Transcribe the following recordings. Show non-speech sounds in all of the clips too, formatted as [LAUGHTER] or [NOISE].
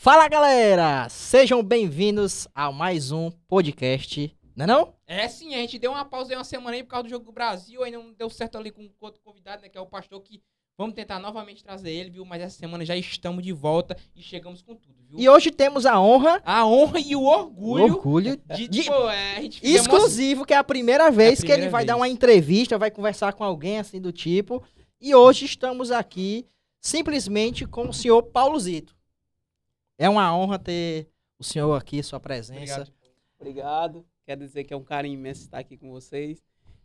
Fala galera, sejam bem-vindos a mais um podcast, não é não? É sim, a gente deu uma pausa aí uma semana aí por causa do Jogo do Brasil, aí não deu certo ali com o outro convidado, né, que é o pastor que vamos tentar novamente trazer ele, viu? Mas essa semana já estamos de volta e chegamos com tudo, viu? E hoje temos a honra... A honra e o orgulho... O orgulho... De, de, pô, tipo, é, exclusivo, que é a primeira vez é a primeira que ele vez. vai dar uma entrevista, vai conversar com alguém assim do tipo. E hoje estamos aqui simplesmente com o senhor Paulo Zito. É uma honra ter o senhor aqui, sua presença. Obrigado. Obrigado. Quero dizer que é um carinho imenso estar aqui com vocês.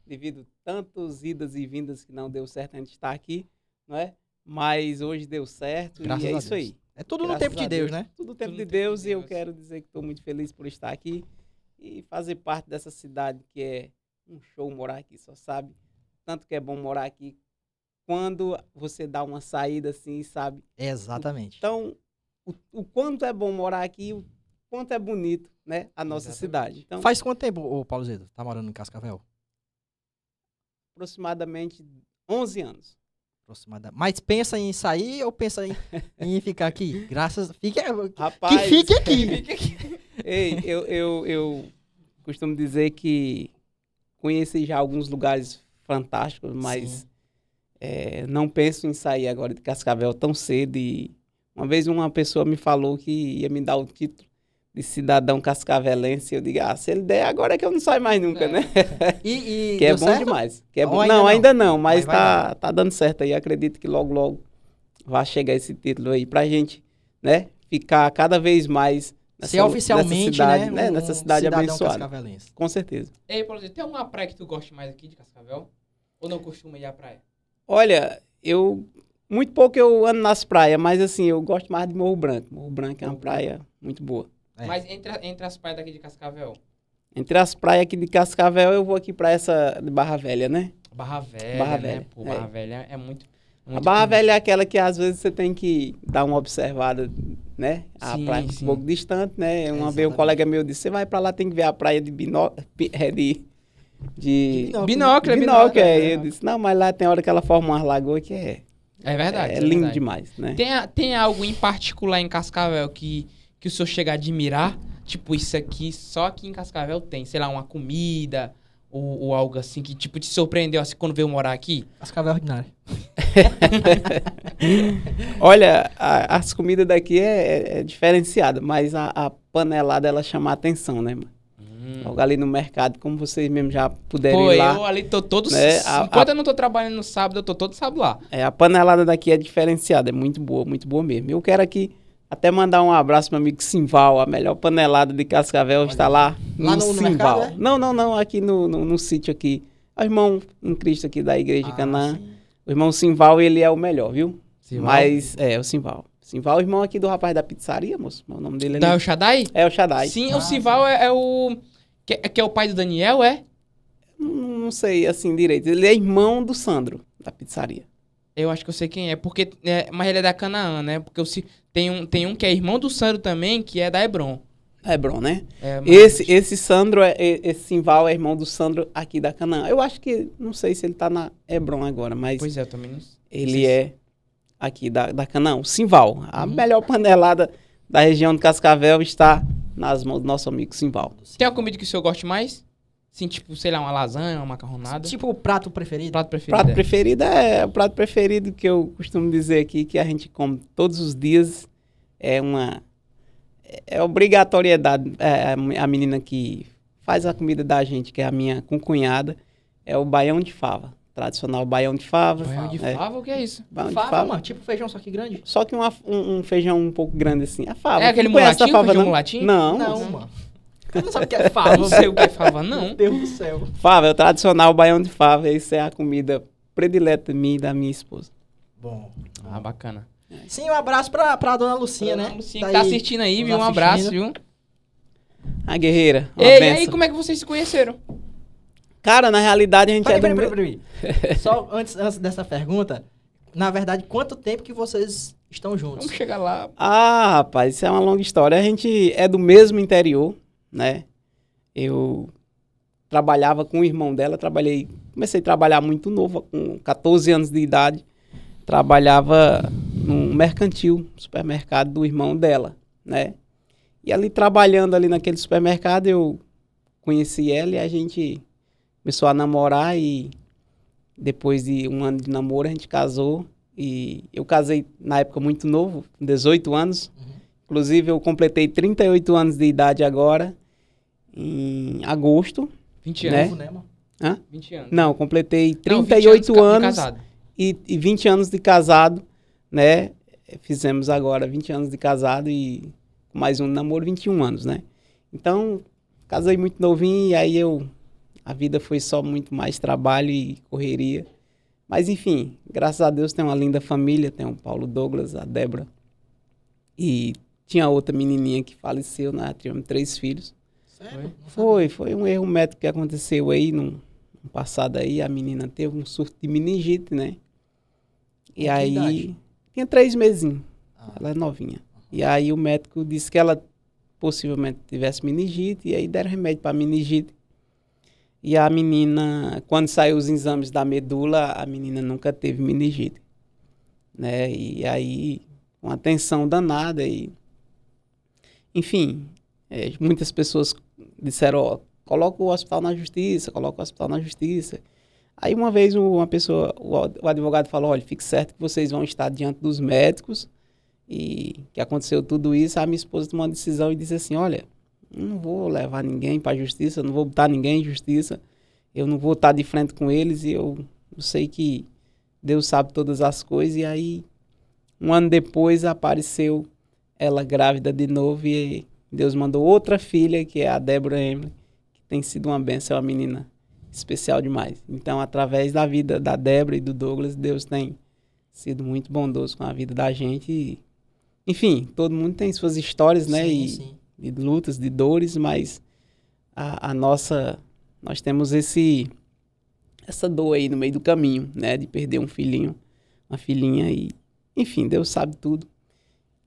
Devido tantas idas e vindas que não deu certo a gente estar aqui, não é? Mas hoje deu certo Graças e é isso aí. É tudo Graças no tempo de Deus, Deus, né? Tudo no tempo tudo de Deus, Deus e eu quero dizer que estou muito feliz por estar aqui e fazer parte dessa cidade que é um show morar aqui, só sabe? Tanto que é bom morar aqui quando você dá uma saída assim, sabe? Exatamente. Então, o, o quanto é bom morar aqui, o quanto é bonito, né, a nossa Exatamente. cidade. Então, Faz quanto tempo, o Paulo Zedo, tá morando em Cascavel? Aproximadamente 11 anos. Mas pensa em sair ou pensa em, [LAUGHS] em ficar aqui? Graças, fique, Rapaz, que fique aqui. [LAUGHS] fique aqui. Ei, eu, eu, eu costumo dizer que conheci já alguns lugares fantásticos, mas é, não penso em sair agora de Cascavel tão cedo e uma vez uma pessoa me falou que ia me dar o título de cidadão cascavelense. Eu digo, ah, se ele der, agora é que eu não saio mais nunca, é. né? E, e [LAUGHS] que é bom certo? demais. Que é bom. Ainda não, não, ainda não, mas, mas tá, tá dando certo aí. Acredito que logo, logo vai chegar esse título aí pra gente, né? Ficar cada vez mais. Ser oficialmente, nessa cidade, né? né um, Nessa cidade abençoada. Com certeza. E aí, Paulo, tem alguma praia que tu goste mais aqui de Cascavel? Ou não costuma ir à praia? Olha, eu muito pouco eu ando nas praias, mas assim, eu gosto mais de Morro Branco. Morro Branco é uma praia muito boa. É. Mas entre, entre as praias daqui de Cascavel? Entre as praias aqui de Cascavel, eu vou aqui pra essa de Barra Velha, né? Barra Velha, Barra Velha, né? Pô, é. Barra é. Velha é muito, muito... A Barra Velha é aquela que às vezes você tem que dar uma observada, né? A sim, praia é sim. um pouco distante, né? Uma vez um colega meu disse, você vai pra lá, tem que ver a praia de binóculo... É, de... De... Binóculo, binóculo, binóculo, binóculo, é. Eu disse, não, mas lá tem hora que ela forma umas lagoas que é... É verdade. É, é lindo verdade. demais, né? Tem, tem algo em particular em Cascavel que, que o senhor chega a admirar? Tipo, isso aqui, só aqui em Cascavel tem, sei lá, uma comida ou, ou algo assim que, tipo, te surpreendeu assim quando veio morar aqui? Cascavel é ordinária. [LAUGHS] Olha, a, as comidas daqui é, é, é diferenciada, mas a, a panelada, ela chama a atenção, né, mano? Hum. Logo ali no mercado, como vocês mesmo já puderem Pô, ir lá. eu ali tô todo... Né? A, enquanto a, eu não tô trabalhando no sábado, eu tô todo sábado lá. É, a panelada daqui é diferenciada, é muito boa, muito boa mesmo. Eu quero aqui... Até mandar um abraço pro meu amigo Simval, a melhor panelada de Cascavel Olha. está lá, lá no, no Simval. Mercado, né? Não, não, não, aqui no, no, no sítio aqui. É o irmão em Cristo aqui da Igreja ah, Canaã. Sim. O irmão Simval, ele é o melhor, viu? Simval? Mas, é, o Simval. Simval, é o irmão aqui do rapaz da pizzaria, moço. O nome dele é. Tá, é o Shaddai? É o Shaddai. Sim, ah, o Simval é, é o. Que, que é o pai do Daniel, é? Não sei assim direito. Ele é irmão do Sandro, da pizzaria. Eu acho que eu sei quem é, porque. É, mas ele é da Canaã, né? Porque eu, se, tem, um, tem um que é irmão do Sandro também, que é da Hebron. Hebron, né? É, mas... esse, esse Sandro, é, é, esse Simval é irmão do Sandro aqui da Canaã. Eu acho que, não sei se ele tá na Hebron agora, mas. Pois é, também não sei. Ele é, é aqui da, da Canaã. O Simval, a hum. melhor panelada da região de Cascavel, está nas mãos do nosso amigo Simval. Tem a comida que o senhor goste mais? Sim, tipo, sei lá, uma lasanha, uma macarronada. Tipo, o prato preferido? Prato preferido. Prato é. preferido é o prato preferido que eu costumo dizer aqui, que a gente come todos os dias. É uma. É obrigatoriedade. É, a menina que faz a comida da gente, que é a minha concunhada, é o baião de fava tradicional baião de fava. Baião de é. fava, o que é isso? Baião fava, de fava. Mano, tipo feijão, só que grande. Só que uma, um, um, feijão um pouco grande assim. A é fava. É aquele mulatinho, fava, feijão não? mulatinho? Não. Não, mano. Você não sabe o que é [LAUGHS] fava, não sei o que é fava, não. Meu Deus do céu. Fava, é o tradicional baião de fava. Isso é a comida predileta de mim e da minha esposa. Bom. Ah, bacana. É. Sim, um abraço pra, pra dona Lucinha, pra né? Lucinha, tá, que tá assistindo aí, viu? Um abraço, viu? A guerreira. Ei, e aí, como é que vocês se conheceram? Cara, na realidade a gente é. do... peraí, peraí, peraí. Só antes, antes dessa pergunta, na verdade, quanto tempo que vocês estão juntos? Vamos chegar lá. Ah, rapaz, isso é uma longa história. A gente é do mesmo interior, né? Eu trabalhava com o irmão dela, trabalhei, comecei a trabalhar muito novo, com 14 anos de idade. Trabalhava num mercantil, supermercado do irmão dela, né? E ali trabalhando ali naquele supermercado, eu conheci ela e a gente começou a namorar e depois de um ano de namoro a gente casou. E eu casei na época muito novo, com 18 anos. Uhum. Inclusive, eu completei 38 anos de idade agora, em agosto. 20 né? anos, né, mano? Hã? 20 anos. Não, completei 38 Não, anos, anos e, e 20 anos de casado, né? Fizemos agora 20 anos de casado e mais um namoro, 21 anos, né? Então, casei muito novinho e aí eu a vida foi só muito mais trabalho e correria. Mas enfim, graças a Deus tem uma linda família, tem o Paulo Douglas, a Débora. E tinha outra menininha que faleceu, né? Tivemos três filhos. Sério? Foi, foi um erro médico que aconteceu aí no, passado aí. A menina teve um surto de meningite, né? E Com aí tinha três meses. Ah. Ela é novinha. Uhum. E aí o médico disse que ela possivelmente tivesse meningite e aí deram remédio para meningite. E a menina, quando saiu os exames da medula, a menina nunca teve meningite. Né? E aí, uma tensão danada. E... Enfim, é, muitas pessoas disseram, ó, coloca o hospital na justiça, coloca o hospital na justiça. Aí uma vez uma pessoa, o advogado falou, olha, fique certo que vocês vão estar diante dos médicos e que aconteceu tudo isso. A minha esposa tomou uma decisão e disse assim, olha, não vou levar ninguém para a justiça, não vou botar ninguém em justiça. Eu não vou estar tá de frente com eles e eu, eu sei que Deus sabe todas as coisas. E aí, um ano depois, apareceu ela grávida de novo e Deus mandou outra filha, que é a Débora Emily, que tem sido uma benção, é uma menina especial demais. Então, através da vida da Débora e do Douglas, Deus tem sido muito bondoso com a vida da gente. E, enfim, todo mundo tem suas histórias, né? Sim, e sim de lutas, de dores, mas a, a nossa. Nós temos esse essa dor aí no meio do caminho, né? De perder um filhinho, uma filhinha e. Enfim, Deus sabe tudo.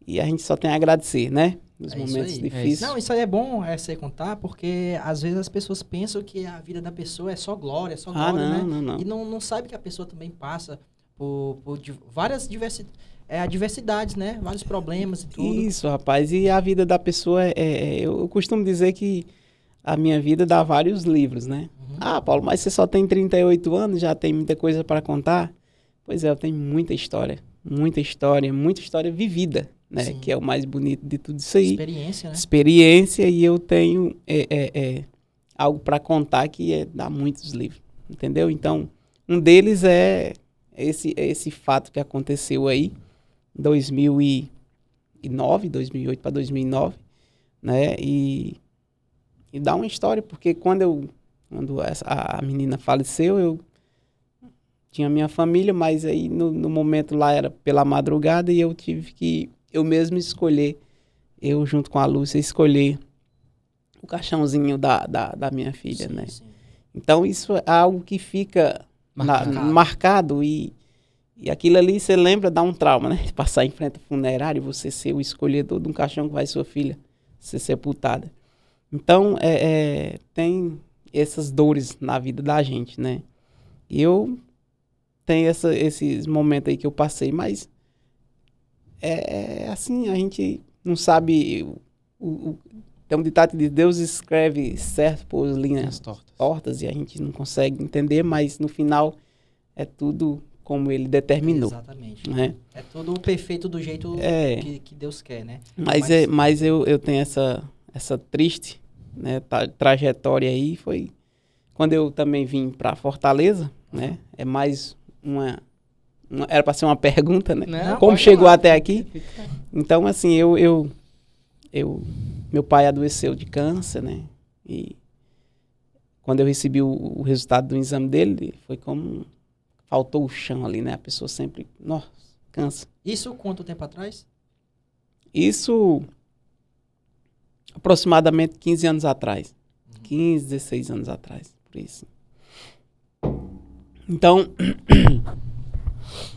E a gente só tem a agradecer, né? Nos é momentos aí, difíceis. É Não, isso aí é bom é, você contar, porque às vezes as pessoas pensam que a vida da pessoa é só glória, é só ah, glória, não, né? Não, não. E não, não sabe que a pessoa também passa por, por várias diversidades é, adversidades, né? Vários problemas e tudo. Isso, rapaz. E a vida da pessoa é, é, é eu costumo dizer que a minha vida dá vários livros, né? Uhum. Ah, Paulo, mas você só tem 38 anos, já tem muita coisa para contar? Pois é, eu tenho muita história, muita história, muita história vivida, né? Sim. Que é o mais bonito de tudo isso aí. Experiência, né? Experiência, e eu tenho é, é, é algo para contar que é, dá muitos livros, entendeu? Então, um deles é esse, esse fato que aconteceu aí, 2009, 2008 para 2009, né? E, e dá uma história, porque quando eu quando essa, a menina faleceu, eu tinha minha família, mas aí no, no momento lá era pela madrugada e eu tive que eu mesmo escolher, eu junto com a Lúcia, escolher o caixãozinho da, da, da minha filha, sim, né? Sim. Então isso é algo que fica marcado, na, marcado e, e aquilo ali, você lembra, dá um trauma, né? [LAUGHS] Passar em frente ao funerário, você ser o escolhedor de um caixão que vai sua filha ser sepultada. Então, é, é, tem essas dores na vida da gente, né? E eu tenho essa, esses momentos aí que eu passei, mas é, é assim, a gente não sabe... O, o, tem um ditado de Deus escreve certo por linhas tortas. tortas e a gente não consegue entender, mas no final é tudo como ele determinou. Exatamente. Né? É todo perfeito do jeito é. que, que, Deus quer, né? Mas, mas... É, mas eu, eu tenho essa, essa triste né, trajetória aí. Foi quando eu também vim para Fortaleza, né? É mais uma era para ser uma pergunta, né? Não, Como chegou até aqui? Então, assim, eu, eu, eu, meu pai adoeceu de câncer, né? E quando eu recebi o, o resultado do exame dele, foi como faltou o chão ali, né? A pessoa sempre, nossa, cansa. Isso quanto tempo atrás? Isso aproximadamente 15 anos atrás. Uhum. 15, 16 anos atrás, por isso. Então,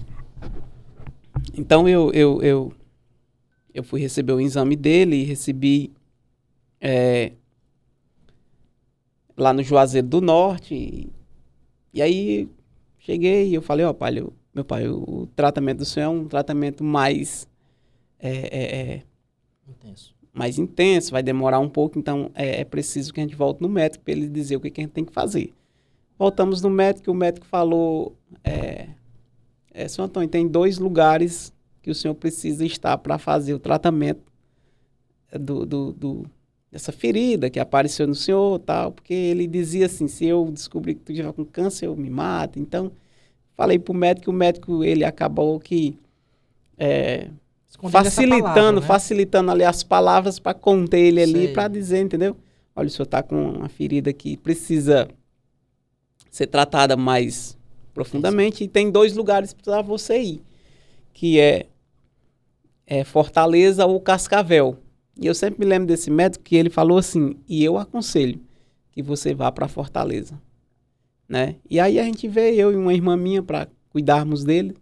[COUGHS] então eu, eu, eu, eu fui receber o exame dele e recebi é, lá no Juazeiro do Norte. E, e aí Cheguei e eu falei, ó, pai, eu, meu pai, o tratamento do senhor é um tratamento mais. É, é, é intenso. Mais intenso, vai demorar um pouco, então é, é preciso que a gente volte no médico para ele dizer o que, que, a gente tem que fazer. Voltamos no médico, o médico falou: é, é, Senhor Antônio, tem dois lugares que o senhor precisa estar para fazer o tratamento do, do, do dessa ferida que apareceu no senhor tal, porque ele dizia assim, se eu descobrir que tu estiver com câncer, eu me mato. Então, falei pro médico, o médico, ele acabou que é, facilitando, palavra, né? facilitando ali as palavras para conter ele ali, para dizer, entendeu? Olha, o senhor tá com uma ferida que precisa ser tratada mais profundamente. E tem dois lugares para você ir, que é, é Fortaleza ou Cascavel. E eu sempre me lembro desse médico que ele falou assim: e eu aconselho que você vá para Fortaleza. Né? E aí a gente veio, eu e uma irmã minha, para cuidarmos dele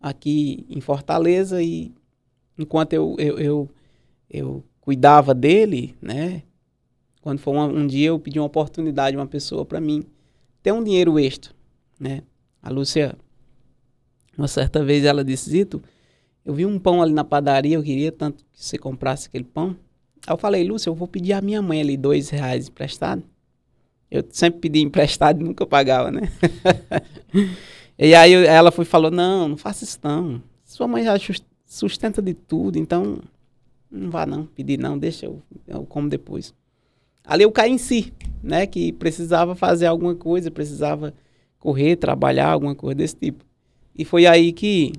aqui em Fortaleza. E enquanto eu, eu, eu, eu cuidava dele, né? quando foi um dia eu pedi uma oportunidade, uma pessoa para mim ter um dinheiro extra. Né? A Lúcia, uma certa vez, ela disse: Zito eu vi um pão ali na padaria, eu queria tanto que você comprasse aquele pão. Aí eu falei, Lúcia, eu vou pedir à minha mãe ali dois reais emprestado. Eu sempre pedi emprestado e nunca pagava, né? [LAUGHS] e aí ela foi falou, não, não faça isso não. Sua mãe já sustenta de tudo, então não vá não, pedir não, deixa eu, eu como depois. Ali eu caí em si, né? Que precisava fazer alguma coisa, precisava correr, trabalhar, alguma coisa desse tipo. E foi aí que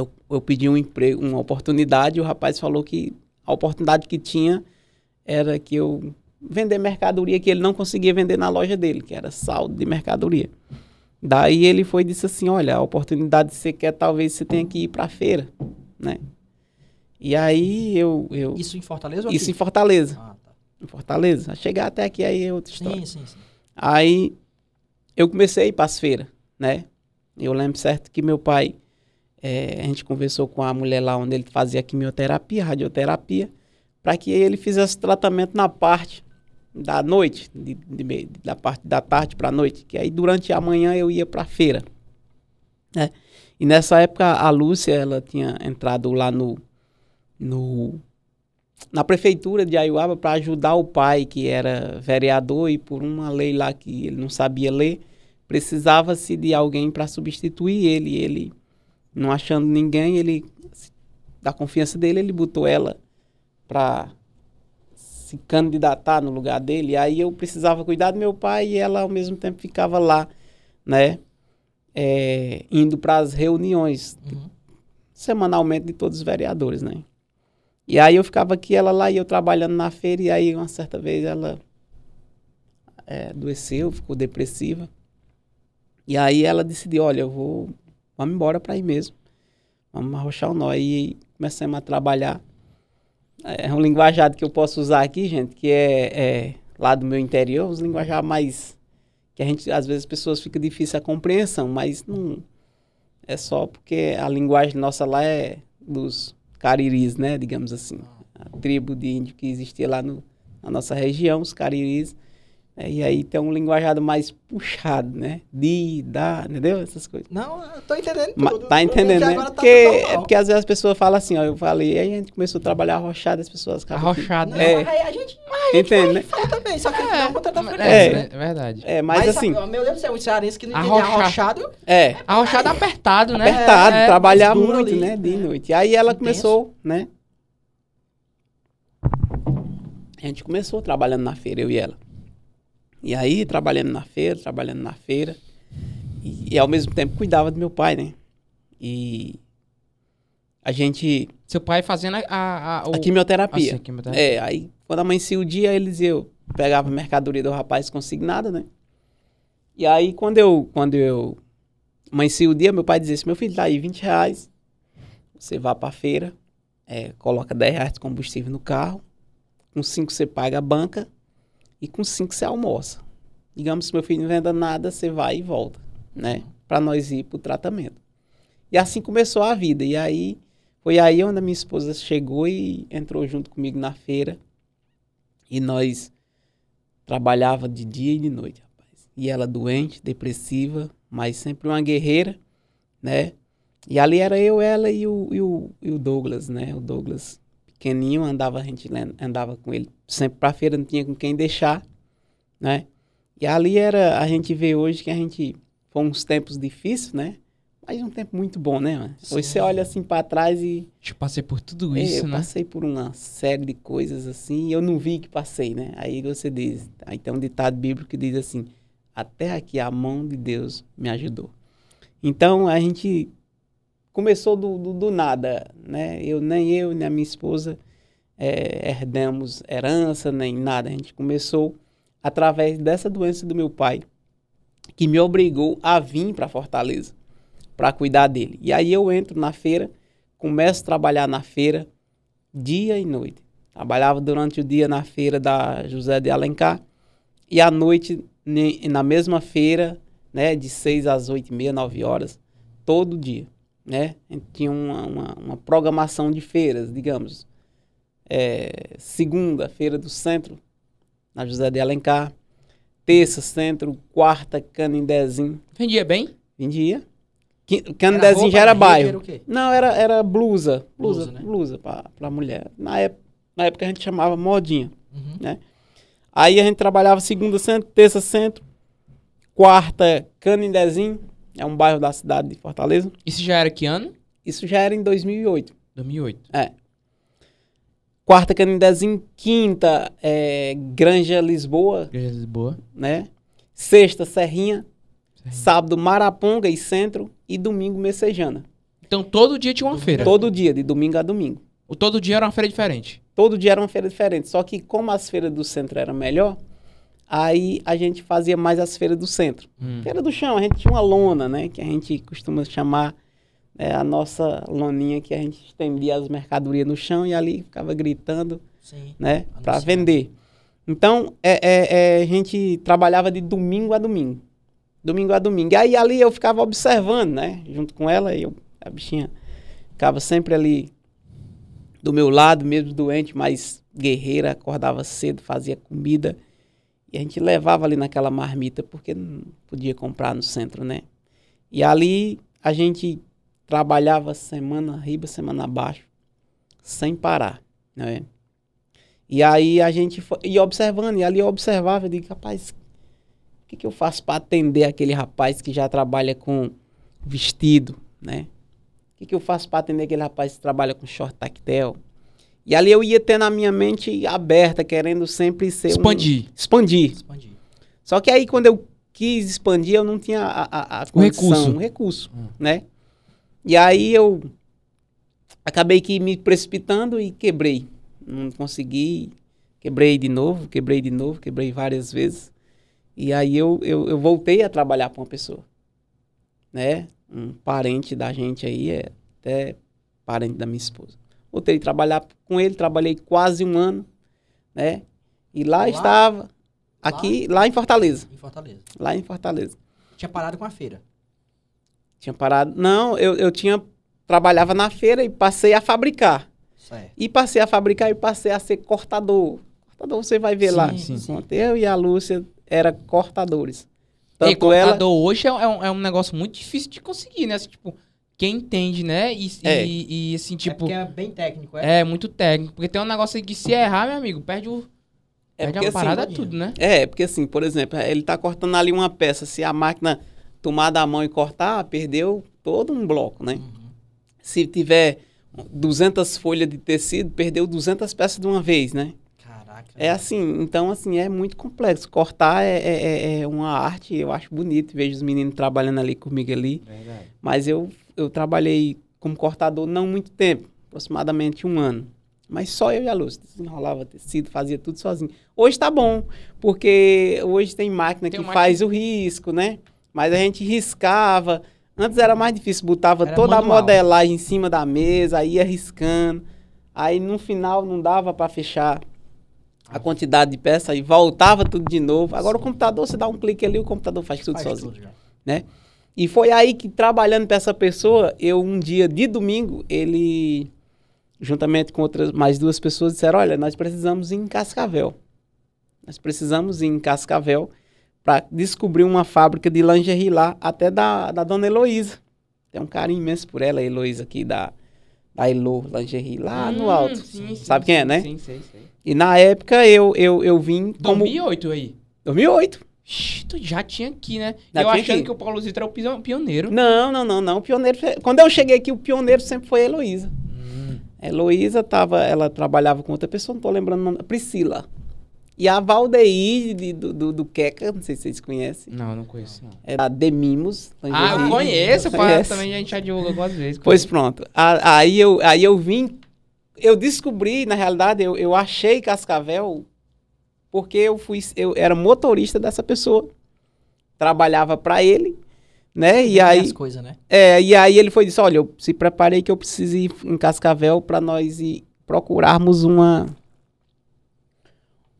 eu, eu pedi um emprego, uma oportunidade, e o rapaz falou que a oportunidade que tinha era que eu vender mercadoria que ele não conseguia vender na loja dele, que era saldo de mercadoria. Daí ele foi e disse assim: Olha, a oportunidade que você quer, talvez você tenha que ir para a feira, né? E aí eu, eu. Isso em Fortaleza ou aqui? Isso em Fortaleza. Ah, tá. Em Fortaleza. Chegar até aqui aí é outra história. Sim, sim, sim. Aí eu comecei a ir para as feiras, né? Eu lembro certo que meu pai é, a gente conversou com a mulher lá onde ele fazia quimioterapia, radioterapia, para que ele fizesse tratamento na parte da noite, de, de, da parte da tarde para a noite, que aí durante a manhã eu ia para a feira. Né? E nessa época a Lúcia, ela tinha entrado lá no, no na prefeitura de Aiuaba para ajudar o pai, que era vereador e por uma lei lá que ele não sabia ler, precisava-se de alguém para substituir ele. Ele não achando ninguém, ele, da confiança dele, ele botou ela para se candidatar no lugar dele. Aí eu precisava cuidar do meu pai e ela ao mesmo tempo ficava lá, né? É, indo para as reuniões uhum. semanalmente de todos os vereadores, né? E aí eu ficava aqui, ela lá e eu trabalhando na feira. E aí uma certa vez ela é, adoeceu, ficou depressiva. E aí ela decidiu, olha, eu vou vamos embora para aí mesmo. Vamos arrochar o nó. E começamos a trabalhar. É um linguajado que eu posso usar aqui, gente, que é, é lá do meu interior, um linguajar mais. que a gente, às vezes, as pessoas fica difícil a compreensão, mas não. É só porque a linguagem nossa lá é dos cariris, né? Digamos assim. A tribo de índio que existia lá no, na nossa região, os cariris é, e aí tem um linguajado mais puxado, né? De, da, entendeu? Essas coisas. Não, eu tô entendendo tudo. tá entendendo, né? Tá porque, é porque às vezes as pessoas falam assim, ó, eu falei, aí a gente começou a trabalhar arrochado, as pessoas... Arrochado, é. né? É. Aí a gente... Entende, né? também, só que é, conta da é, frente. É, né? é verdade. É, mas, mas assim... Meu Deus do céu, o cearense que não arrochado. entende arrochado... É. Arrochado é. apertado, né? Apertado, é, trabalhar muito, ali. né? né? De noite. aí ela Intenso. começou, né? A gente começou trabalhando na feira, eu e ela. E aí, trabalhando na feira, trabalhando na feira. E, e, ao mesmo tempo cuidava do meu pai, né? E a gente. Seu pai fazendo a. A, a, o... a quimioterapia. Ah, sim, quimioterapia. É, aí quando amanhecia o dia, eles eu pegava a mercadoria do rapaz consignada, né? E aí quando eu. Quando eu amanhecia o dia, meu pai dizia assim: meu filho, tá aí 20 reais. Você vá pra feira, é, coloca 10 reais de combustível no carro. Com 5 você paga a banca e com cinco você almoça. Digamos, se meu filho não venda nada, você vai e volta, né? Para nós ir para o tratamento. E assim começou a vida. E aí, foi aí onde a minha esposa chegou e entrou junto comigo na feira. E nós trabalhava de dia e de noite, rapaz. E ela doente, depressiva, mas sempre uma guerreira, né? E ali era eu, ela e o, e o, e o Douglas, né? O Douglas pequenininho, andava, a gente andava com ele sempre para feira, não tinha com quem deixar, né? E ali era, a gente vê hoje que a gente foi uns tempos difíceis, né? Mas um tempo muito bom, né? Mano? Hoje você olha assim para trás e eu tipo, passei por tudo isso, eu né? Eu passei por uma série de coisas assim, e eu não vi que passei, né? Aí você diz, aí tem um ditado bíblico que diz assim: até aqui a mão de Deus me ajudou. Então a gente começou do, do, do nada, né? Eu nem eu nem a minha esposa é, herdamos herança, nem nada. A gente começou através dessa doença do meu pai, que me obrigou a vir para Fortaleza para cuidar dele. E aí eu entro na feira, começo a trabalhar na feira dia e noite. Trabalhava durante o dia na feira da José de Alencar e à noite na mesma feira, né, de 6 às 8 e meia, 9 horas, todo dia, né? A gente tinha uma, uma, uma programação de feiras, digamos, é, segunda, Feira do Centro, na José de Alencar. Terça, Centro. Quarta, Canindézinho. Vendia bem? Vendia. Canindézinho já era bairro. Era Não, era, era blusa. Blusa, blusa, né? blusa pra, pra mulher. Na época, na época a gente chamava modinha, uhum. né? Aí a gente trabalhava segunda centro, terça centro, quarta Canindezinho, é um bairro da cidade de Fortaleza. Isso já era que ano? Isso já era em 2008. 2008. É. Quarta Canindezinho, quinta é, Granja Lisboa. Granja Lisboa. Né? Sexta, Serrinha. Serrinha. Sábado, Maraponga e Centro. E domingo, Messejana. Então todo dia tinha uma feira? Todo dia, de domingo a domingo. O todo dia era uma feira diferente? Todo dia era uma feira diferente. Só que como as feiras do centro eram melhor, aí a gente fazia mais as feiras do centro. Hum. Feira do chão, a gente tinha uma lona, né? Que a gente costuma chamar é, a nossa loninha que a gente estendia as mercadorias no chão e ali ficava gritando, né, ah, para vender. Então, é, é, é, a gente trabalhava de domingo a domingo. Domingo a domingo. E aí ali eu ficava observando, né? Junto com ela, eu, a bichinha ficava sempre ali do meu lado, mesmo doente, mas guerreira, acordava cedo, fazia comida. E a gente levava ali naquela marmita, porque não podia comprar no centro, né? E ali a gente Trabalhava semana riba, semana abaixo, sem parar, né? E aí a gente foi, e observando, e ali eu observava, eu digo, rapaz, o que, que eu faço para atender aquele rapaz que já trabalha com vestido, né? O que, que eu faço para atender aquele rapaz que trabalha com short tactel? E ali eu ia tendo a minha mente aberta, querendo sempre ser expandir. Um, expandir. Expandir. Só que aí quando eu quis expandir, eu não tinha a, a, a condição, o recurso, um recurso hum. né? E aí eu acabei que me precipitando e quebrei. Não consegui, quebrei de novo, quebrei de novo, quebrei várias vezes. E aí eu, eu, eu voltei a trabalhar com uma pessoa, né? Um parente da gente aí, é até parente da minha esposa. Voltei a trabalhar com ele, trabalhei quase um ano, né? E lá, estava, aqui, lá, lá em Fortaleza. Em Fortaleza. Lá em Fortaleza. Tinha parado com a feira. Tinha parado. Não, eu, eu tinha. Trabalhava na feira e passei a fabricar. Certo. E passei a fabricar e passei a ser cortador. Cortador, você vai ver sim, lá. Sim, sim. Eu e a Lúcia era cortadores. Tanto e cortador ela... hoje é, é um, é um negócio muito difícil de conseguir, né? Assim, tipo, quem entende, né? E, é. e, e assim, é tipo. É, é bem técnico, é? É, muito técnico. Porque tem um negócio que se errar, meu amigo, perde o. É perde porque, a assim, parada assim, tudo, né? É, porque assim, por exemplo, ele tá cortando ali uma peça, se a máquina tomar da mão e cortar, perdeu todo um bloco, né? Uhum. Se tiver 200 folhas de tecido, perdeu 200 peças de uma vez, né? Caraca. É assim, então assim, é muito complexo. Cortar é, é, é, é uma arte, eu acho bonito, vejo os meninos trabalhando ali comigo ali. Verdade. Mas eu, eu trabalhei como cortador não muito tempo, aproximadamente um ano. Mas só eu e a Luz. Desenrolava tecido, fazia tudo sozinho. Hoje tá bom, porque hoje tem máquina tem que máquina... faz o risco, né? Mas a gente riscava. Antes era mais difícil, botava era toda manual. a modelagem em cima da mesa, ia riscando. Aí no final não dava para fechar a quantidade de peça e voltava tudo de novo. Agora Sim. o computador, você dá um clique ali, o computador faz tudo faz sozinho, tudo, né? E foi aí que trabalhando para essa pessoa, eu um dia de domingo, ele juntamente com outras mais duas pessoas disseram: "Olha, nós precisamos ir em Cascavel. Nós precisamos ir em Cascavel para descobrir uma fábrica de lingerie lá, até da, da dona Heloísa. Tem um carinho imenso por ela, a Heloísa aqui da, da Elo Lingerie, lá hum, no alto. Sim, Sabe sim, quem é, né? Sim, sim, sim. E na época eu, eu, eu vim como... 2008 aí. 2008. Ixi, tu já tinha aqui, né? Já eu achando aqui. que o Paulo Zito era o pioneiro. Não, não, não, não. O pioneiro... Quando eu cheguei aqui, o pioneiro sempre foi a Heloísa. Hum. A Heloísa tava... Ela trabalhava com outra pessoa, não tô lembrando o nome. Priscila. E a Valdeir do, do, do Queca, não sei se vocês conhecem. Não, não conheço, não. É a Demimos. Ah, eu conheço, eu conheço. também a gente já divulgou algumas vezes. Pois pronto. A, aí, eu, aí eu vim, eu descobri, na realidade, eu, eu achei Cascavel porque eu fui, eu era motorista dessa pessoa. Trabalhava para ele, né? E, aí as coisas, né? É, e aí ele foi disse, olha, eu se preparei que eu preciso ir em Cascavel para nós ir procurarmos uma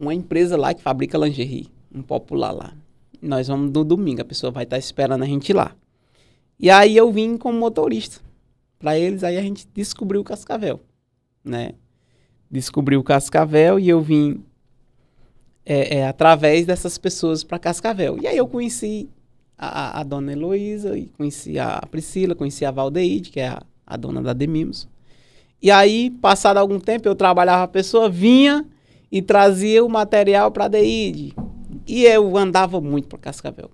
uma empresa lá que fabrica lingerie, um popular lá. Nós vamos no domingo, a pessoa vai estar esperando a gente lá. E aí eu vim como motorista. Para eles, aí a gente descobriu o Cascavel, né? Descobriu o Cascavel e eu vim é, é, através dessas pessoas para Cascavel. E aí eu conheci a, a dona Heloísa, e conheci a Priscila, conheci a Valdeide, que é a, a dona da Demimos. E aí, passado algum tempo, eu trabalhava a pessoa, vinha e trazia o material para Deide. E eu andava muito para Cascavel.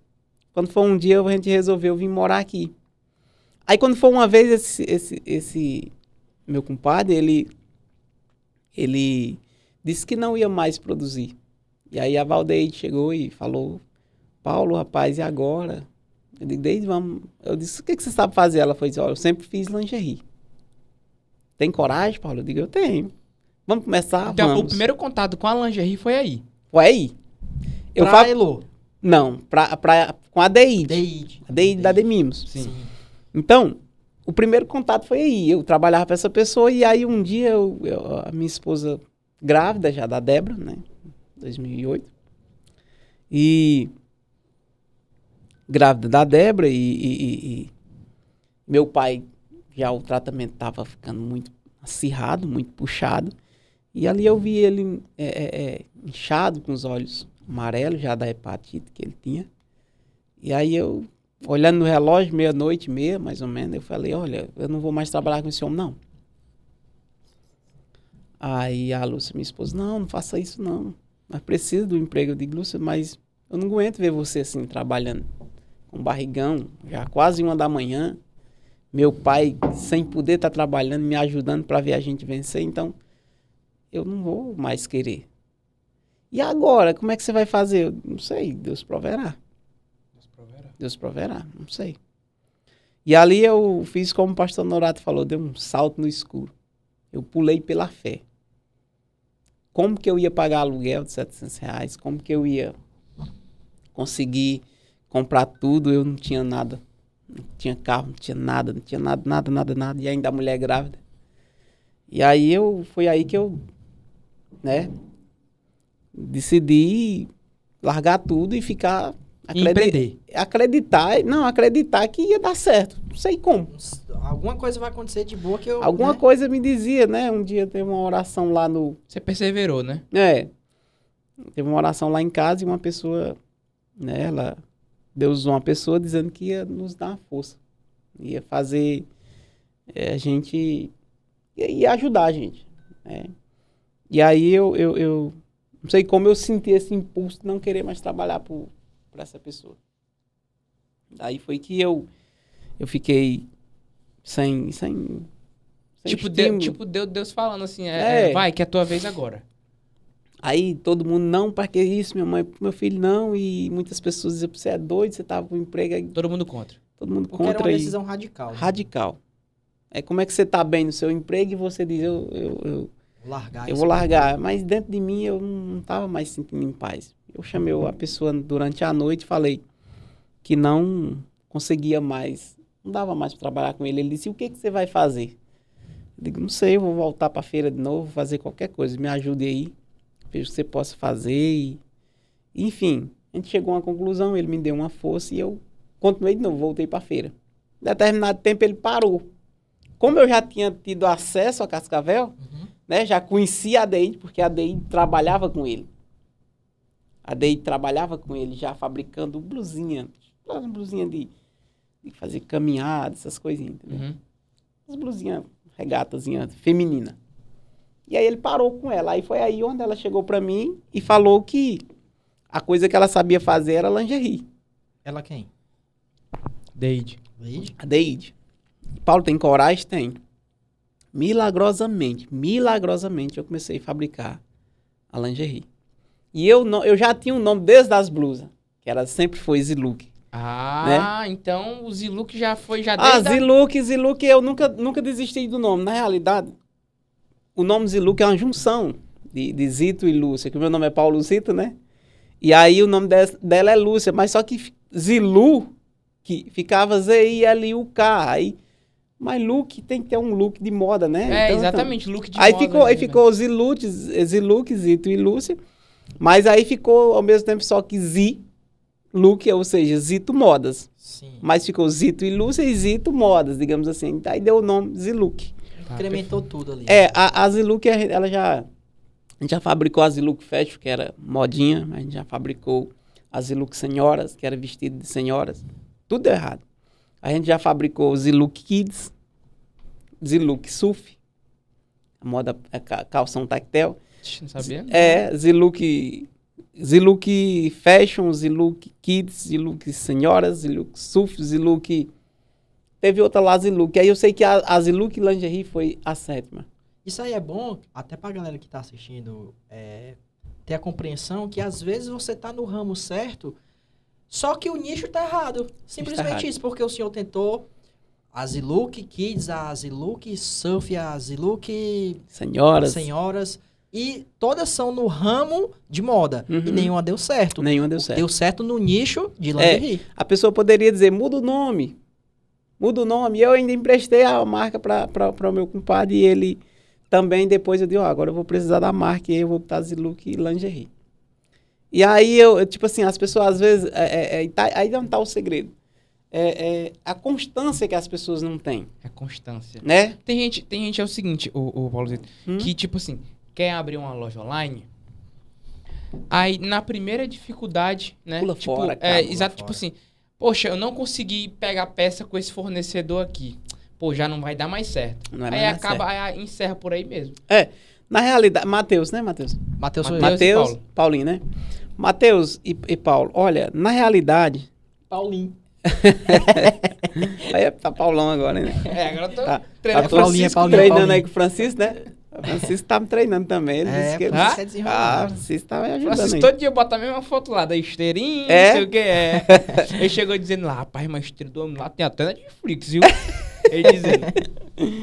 Quando foi um dia, a gente resolveu vir morar aqui. Aí quando foi uma vez, esse, esse, esse meu compadre, ele, ele disse que não ia mais produzir. E aí a Valdeide chegou e falou, Paulo, rapaz, e agora? Eu disse, Deide, vamos. Eu disse, o que, que você sabe fazer? Ela foi olha, eu sempre fiz lingerie. Tem coragem, Paulo? Eu digo, eu tenho. Vamos começar? Então, Vamos. o primeiro contato com a lingerie foi aí. Foi aí. Eu pra falo... Elô. Não, pra, pra, com a Deide. Deide. A Deide, da Demimos. Sim. Então, o primeiro contato foi aí. Eu trabalhava para essa pessoa e aí um dia eu, eu, a minha esposa grávida já da Débora, né? 2008. E grávida da Débora e, e, e, e, meu pai já o tratamento tava ficando muito acirrado, muito puxado. E ali eu vi ele é, é, é, inchado com os olhos amarelos, já da hepatite que ele tinha. E aí eu, olhando no relógio, meia-noite meia, mais ou menos, eu falei, olha, eu não vou mais trabalhar com esse homem, não. Aí a Lúcia, minha esposa, não, não faça isso, não. Mas precisa do emprego. de Lúcia, mas eu não aguento ver você assim, trabalhando com barrigão, já quase uma da manhã. Meu pai, sem poder estar tá trabalhando, me ajudando para ver a gente vencer. Então, eu não vou mais querer. E agora, como é que você vai fazer? Eu não sei, Deus proverá. Deus proverá. Deus proverá, não sei. E ali eu fiz como o pastor Norato falou, deu um salto no escuro. Eu pulei pela fé. Como que eu ia pagar aluguel de 700 reais? Como que eu ia conseguir comprar tudo? Eu não tinha nada. Não tinha carro, não tinha nada, não tinha nada, nada, nada, nada. E ainda a mulher grávida. E aí eu, foi aí que eu né? Decidi largar tudo e ficar acredi Empreender. acreditar, não, acreditar que ia dar certo. Não sei como. Alguma coisa vai acontecer de boa que eu Alguma né? coisa me dizia, né? Um dia teve uma oração lá no Você perseverou, né? É. Teve uma oração lá em casa e uma pessoa, né, ela Deus usou uma pessoa dizendo que ia nos dar força. Ia fazer é, a gente ia, ajudar a gente, né? E aí eu, eu, eu não sei como eu senti esse impulso de não querer mais trabalhar para essa pessoa. Aí foi que eu, eu fiquei sem. sem, sem tipo, de, tipo Deus, Deus falando assim: é, é. é, vai, que é a tua vez agora. Aí todo mundo, não, para que isso, minha mãe, meu filho, não. E muitas pessoas diziam, você é doido, você tava tá com emprego. Todo mundo contra. Todo mundo Porque contra. Era uma decisão e... radical. Né? Radical. É como é que você tá bem no seu emprego e você diz, eu, eu, eu Largar eu vou largar. Mas dentro de mim eu não estava mais sentindo em paz. Eu chamei a pessoa durante a noite e falei que não conseguia mais, não dava mais para trabalhar com ele. Ele disse: O que, que você vai fazer? Eu digo: Não sei, eu vou voltar para a feira de novo, fazer qualquer coisa. Me ajude aí, veja o que você possa fazer. E... Enfim, a gente chegou a uma conclusão. Ele me deu uma força e eu continuei de novo, voltei para a feira. Em determinado tempo ele parou. Como eu já tinha tido acesso a Cascavel. Uhum né? Já conhecia a Deide, porque a Deide trabalhava com ele. A Deide trabalhava com ele já fabricando blusinha, blusinha de, de fazer caminhada, essas coisinhas, entendeu? Uhum. As blusinhas, regatazinha feminina. E aí ele parou com ela. Aí foi aí onde ela chegou para mim e falou que a coisa que ela sabia fazer era lingerie. Ela quem? Deide. Deide? A Deide. Paulo tem coragem? Tem milagrosamente, milagrosamente eu comecei a fabricar a lingerie. E eu, não, eu já tinha um nome desde as blusas, que era sempre foi Ziluk. Ah, né? então o Ziluk já foi já ah, desde Ah, Ziluk, a... Ziluk, eu nunca nunca desisti do nome. Na realidade, o nome Ziluk é uma junção de, de Zito e Lúcia, que o meu nome é Paulo Zito, né? E aí o nome de, dela é Lúcia, mas só que Zilu que ficava Z I L U K. Aí mas look tem que ter um look de moda, né? É, então, exatamente, então... look de aí moda. Ficou, aí ficou o Ziluque, Zito e Lúcia. Mas aí ficou ao mesmo tempo só que Z, ou seja, Zito Modas. Sim. Mas ficou Zito e Lúcia e Zito Modas, digamos assim. Aí deu o nome Ziluque. Tá, Incrementou tudo ali. É, a, a ela já. A gente já fabricou a Ziluque Fashion, que era modinha. A gente já fabricou a Ziluque Senhoras, que era vestido de senhoras. Tudo errado. A gente já fabricou Ziluk Kids, Ziluk Surf, a moda a calção tactel. Não sabia? É, Ziluk, Ziluk Fashion, Ziluk Kids, Ziluk Senhoras, Ziluk Surf, Ziluk... Teve outra lá, Ziluk. Aí eu sei que a, a Ziluk Lingerie foi a sétima. Isso aí é bom até pra galera que tá assistindo é, ter a compreensão que às vezes você tá no ramo certo só que o nicho tá errado. Tá Simplesmente tá errado. isso, porque o senhor tentou Aziluke Kids, a Aziluke Surf, a Aziluke Senhoras. Senhoras. E todas são no ramo de moda. Uhum. E nenhuma deu certo. Nenhuma deu certo. Deu certo no nicho de é, lingerie. É, a pessoa poderia dizer, muda o nome. Muda o nome. Eu ainda emprestei a marca para o meu compadre e ele também depois eu digo, oh, agora eu vou precisar da marca e eu vou botar Ziluque Lingerie. E aí eu, tipo assim, as pessoas às vezes. É, é, é tá, aí não tá o segredo. É, é, a constância que as pessoas não têm. A é constância. Né? Tem gente, tem gente é o seguinte, o, o Paulo Zito, hum? que tipo assim, quer abrir uma loja online, aí na primeira dificuldade, né? Pula tipo, fora, cara, É, exato, tipo assim, poxa, eu não consegui pegar peça com esse fornecedor aqui. Pô, já não vai dar mais certo. Não é aí acaba, certo. aí encerra por aí mesmo. É, na realidade, Matheus, né, Matheus? Matheus, Matheus Paulo. Paulinho, né? Mateus e, e Paulo, olha, na realidade. Paulinho. [LAUGHS] aí tá Paulão agora, né? É, agora eu tô tá, treinando. Tá Paulinha, Paulinha, né? treinando Paulinha. aí com o Francisco, né? O Francisco tá me treinando também. Ele é, disse que ele... Ah, ah, Francisco tá me ajudando. Francisco aí. todo dia bota a mesma foto lá da esteirinha, é? não sei o que é. [LAUGHS] ele chegou dizendo lá, rapaz, mas esteira do homem lá tem até Netflix, viu? ele dizendo.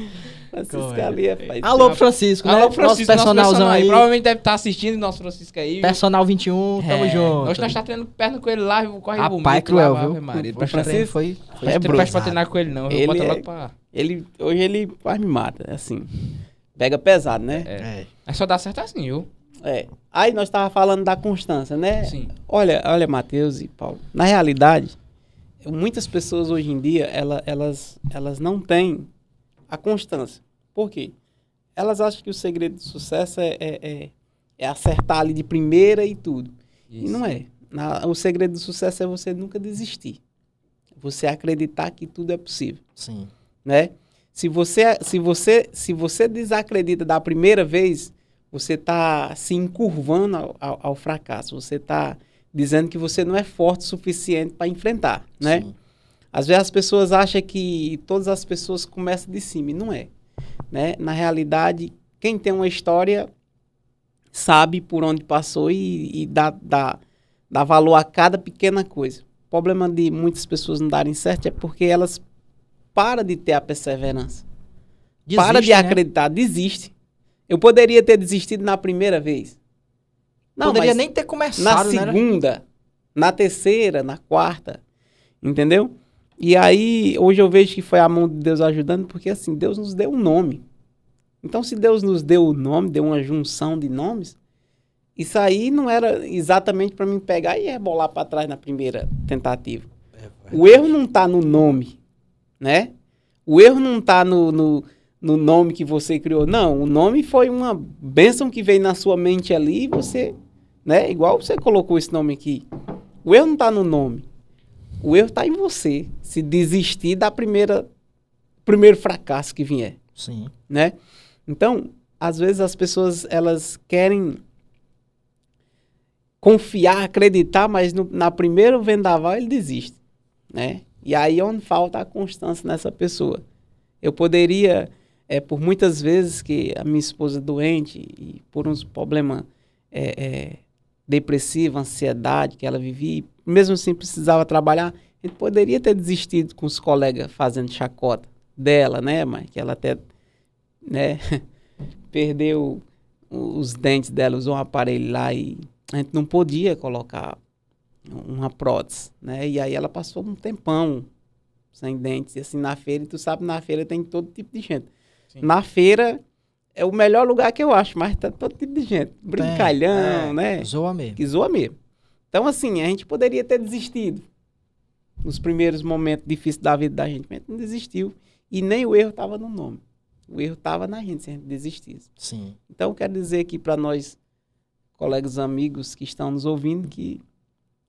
[LAUGHS] Francisco ali é pai. Alô, Francisco. Alô, né? Francisco. Nosso personalzão personal aí. Provavelmente deve estar tá assistindo nosso Francisco aí. Personal 21, tamo é, junto. Hoje nós tá estamos treinando perna com ele lá, corre o Pai é cruel, viu? O Francisco foi, é brusado. Não pra treinar com ele não, ele bota logo é- pra... Ele, hoje ele quase me mata, é assim. Pega pesado, né? É. é. Mas só dá certo assim, viu? É. Aí nós tava falando da constância, né? Sim. Olha, olha, Matheus e Paulo, na realidade, muitas pessoas hoje em dia, ela, elas, elas não têm a constância. Por quê? Elas acham que o segredo do sucesso é, é, é, é acertar ali de primeira e tudo. Isso. E não é. Na, o segredo do sucesso é você nunca desistir. Você acreditar que tudo é possível. Sim. Né? Se você, se você, se você desacredita da primeira vez, você está se encurvando ao, ao, ao fracasso. Você está dizendo que você não é forte o suficiente para enfrentar, né? Sim. Às vezes as pessoas acham que todas as pessoas começam de cima, e não é. Né? Na realidade, quem tem uma história sabe por onde passou e, e dá, dá, dá valor a cada pequena coisa. O problema de muitas pessoas não darem certo é porque elas param de ter a perseverança. Desiste, para de né? acreditar, desiste. Eu poderia ter desistido na primeira vez. Não, poderia nem ter começado. Na né? segunda, né? na terceira, na quarta. Entendeu? E aí, hoje eu vejo que foi a mão de Deus ajudando, porque assim, Deus nos deu um nome. Então, se Deus nos deu o nome, deu uma junção de nomes, isso aí não era exatamente para mim pegar e rebolar para trás na primeira tentativa. É o erro não está no nome, né? O erro não está no, no, no, nome que você criou. Não, o nome foi uma bênção que veio na sua mente ali e você, né? Igual você colocou esse nome aqui. O erro não está no nome. O erro está em você se desistir da primeira primeiro fracasso que vier. Sim. Né? Então, às vezes as pessoas elas querem confiar, acreditar, mas no, na primeira vendaval ele desiste, né? E aí é onde falta a constância nessa pessoa. Eu poderia, é, por muitas vezes que a minha esposa é doente e por uns problemas é, é, depressiva, ansiedade que ela vivia, mesmo assim precisava trabalhar, ele poderia ter desistido com os colegas fazendo chacota dela, né, mãe? Que ela até, né, [LAUGHS] perdeu os dentes dela, usou um aparelho lá e a gente não podia colocar uma prótese, né? E aí ela passou um tempão sem dentes, e assim, na feira, e tu sabe, na feira tem todo tipo de gente. Sim. Na feira, é o melhor lugar que eu acho, mas tá todo tipo de gente. Brincalhão, é, né? Zoa mesmo. Que zoa mesmo. Então, assim, a gente poderia ter desistido nos primeiros momentos difíceis da vida da gente, mas não desistiu. E nem o erro estava no nome. O erro estava na gente se a gente desistisse. Sim. Então, eu quero dizer aqui para nós, colegas amigos que estão nos ouvindo, que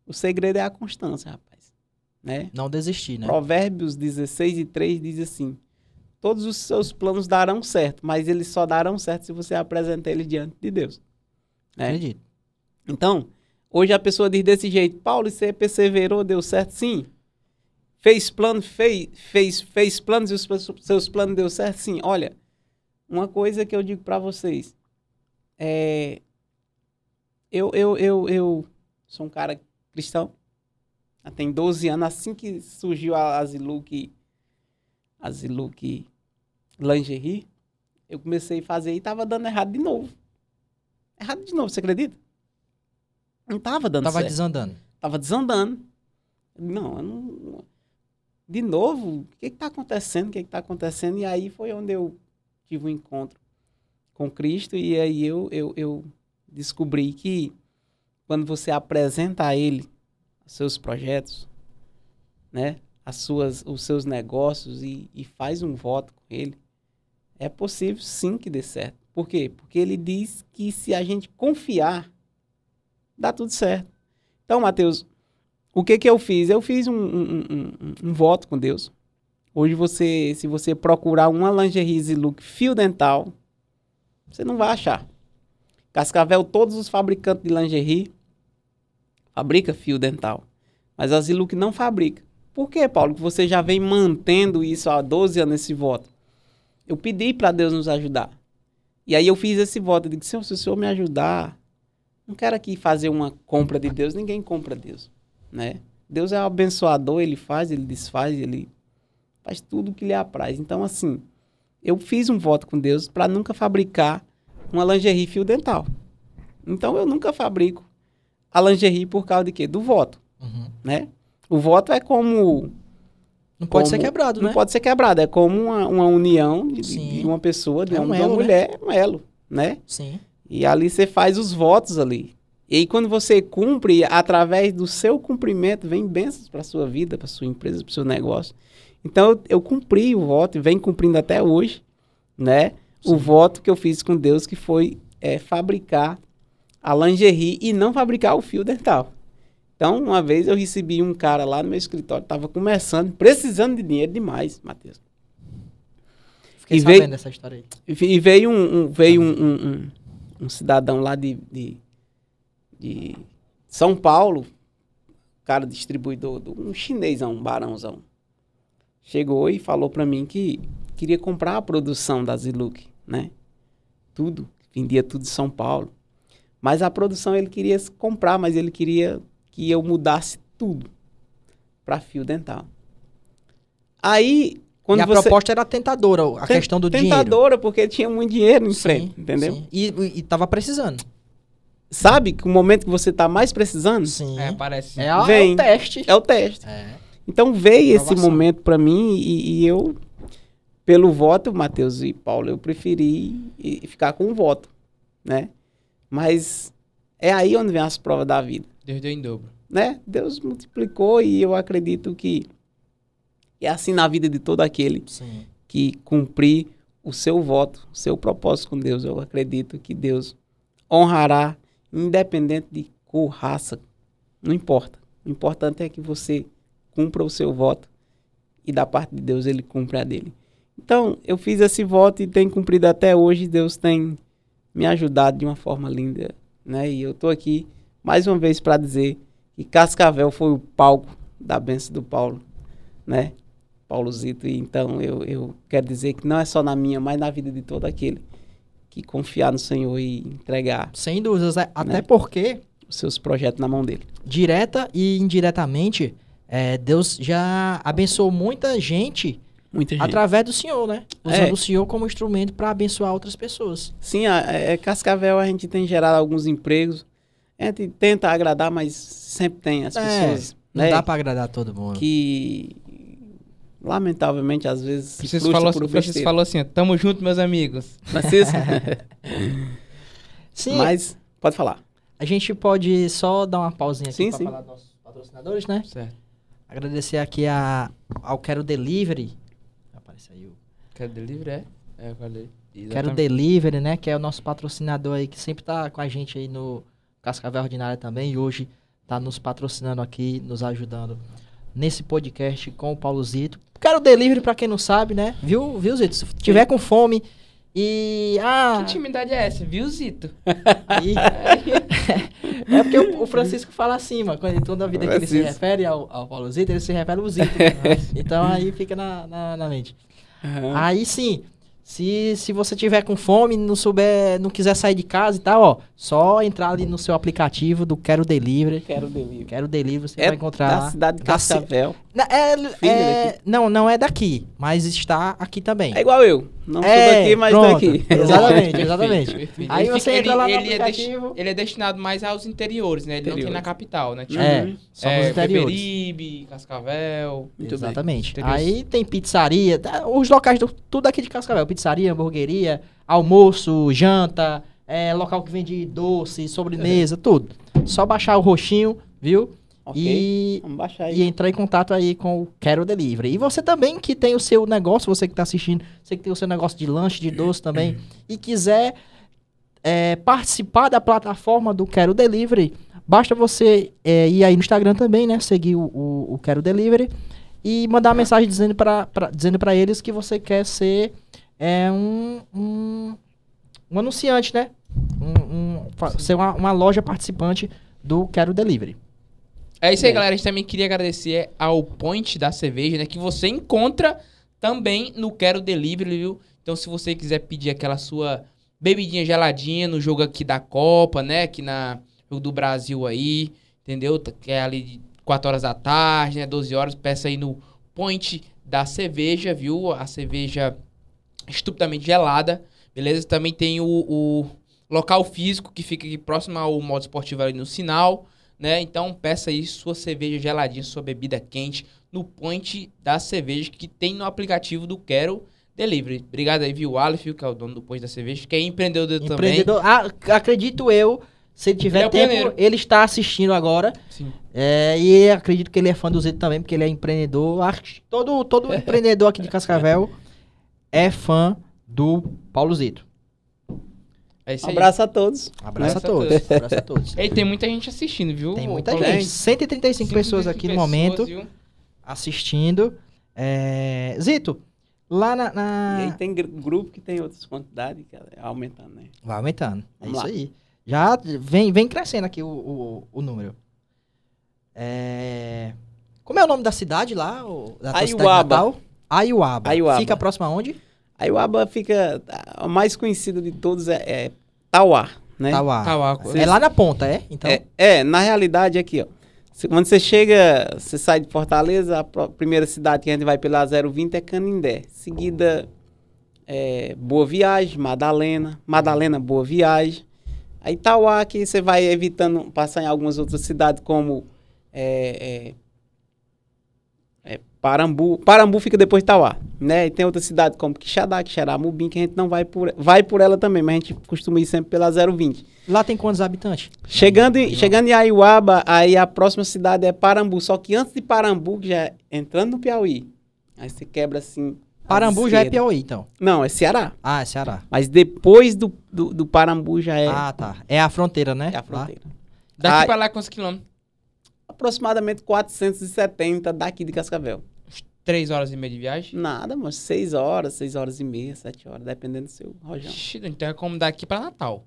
o segredo é a constância, rapaz. Né? Não desistir, né? Provérbios 16 e 3 diz assim: todos os seus planos darão certo, mas eles só darão certo se você apresentar ele diante de Deus. Né? Então, hoje a pessoa diz desse jeito, Paulo, você perseverou, deu certo? Sim. Fez plano, fez, fez, fez planos e os seus planos deu certo? Sim. Olha, uma coisa que eu digo para vocês, é, eu, eu, eu, eu sou um cara cristão, tem 12 anos, assim que surgiu a Azilu, que as look lingerie, eu comecei a fazer e tava dando errado de novo. Errado de novo, você acredita? Não tava dando tava certo. Tava desandando. Tava desandando. Não, eu não. De novo, o que, que tá acontecendo? O que, que tá acontecendo? E aí foi onde eu tive um encontro com Cristo, e aí eu, eu, eu descobri que quando você apresenta a Ele seus projetos, né? as suas, os seus negócios e, e faz um voto com ele, é possível sim que dê certo. Por quê? Porque ele diz que se a gente confiar, dá tudo certo. Então, Mateus, o que que eu fiz? Eu fiz um, um, um, um voto com Deus. Hoje você, se você procurar uma lingerie e look fio dental, você não vai achar. Cascavel, todos os fabricantes de lingerie fabrica fio dental, mas a Ziluc não fabrica. Por que, Paulo, que você já vem mantendo isso há 12 anos, esse voto? Eu pedi para Deus nos ajudar. E aí eu fiz esse voto. Eu disse, Senhor, se o Senhor me ajudar, não quero aqui fazer uma compra de Deus. Ninguém compra Deus, né? Deus é um abençoador, ele faz, ele desfaz, ele faz tudo o que lhe apraz. Então, assim, eu fiz um voto com Deus para nunca fabricar uma lingerie fio dental. Então, eu nunca fabrico a lingerie por causa de quê? Do voto, uhum. né? O voto é como. Não pode como, ser quebrado, não né? Não pode ser quebrado. É como uma, uma união de, de, uma pessoa, de é um uma, elo, uma né? mulher, né? um elo, né? Sim. E ali você faz os votos ali. E aí, quando você cumpre, através do seu cumprimento, vem bênçãos para sua vida, para sua empresa, para seu negócio. Então, eu, eu cumpri o voto e venho cumprindo até hoje, né? Sim. O voto que eu fiz com Deus, que foi é, fabricar a lingerie e não fabricar o fio dental. Então, uma vez eu recebi um cara lá no meu escritório, estava começando, precisando de dinheiro demais, Matheus. Fiquei e sabendo veio, dessa história aí. E veio um, um veio tá um, um, um, cidadão lá de, de, de São Paulo, cara distribuidor, do, um chinesão, um barãozão. Chegou e falou para mim que queria comprar a produção da Ziluc, né? Tudo, vendia tudo em São Paulo. Mas a produção ele queria comprar, mas ele queria que eu mudasse tudo para fio dental. Aí, quando e a você... proposta era tentadora, a questão do tentadora dinheiro. Tentadora, porque tinha muito dinheiro em sim, frente, entendeu? Sim. E, e tava precisando. Sabe que o momento que você tá mais precisando? Sim. É, parece. É, Vem. é o teste. É o teste. É. Então veio esse momento para mim e, e, eu, pelo voto, Matheus e Paulo, eu preferi ficar com o voto, né? Mas é aí onde vem as provas da vida. Deus deu em dobro. Né? Deus multiplicou e eu acredito que é assim na vida de todo aquele Sim. que cumprir o seu voto, o seu propósito com Deus. Eu acredito que Deus honrará, independente de cor, raça, não importa. O importante é que você cumpra o seu voto e da parte de Deus ele cumpre a dele. Então, eu fiz esse voto e tenho cumprido até hoje. Deus tem me ajudado de uma forma linda, né? E eu estou aqui mais uma vez para dizer que Cascavel foi o palco da benção do Paulo, né? Paulo Zito. então eu, eu quero dizer que não é só na minha, mas na vida de todo aquele que confiar no Senhor e entregar. Sem dúvidas, né? até né? porque os seus projetos na mão dele. Direta e indiretamente, é, Deus já abençoou muita gente, muita gente, através do Senhor, né? Usando é. o Senhor como instrumento para abençoar outras pessoas. Sim, a, é, Cascavel a gente tem gerado alguns empregos, gente tenta agradar, mas sempre tem as é, pessoas. Não né, dá para agradar todo mundo. Que lamentavelmente, às vezes. Francisco falou, por Francisco falou assim: tamo junto, meus amigos. [LAUGHS] Francisco. Sim. Mas, pode falar. A gente pode só dar uma pausinha aqui para falar dos nossos patrocinadores, né? Certo. Agradecer aqui a, ao Quero Delivery. Aparece aí o. Quero Delivery, é? É, eu falei. Exatamente. Quero Delivery, né? Que é o nosso patrocinador aí que sempre tá com a gente aí no, Cascavel Ordinária também, e hoje está nos patrocinando aqui, nos ajudando nesse podcast com o Paulo Zito. Quero delivery para quem não sabe, né? Viu, viu Zito? Se tiver com fome e ah, que intimidade é essa, viu Zito? [LAUGHS] E... [LAUGHS] é porque o, o, Francisco fala assim, mano, quando toda a vida que ele se refere ao, ao Paulo Zito, ele se refere ao Zito. [LAUGHS] então aí fica na, na, na mente. Uhum. Aí sim, se, se você tiver com fome, não souber, não quiser sair de casa e tal, ó, só entrar ali no seu aplicativo do Quero Delivery. Quero Delivery. Quero Delivery, você é vai encontrar. Da lá. cidade de Cascavel. Da, é, é, não, não é daqui, mas está aqui também. É igual eu. Não é, tô daqui, mas pronto. tô aqui. [LAUGHS] Exatamente, exatamente. Aí você ele, entra lá no ele É ele é destinado mais aos interiores, né? Ele interiores. não tem na capital, né? Tipo, é, uhum. só é, os interiores. Peperibe, Cascavel... Exatamente. Aí tem pizzaria, tá, os locais, do, tudo aqui de Cascavel. Pizzaria, hamburgueria, almoço, janta, é, local que vende doce, sobremesa, tudo. Só baixar o roxinho, viu? Okay. E, e, entrar em contato aí com o Quero Delivery. E você também que tem o seu negócio, você que está assistindo, você que tem o seu negócio de lanche, de doce também, [COUGHS] e quiser é, participar da plataforma do Quero Delivery, basta você é, ir aí no Instagram também, né? Seguir o, o, o Quero Delivery e mandar uma mensagem dizendo para dizendo eles que você quer ser é, um, um, um anunciante, né? Um, um ser uma, uma loja participante do Quero Delivery. É isso aí, galera. A gente também queria agradecer ao Point da Cerveja, né? Que você encontra também no Quero Delivery, viu? Então, se você quiser pedir aquela sua bebidinha geladinha no jogo aqui da Copa, né? Aqui na jogo do Brasil aí, entendeu? Tá, que é ali 4 horas da tarde, né? 12 horas, peça aí no Point da Cerveja, viu? A cerveja estupidamente gelada, beleza? Também tem o, o local físico que fica aqui próximo ao modo esportivo ali no sinal né? Então peça aí sua cerveja geladinha, sua bebida quente no point da cerveja que tem no aplicativo do Quero Delivery. Obrigado aí, viu, Aleph, que é o dono do point da cerveja, que é empreendedor, empreendedor também. Ah, acredito eu, se ele tiver ele é tempo, pioneiro. ele está assistindo agora. Sim. É, e acredito que ele é fã do Zito também, porque ele é empreendedor. Todo, todo [LAUGHS] empreendedor aqui de Cascavel é fã do Paulo Zito. É isso aí. Abraço a todos. Abraço, a todos. Abraço a [LAUGHS] todos. Ei, tem muita gente assistindo, viu? Tem muita gente. 135 pessoas aqui pessoas, no momento viu? assistindo. É... Zito, lá na, na, E aí tem grupo que tem outras quantidades, é Aumentando, né? Vai aumentando. É Vamos é isso aí. Já vem, vem crescendo aqui o, o, o número. É... Como é o nome da cidade lá? O, da Aiuaba. Aiuaba. Aiuaba. Fica próximo aonde? Aí o Aba fica. A mais conhecida de todos é, é Tauá, né? Tauá. Tauá. Cê... É lá na ponta, é? Então... É, é na realidade aqui, ó. Cê, quando você chega, você sai de Fortaleza, a primeira cidade que a gente vai pela 020 é Canindé. Seguida, é, Boa Viagem, Madalena. Madalena, Boa Viagem. Aí Tauá, que você vai evitando passar em algumas outras cidades, como é, é Parambu, Parambu fica depois de Tauá, né? E tem outras cidades como Quixadá, Quixará, Mubim, que a gente não vai por, vai por ela também, mas a gente costuma ir sempre pela 020. Lá tem quantos habitantes? Chegando em, chegando em Aiuaba, aí a próxima cidade é Parambu, só que antes de Parambu, que já é entrando no Piauí, aí você quebra assim... Parambu já é Piauí, então? Não, é Ceará. Ah, é Ceará. Mas depois do, do, do Parambu já é... Ah, tá. É a fronteira, né? É a fronteira. Lá. Daqui ah, pra lá é quantos quilômetros? Aproximadamente 470 daqui de Cascavel. Três horas e meia de viagem? Nada, mas seis horas, seis horas e meia, sete horas, dependendo do seu rojão. então é como daqui para Natal.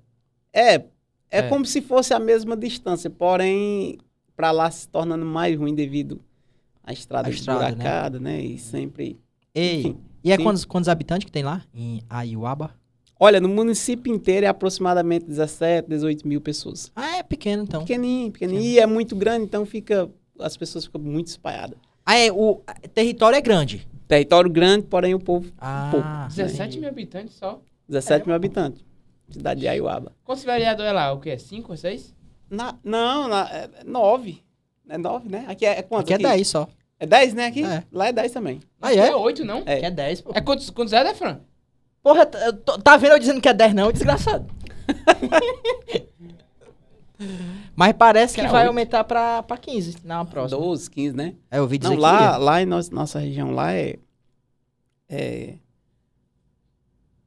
É, é, é, como se fosse a mesma distância, porém para lá se tornando mais ruim devido à estrada, a estrada né? né? E sempre... Ei, enfim, e é quantos, quantos habitantes que tem lá em Aiuaba? Olha, no município inteiro é aproximadamente 17, 18 mil pessoas. Ah, é pequeno então. Pequeninho, pequenininho. pequenininho. E é muito grande, então fica as pessoas ficam muito espalhadas. Ah, é, o território é grande. Território grande, porém o povo ah, pouco. 17 né? mil habitantes só? 17 é, mil habitantes. Cidade de Aiuaba. Quantos vereador é lá? O quê? 5 ou 6? não, na, é 9. É 9, é né? Aqui é, é quanto? Aqui, é 10 só. É 10, né? Aqui? É. Lá é 10 também. Ah, é? é 8, não? É. Aqui é 10, pô. É quantos, quantos é, né, Fran? Porra, tá vendo eu dizendo que é 10 não, desgraçado. [LAUGHS] Mas parece que, que vai 8. aumentar pra 15 na próxima. 12, 15, né? É, eu ouvi dizer Não, lá, que é. lá em nossa, nossa região lá é, é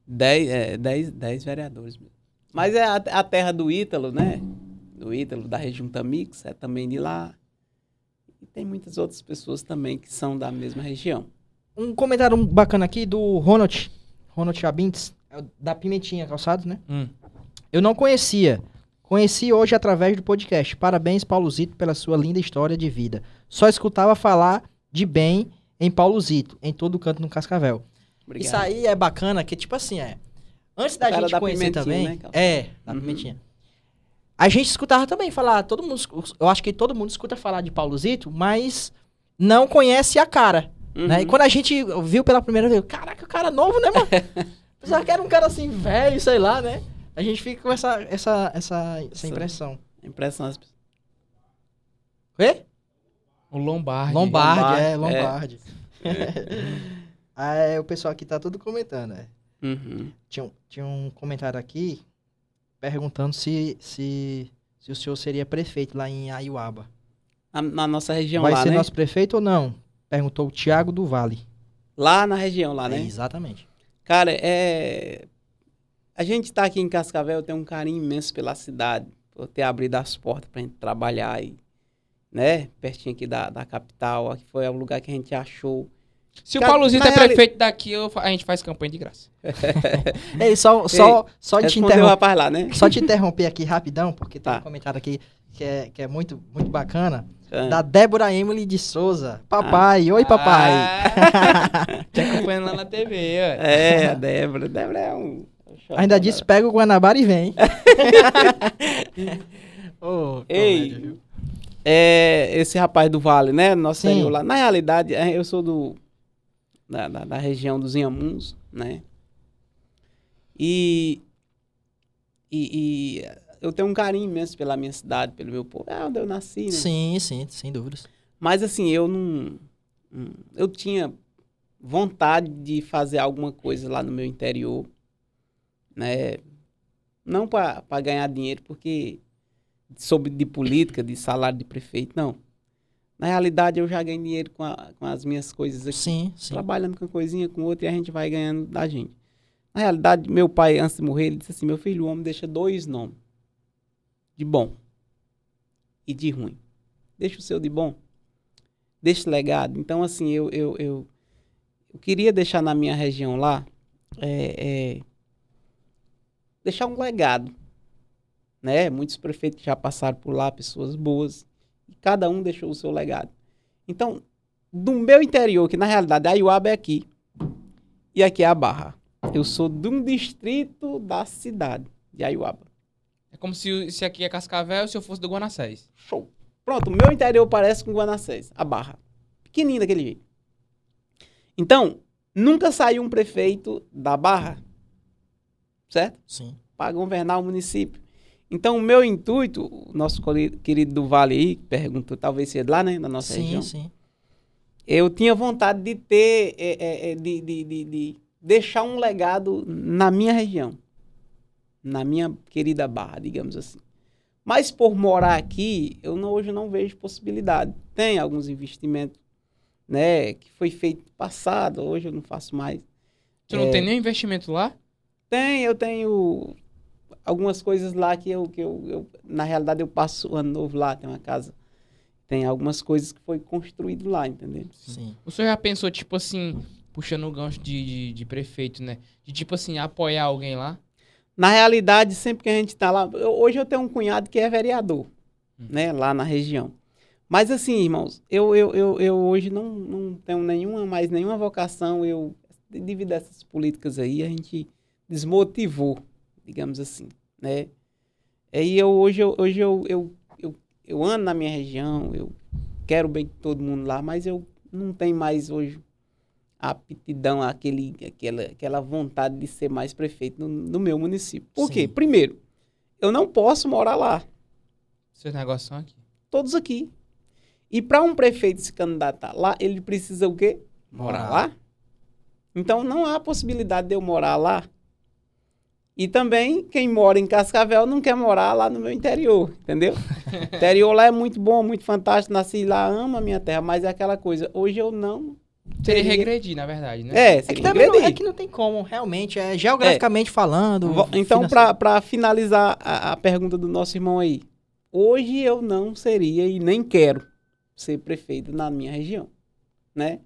10, é, 10, 10 vereadores. Mas é a, a terra do Ítalo, né? Do Ítalo, da região Tamix, é também de lá. E tem muitas outras pessoas também que são da mesma região. Um comentário bacana aqui do Ronald, Ronald Abintes, é da Pimentinha Calçados, né? Hum. Eu não conhecia, Conheci hoje através do podcast. Parabéns, Zito, pela sua linda história de vida. Só escutava falar de bem em Zito, em todo canto no Cascavel. Obrigado. Isso aí é bacana, que tipo assim, é. Antes da gente da conhecer também. Né, é, da uhum. pimentinha. A gente escutava também falar, todo mundo. Eu acho que todo mundo escuta falar de Zito, mas não conhece a cara. Uhum. Né? E uhum. quando a gente viu pela primeira vez, caraca, o cara é novo, né, mano? [LAUGHS] Pensava que era um cara assim, velho, sei lá, né? A gente fica com essa, essa, essa, essa, impressão. Impressão. Quê? O Lombardi. Lombardi, Lombardi é, é. Lombardi. [LAUGHS] É. Aí, o pessoal aqui tá tudo comentando, né? Uhum. Tinha, tinha um comentário aqui perguntando se, se, se o senhor seria prefeito lá em Aiuaba. Na, na nossa região Vai lá, Vai ser né? nosso prefeito ou não? Perguntou o Tiago do Vale. Lá na região, lá, né? É, exatamente. Cara, é... A gente está aqui em Cascavel, tem um carinho imenso pela cidade, por ter abrido as portas para a gente trabalhar aí, né? Pertinho aqui da, da capital, aqui foi o lugar que a gente achou. Se o Paulo é prefeito daqui, eu, a gente faz campanha de graça. [LAUGHS] Ei, só, só, Ei, só te interromper. né? Só te interromper aqui rapidão, porque tá. tem um tá. comentário aqui que é, que é muito, muito bacana. É. Da Débora Emily de Souza. Papai, ah. oi papai. Ah. [LAUGHS] te acompanhando lá na TV, ó. É, a Débora. Débora é um Ainda disse, pega o Guanabara e vem. [LAUGHS] oh, Ei, é, esse rapaz do Vale, né? Nosso Sim. lá. Na realidade, é, eu sou do da, da, da região dos Inhamuns, né? E, e, e, eu tenho um carinho imenso pela minha cidade, pelo meu povo. É onde eu nasci, né? Sim, sim, sem dúvidas. Mas assim, eu não. Hum, eu tinha vontade de fazer alguma coisa lá no meu interior, né? Não para ganhar dinheiro, porque soube de política, de salário de prefeito, não. Na realidade, eu já ganho dinheiro com, a, com as minhas coisas aqui. Sim, sim. Trabalhando com uma coisinha, com outra, e a gente vai ganhando da gente. Na realidade, meu pai, antes de morrer, ele disse assim: meu filho, o homem deixa dois nomes: de bom e de ruim. Deixa o seu de bom, deixa o legado. Então, assim, eu, eu, eu, eu queria deixar na minha região lá é, é, deixar um legado. Né? Muitos prefeitos já passaram por lá, pessoas boas, e cada um deixou o seu legado. Então, do meu interior, que na realidade a Iuaba é aqui, e aqui é a Barra. Eu sou de um distrito da cidade de Aiuaba. É como se, se aqui é Cascavel, se eu fosse do Guanacés. Show. Pronto, o meu interior parece com Guanacés, a Barra. Pequenininho daquele jeito. Então, nunca saiu um prefeito da Barra certo? Sim. Para governar o município. Então, o meu intuito, o nosso querido do Vale aí, que perguntou, talvez seja lá, né, na nossa sim, região. Sim, sim. Eu tinha vontade de ter, é, é, é, de, de, de, de deixar um legado na minha região. Na minha querida Barra, digamos assim. Mas por morar aqui, eu não, hoje não vejo possibilidade. Tem alguns investimentos, né, que foi feito passado, hoje eu não faço mais. você é... não tem é. nenhum investimento lá? Tem, eu tenho algumas coisas lá que eu, que eu, eu, na realidade, eu passo o ano novo lá, tem uma casa. Tem algumas coisas que foi construído lá, entendeu? Sim. O senhor já pensou, tipo assim, puxando o gancho de, de, de prefeito, né? De, tipo assim, apoiar alguém lá? Na realidade, sempre que a gente tá lá... Eu, hoje eu tenho um cunhado que é vereador, hum. né? Lá na região. Mas assim, irmãos, eu, eu, eu, eu hoje não, não tenho nenhuma, mais nenhuma vocação. Eu, devido a essas políticas aí, a gente desmotivou, digamos assim, né? E eu, hoje, eu, hoje eu, eu, eu, eu ando na minha região, eu quero bem de todo mundo lá, mas eu não tenho mais hoje aptidão, aquele, aquela, aquela vontade de ser mais prefeito no, no meu município. Por Sim. quê? Primeiro, eu não posso morar lá. Seus negócios são aqui? Todos aqui. E para um prefeito se candidatar lá, ele precisa o quê? Morar, morar lá. Então não há possibilidade de eu morar lá e também quem mora em Cascavel não quer morar lá no meu interior, entendeu? o [LAUGHS] interior lá é muito bom, muito fantástico, nasci lá, amo a minha terra, mas é aquela coisa, hoje eu não Seria regredir, na verdade, né? É, seria é que não, é que não tem como, realmente, é geograficamente é. falando. Então, para finalizar a, a, pergunta do nosso irmão aí, hoje eu não seria e nem quero ser prefeito na minha região, né?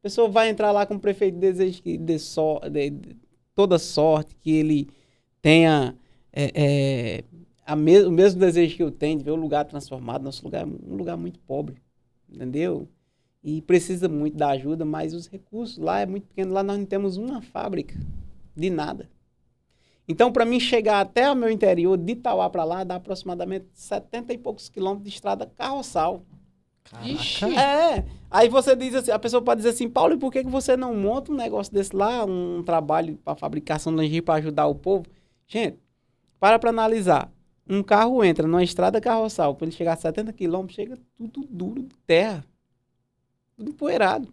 A pessoa vai entrar lá com o prefeito deseja que dê, so, dê toda sorte, que ele tenha é, é, me o mesmo desejo que eu tenho de ver o lugar transformado. Nosso lugar é um lugar muito pobre, entendeu? E precisa muito da ajuda, mas os recursos lá é muito pequeno. Lá nós não temos uma fábrica de nada. Então, para mim chegar até o meu interior, de Itauá para lá, dá aproximadamente 70 e poucos quilômetros de estrada carroçal. Ixi. É. Aí você diz assim, a pessoa pode dizer assim, Paulo, e por que, que você não monta um negócio desse lá, um trabalho para fabricação de lingerie para ajudar o povo? Gente, para para analisar. Um carro entra numa estrada carroçal, quando ele chegar a 70 quilômetros, chega tudo duro de terra, tudo empoeirado.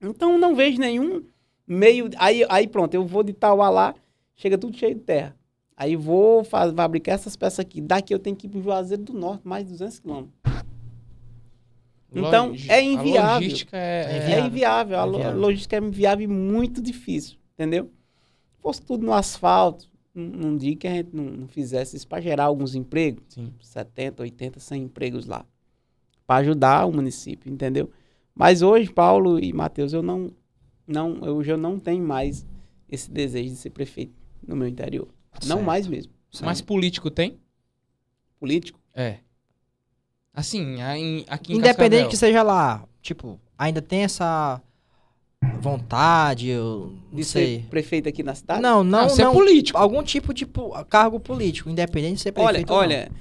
Então não vejo nenhum meio. Aí, aí pronto, eu vou de Tauá lá, chega tudo cheio de terra. Aí vou fazer, fabricar essas peças aqui. Daqui eu tenho que ir para o Juazeiro do Norte, mais 200 quilômetros. Então, é inviável. A logística é, é, inviável. É, é inviável. A, é inviável. logística é inviável e muito difícil, entendeu? Fosse tudo no asfalto, não digo que a gente não, não fizesse isso para gerar alguns empregos, Sim. 70, 80, 100 empregos lá, para ajudar o município, entendeu? Mas hoje, Paulo e Matheus, eu não, não, hoje eu não tenho mais esse desejo de ser prefeito no meu interior. Certo. Não mais mesmo. Mas político tem? Político? É. Assim, aqui em Independente Cascavel. que seja lá, tipo, ainda tem essa vontade, eu não de sei. prefeito aqui na cidade? Não, não, não. Ah, é não. político. Algum tipo de cargo político, independente de ser prefeito olha, Olha,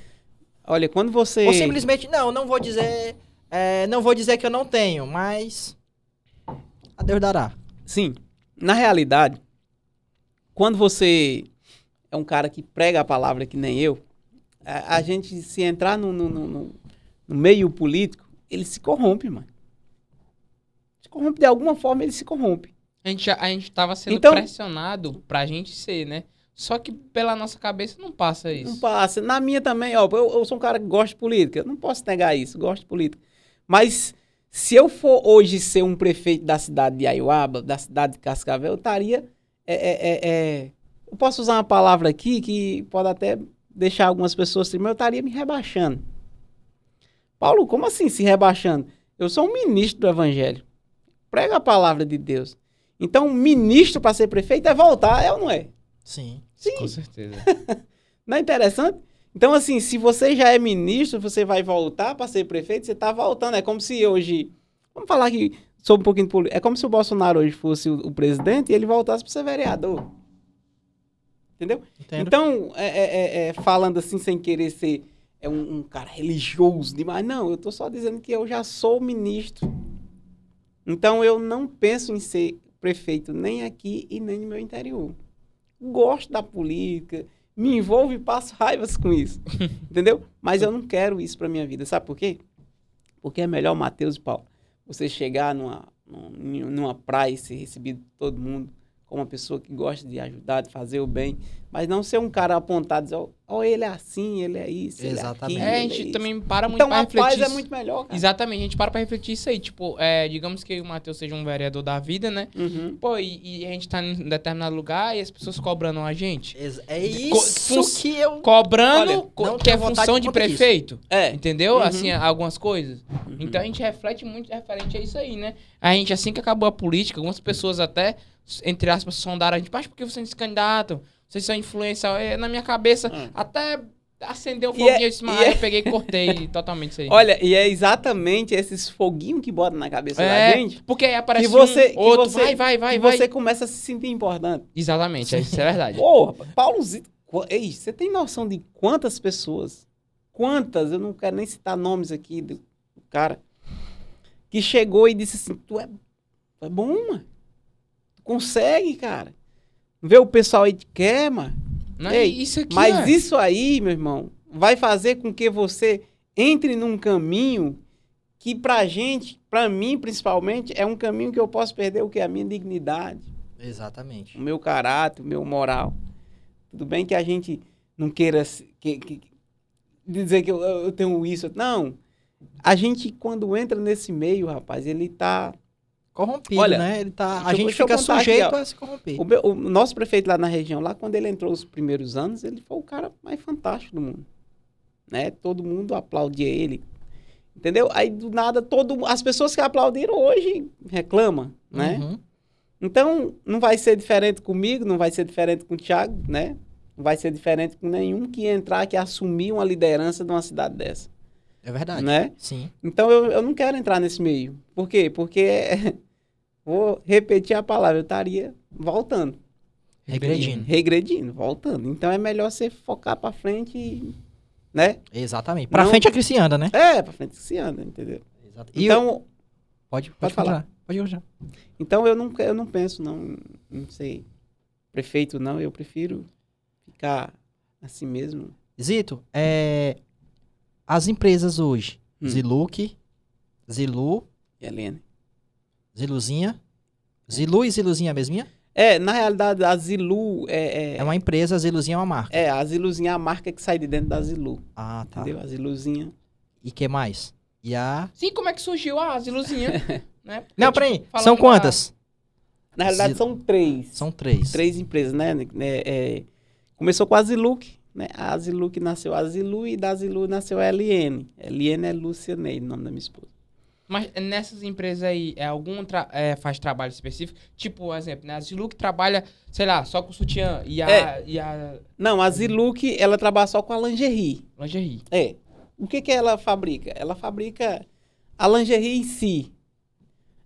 olha, quando você... Ou simplesmente, não, não vou dizer... É, não vou dizer que eu não tenho, mas... A Deus dará. Sim. Na realidade, quando você é um cara que prega a palavra que nem eu, a, a gente se entrar no, no, no, no meio político, ele se corrompe, mano corrompe. De alguma forma ele se corrompe. A gente, a gente tava sendo então, pressionado pra gente ser, né? Só que pela nossa cabeça não passa isso. Não passa. Na minha também, ó, eu, eu sou um cara que gosta de política. Eu não posso negar isso, gosto de política. Mas se eu for hoje ser um prefeito da cidade de Aiuaba, da cidade de Cascavel, eu estaria. É, é, é, é eu posso usar uma palavra aqui que pode até deixar algumas pessoas tristes, mas eu estaria me rebaixando. Paulo, como assim se rebaixando? Eu sou um ministro do Evangelho prega a palavra de Deus. Então, ministro para ser prefeito é voltar, é ou não é? Sim. Sim. Com certeza. [LAUGHS] não é interessante? Então, assim, se você já é ministro, você vai voltar para ser prefeito, você está voltando. É como se hoje. Vamos falar aqui sobre um pouquinho de política. É como se o Bolsonaro hoje fosse o, presidente e ele voltasse para ser vereador. Entendeu? Entendo. Então, é, é, é, é, falando assim, sem querer ser é um, um cara religioso demais, não, eu estou só dizendo que eu já sou ministro então eu não penso em ser prefeito nem aqui e nem no meu interior. Gosto da política, me envolvo e passo raivas com isso. [LAUGHS] entendeu? Mas eu não quero isso para minha vida. Sabe por quê? Porque é melhor, Mateus e Paulo, você chegar numa, numa praia e ser recebido todo mundo como uma pessoa que gosta de ajudar, de fazer o bem, mas não ser um cara apontado, dizer, ó, oh, ele é assim, ele é isso, Exatamente. Ele é, aqui. é, a gente é também para muito então, pra refletir. Então a paz é muito melhor, cara. Exatamente, a gente para pra refletir isso aí, tipo, é, digamos que o Matheus seja um vereador da vida, né? Uhum. Pô, e, e, a gente tá em um determinado lugar e as pessoas cobrando a gente. É isso Co que eu... Cobrando Olha, co que é função de, de prefeito, é. entendeu? Uhum. Assim, algumas coisas. Uhum. Então a gente reflete muito referente a isso aí, né? A gente, assim que acabou a política, algumas pessoas até entre aspas, sondar a gente, mas por que vocês se candidatam? Vocês são influência. É, na minha cabeça, hum. até acendeu o é- foguinho, e é, eu é... eu peguei e cortei [LAUGHS] totalmente isso aí. Olha, e é exatamente esses foguinhos que bota na cabeça é, da gente. Porque aí aparece que você, um, que outro, você, vai, vai, vai. E você começa a se sentir importante. Exatamente, é isso é verdade. [LAUGHS] Porra, Paulo Zito, ei, você tem noção de quantas pessoas, quantas, eu não quero nem citar nomes aqui do, do cara, que chegou e disse assim, tu é, tu é bom, mano. Consegue, cara. Vê o pessoal aí que quer, mano. Não, Ei, isso aqui, mas isso aí, meu irmão, vai fazer com que você entre num caminho que pra gente, pra mim principalmente, é um caminho que eu posso perder o que? A minha dignidade. Exatamente. O meu caráter, o meu moral. Tudo bem que a gente não queira que, que, dizer que eu, eu tenho isso. Não. A gente, quando entra nesse meio, rapaz, ele tá corrompido, Olha, né? Ele tá, a gente fica sujeito aqui, a se corromper. O, meu, o, nosso prefeito lá na região, lá quando ele entrou os primeiros anos, ele foi o cara mais fantástico do mundo. Né? Todo mundo aplaudia ele. Entendeu? Aí do nada todo as pessoas que aplaudiram hoje reclamam, né? Uhum. Então, não vai ser diferente comigo, não vai ser diferente com o Thiago, né? Não vai ser diferente com nenhum que entrar que assumir uma liderança de uma cidade dessa. É verdade. Né? Sim. Então eu, eu não quero entrar nesse meio. Por quê? Porque [LAUGHS] vou repetir a palavra, eu estaria voltando. Regredindo. Regredindo, voltando. Então é melhor você focar para frente e, né? Exatamente. Para frente é que se anda, né? É, para frente é que se anda, entendeu? Exato. Então eu... pode, pode, pode falar. falar. Pode já. Então eu não eu não penso não, não sei. Prefeito não, eu prefiro ficar assim mesmo. Zito, é as empresas hoje, hum. Ziluc, Zilu e Helene. Ziluzinha. É. Zilu e Ziluzinha é mesminha? É, na realidade, a Zilu é, é. É, uma empresa, a Ziluzinha é uma marca. É, a Ziluzinha é a marca que sai de dentro da Zilu. Ah, tá. Entendeu? A Ziluzinha. E que mais? E a. Sim, como é que surgiu a Ziluzinha? [LAUGHS] né? Não, tipo, peraí. São quantas? Na realidade, Zil... são três. São três. Três empresas, né? É, é, começou com a Ziluc, né? A Ziluc nasceu a Zilu e da Zilu nasceu a LN. LN é Lucianei, o nome da minha esposa. Mas nessas empresas aí, é algum tra é, faz trabalho específico? Tipo, por exemplo, né? a Ziluc trabalha, sei lá, só com sutiã e a... É. E a... Não, a Ziluc, ela trabalha só com a lingerie. Lingerie. É. O que que ela fabrica? Ela fabrica a lingerie em si.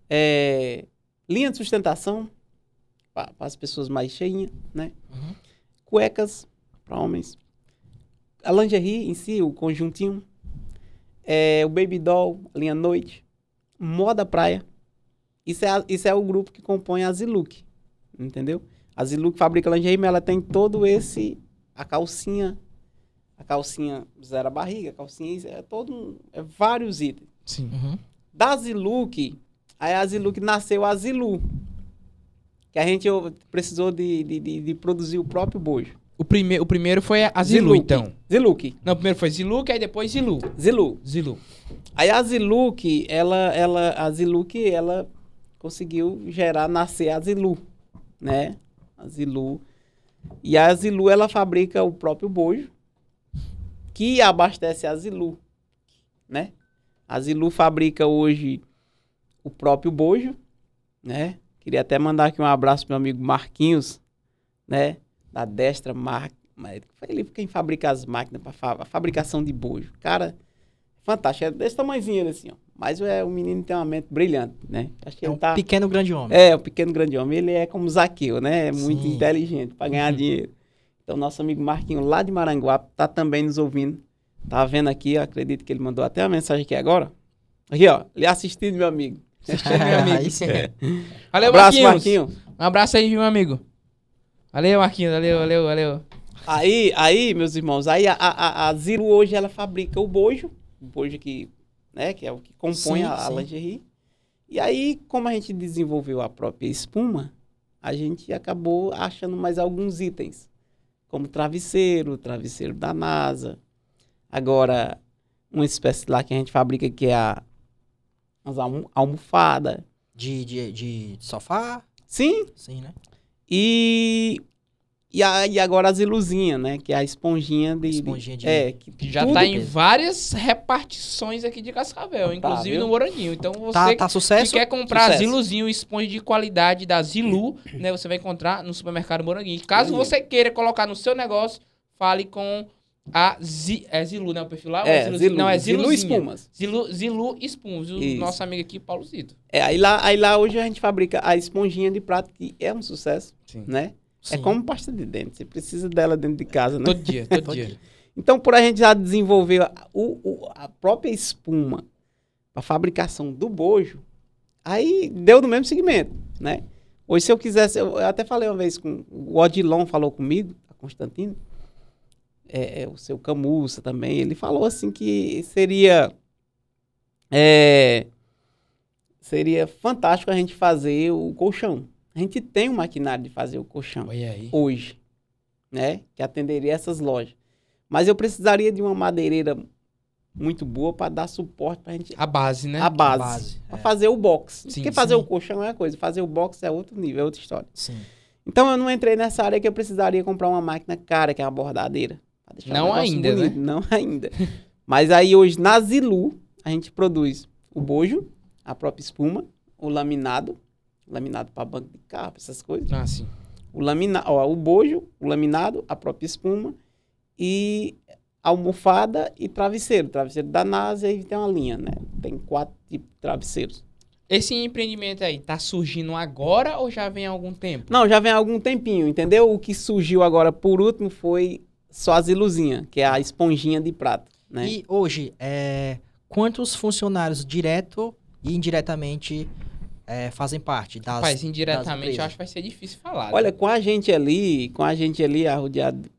É, linha de sustentação, para as pessoas mais cheinhas, né? Uhum. Cuecas, para homens. A lingerie em si, o conjuntinho. É, o baby doll, linha noite. Moda Praia. Isso é, isso é o grupo que compõe a Ziluc, entendeu? A Ziluc fabrica lingerie, mas ela tem todo esse... A calcinha, a calcinha zero a barriga, a calcinha... É todo um, é vários itens. Sim. Uhum. Da Ziluc, aí a Ziluc nasceu a Zilu. Que a gente precisou de, de, de, de produzir o próprio bojo. O, prime o primeiro foi a Zilu, então. Ziluque. Não, o primeiro foi Ziluque, aí depois Zilu. Zilu. Zilu. Aí a Ziluque, ela, ela, a Ziluque, ela conseguiu gerar, nascer a Zilu, né? A Zilu. E a Zilu, ela fabrica o próprio bojo, que abastece a Zilu, né? A Zilu fabrica hoje o próprio bojo, né? Queria até mandar aqui um abraço pro meu amigo Marquinhos, né? da Destra Mark, foi ele quem fabrica as máquinas para fa a fabricação de bojo. Cara, fantástico. É desse tamanhozinho assim, ó. Mas é um menino tem uma mente brilhante, né? Acho que é um tá... pequeno grande homem. É, um pequeno grande homem. Ele é como Zaqueu, né? É muito inteligente para ganhar uhum. dinheiro. Então, nosso amigo Marquinho, lá de Maranguape, tá também nos ouvindo. Tá vendo aqui, acredito que ele mandou até uma mensagem aqui agora. Aqui, ó. Ele assistindo, meu amigo. [LAUGHS] Assistindo, meu é. Valeu, Abraço, Marquinhos. Marquinhos. Um abraço aí, meu amigo. Valeu, Marquinhos. Valeu, valeu, valeu. Aí, aí, meus irmãos, aí a, a, a Zilo hoje ela fabrica o bojo, o bojo que, né, que é o que compõe sim, a, a sim. lingerie. E aí, como a gente desenvolveu a própria espuma, a gente acabou achando mais alguns itens, como travesseiro, travesseiro da NASA. Agora, uma espécie lá que a gente fabrica que é a almofada. De, de, de sofá? Sim. Sim, né? E e, a, e agora as ilusinhas, né? Que é a esponjinha de. Esponjinha de. É, que, já tá em várias repartições aqui de Cascavel, tá, inclusive no Moranguinho Então tá, você tá, tá que quer comprar sucesso. as ilusinhas, esponja de qualidade da Zilu, né? Você vai encontrar no supermercado Moranguinho. Caso você queira colocar no seu negócio, fale com a Z, é Zilu, né? O perfil lá? É, Zilu, Zilu, não, é Zilu Espumas. Zilu, Zilu Espumas, o Isso. nosso amigo aqui, Paulo Zito. É, aí lá, aí lá hoje a gente fabrica a esponjinha de prato, que é um sucesso, Sim. né? É Sim. É como pasta de dente, você precisa dela dentro de casa, né? Todo dia, [LAUGHS] todo, todo dia. dia. Então, por a gente já desenvolver o, o, a própria espuma para fabricação do bojo, aí deu no mesmo segmento, né? Hoje, se eu quisesse, eu, eu até falei uma vez com o Odilon, falou comigo, a Constantino, é, é, o seu Camusa também, ele falou assim que seria é, seria fantástico a gente fazer o colchão. A gente tem o um maquinário de fazer o colchão hoje, né? Que atenderia essas lojas. Mas eu precisaria de uma madeireira muito boa para dar suporte para a gente. A base, né? A base. base para é. fazer o box. Sim, Porque fazer sim. o colchão é uma coisa, fazer o box é outro nível, é outra história. Sim. Então eu não entrei nessa área que eu precisaria comprar uma máquina cara, que é uma bordadeira não, um ainda, né? não ainda, Não ainda. Mas aí hoje, na Zilu, a gente produz o bojo, a própria espuma, o laminado, laminado para banco de carro, essas coisas. Ah, sim. O, lamina, ó, o bojo, o laminado, a própria espuma e almofada e travesseiro. Travesseiro da NASA e tem uma linha, né? Tem quatro tipos de travesseiros. Esse empreendimento aí tá surgindo agora ou já vem há algum tempo? Não, já vem há algum tempinho, entendeu? O que surgiu agora por último foi só as ilusinhas, que é a esponjinha de prato. Né? E hoje, é, quantos funcionários direto e indiretamente é, fazem parte das. Rapaz, indiretamente das acho que vai ser difícil falar. Olha, né? com a gente ali, com a gente ali, arrodeado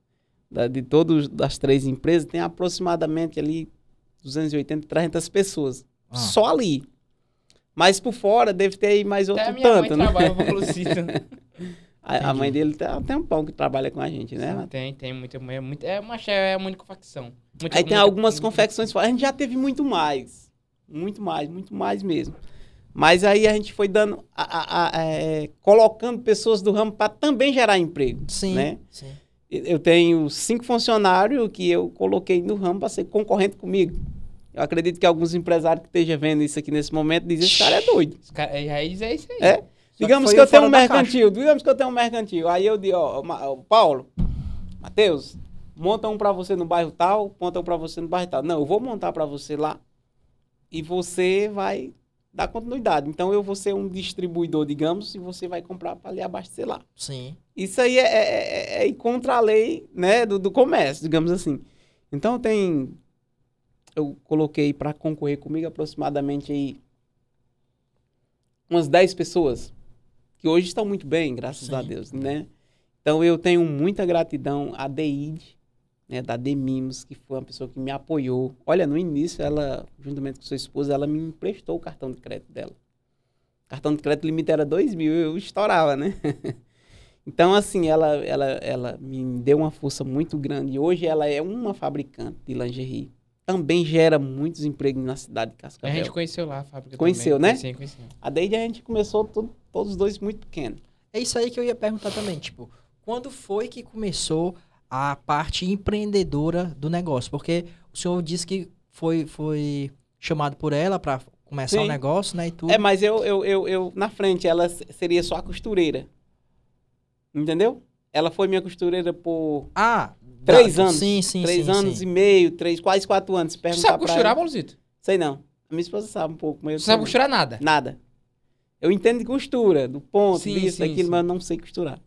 de, de todas as três empresas, tem aproximadamente ali 280, 300 pessoas. Ah. Só ali. Mas por fora deve ter aí mais outro Até tanto, minha mãe né? Trabalha [LAUGHS] A, a, mãe dele tá, tem um pão que trabalha com a gente, né? Sim, tem, tem muita mãe. Muito, é, uma, é a única facção. Muita, Aí tem muita, algumas muita, confecções. A gente já teve muito mais. Muito mais, muito mais mesmo. Mas aí a gente foi dando, a, a, a, é, colocando pessoas do ramo para também gerar emprego. Sim, né? sim. Eu tenho cinco funcionários que eu coloquei no ramo para ser concorrente comigo. Eu acredito que alguns empresários que estejam vendo isso aqui nesse momento dizem: esse cara é doido. Esse cara, é, é, é isso aí. É? digamos que, que eu tenho um mercantil, caixa. digamos que eu tenho um mercantil. Aí eu digo, ó, Paulo, Matheus, monta um para você no bairro tal, monta um para você no bairro tal. Não, eu vou montar para você lá e você vai dar continuidade. Então eu vou ser um distribuidor, digamos, e você vai comprar para ali abastecer lá. Sim. Isso aí é, é, é, é, é contra a lei né, do, do comércio, digamos assim. Então tem. Eu coloquei para concorrer comigo aproximadamente aí umas 10 pessoas que hoje estão muito bem, graças Sim. a Deus, né? Então eu tenho muita gratidão a Deide, né, da Demimos, que foi uma pessoa que me apoiou. Olha, no início ela, juntamente com sua esposa, ela me emprestou o cartão de crédito dela. O cartão de crédito limite era 2 mil, eu estourava, né? [LAUGHS] Então, assim, ela, ela, ela me deu uma força muito grande. Hoje ela é uma fabricante de lingerie também gera muitos empregos na cidade de Cascavel. A gente conheceu lá a fábrica Conheceu, também. né? Sim, conheci. A desde a gente começou tudo, todos os dois muito pequenos. É isso aí que eu ia perguntar também, tipo, quando foi que começou a parte empreendedora do negócio? Porque o senhor disse que foi, foi chamado por ela para começar o um negócio, né, e tudo. É, mas eu, eu, eu, eu, na frente, ela seria só a costureira. Entendeu? Ela foi minha costureira por. Ah, Três anos. Sim, sim, Três sim, anos sim. e meio, três, quase quatro anos. Você sabe costurar, Bolsito? Sei não. A minha esposa sabe um pouco, mas eu Você sabe costurar nada? Nada. Eu entendo de costura, do ponto, sim, disso, sim, daquilo, mas eu não sei costurar.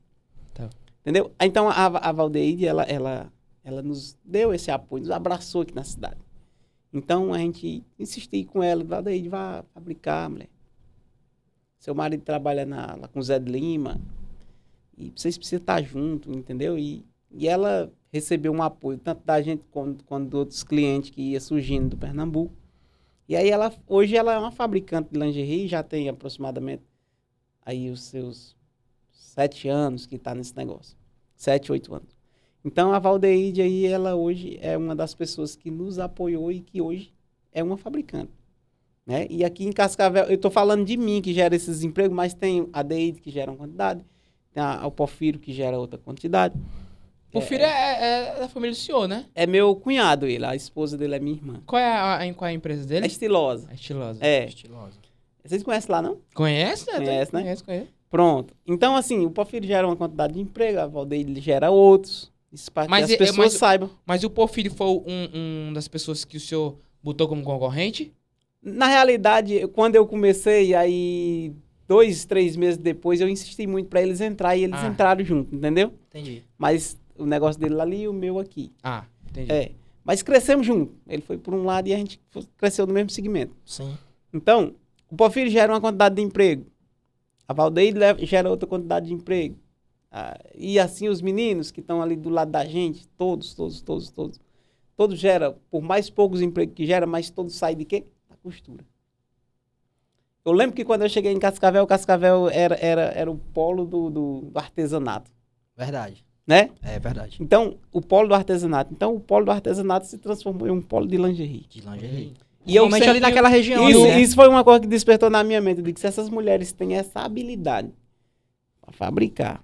Tá. Entendeu? Então, a, a Valdeide, ela, ela, ela nos deu esse apoio, nos abraçou aqui na cidade. Então, a gente insistiu com ela, Valdeide, vá fabricar, mulher. Seu marido trabalha na, lá com o Zé de Lima, e vocês precisam estar juntos, entendeu? E, e ela recebeu um apoio tanto da gente quanto, quanto de outros clientes que ia surgindo do Pernambuco. E aí ela hoje ela é uma fabricante de lingerie, já tem aproximadamente aí os seus sete anos que está nesse negócio, sete, oito anos. Então a Valdeide aí ela hoje é uma das pessoas que nos apoiou e que hoje é uma fabricante. Né? E aqui em Cascavel, eu estou falando de mim que gera esses empregos, mas tem a Deide que gera uma quantidade, tem a, o Porfírio que gera outra quantidade. O é, filho é. É, é, é da família do senhor, né? É meu cunhado ele, a esposa dele é minha irmã. Qual é a, a- qual é a empresa dele? É estilosa. É estilosa. É. Estilosa. Vocês conhecem lá, não? Conhece, né? Conhece, né? Conhece, conhece. Pronto. Então, assim, o Porfírio gera uma quantidade de emprego, a Valdeir gera outros. Isso para que Mas as pessoas mas- saibam. Mas o Porfírio foi um, um das pessoas que o senhor botou como concorrente? Na realidade, quando eu comecei, aí dois, três meses depois, eu insisti muito para eles entrar e eles Ah. entraram junto, entendeu? Entendi. Mas o negócio dele lá ali e o meu aqui. Ah, entendi. É. Mas crescemos junto. Ele foi por um lado e a gente cresceu no mesmo segmento. Sim. Então, o Porfírio gera uma quantidade de emprego. A Valdeir gera outra quantidade de emprego. Ah, e assim os meninos que estão ali do lado da gente, todos, todos, todos, todos. Todos gera, por mais poucos empregos que gera, mas todos saem de quê? Da costura. Eu lembro que quando eu cheguei em Cascavel, Cascavel era, era, era o polo do, do, do artesanato. Verdade né? É verdade. Então, o polo do artesanato. Então, o polo do artesanato se transformou em um polo de lingerie. De lingerie. E eu sempre, ali naquela região. Isso, né? isso foi uma coisa que despertou na minha mente. Eu que se essas mulheres têm essa habilidade para fabricar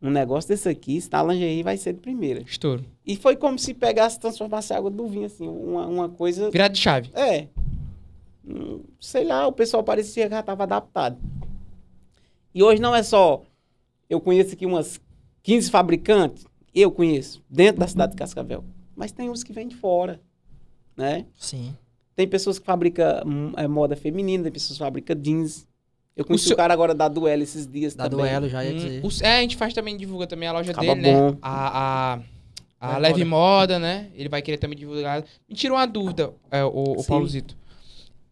um negócio desse aqui, se na lingerie vai ser de primeira. Estouro. E foi como se pegasse, transformasse a água do vinho, assim, uma, uma coisa... Virar de chave. É. Hum, sei lá, o pessoal parecia que já estava adaptado. E hoje não é só... Eu conheço aqui umas 15 fabricantes, eu conheço, dentro da cidade de Cascavel. Mas tem uns que vêm de fora, né? Sim. Tem pessoas que fabricam hum, é, moda feminina, tem pessoas que fabricam jeans. Eu conheci o, seu... o cara agora da Duelo esses dias da também. Da Duelo, já ia hum, dizer. Hum, o... é, a gente faz também, divulga também a loja Acaba dele, né? bom. né? A, a, a é Leve moda. moda. né? Ele vai querer também divulgar. Me tirou uma dúvida, é, o, o Paulozito.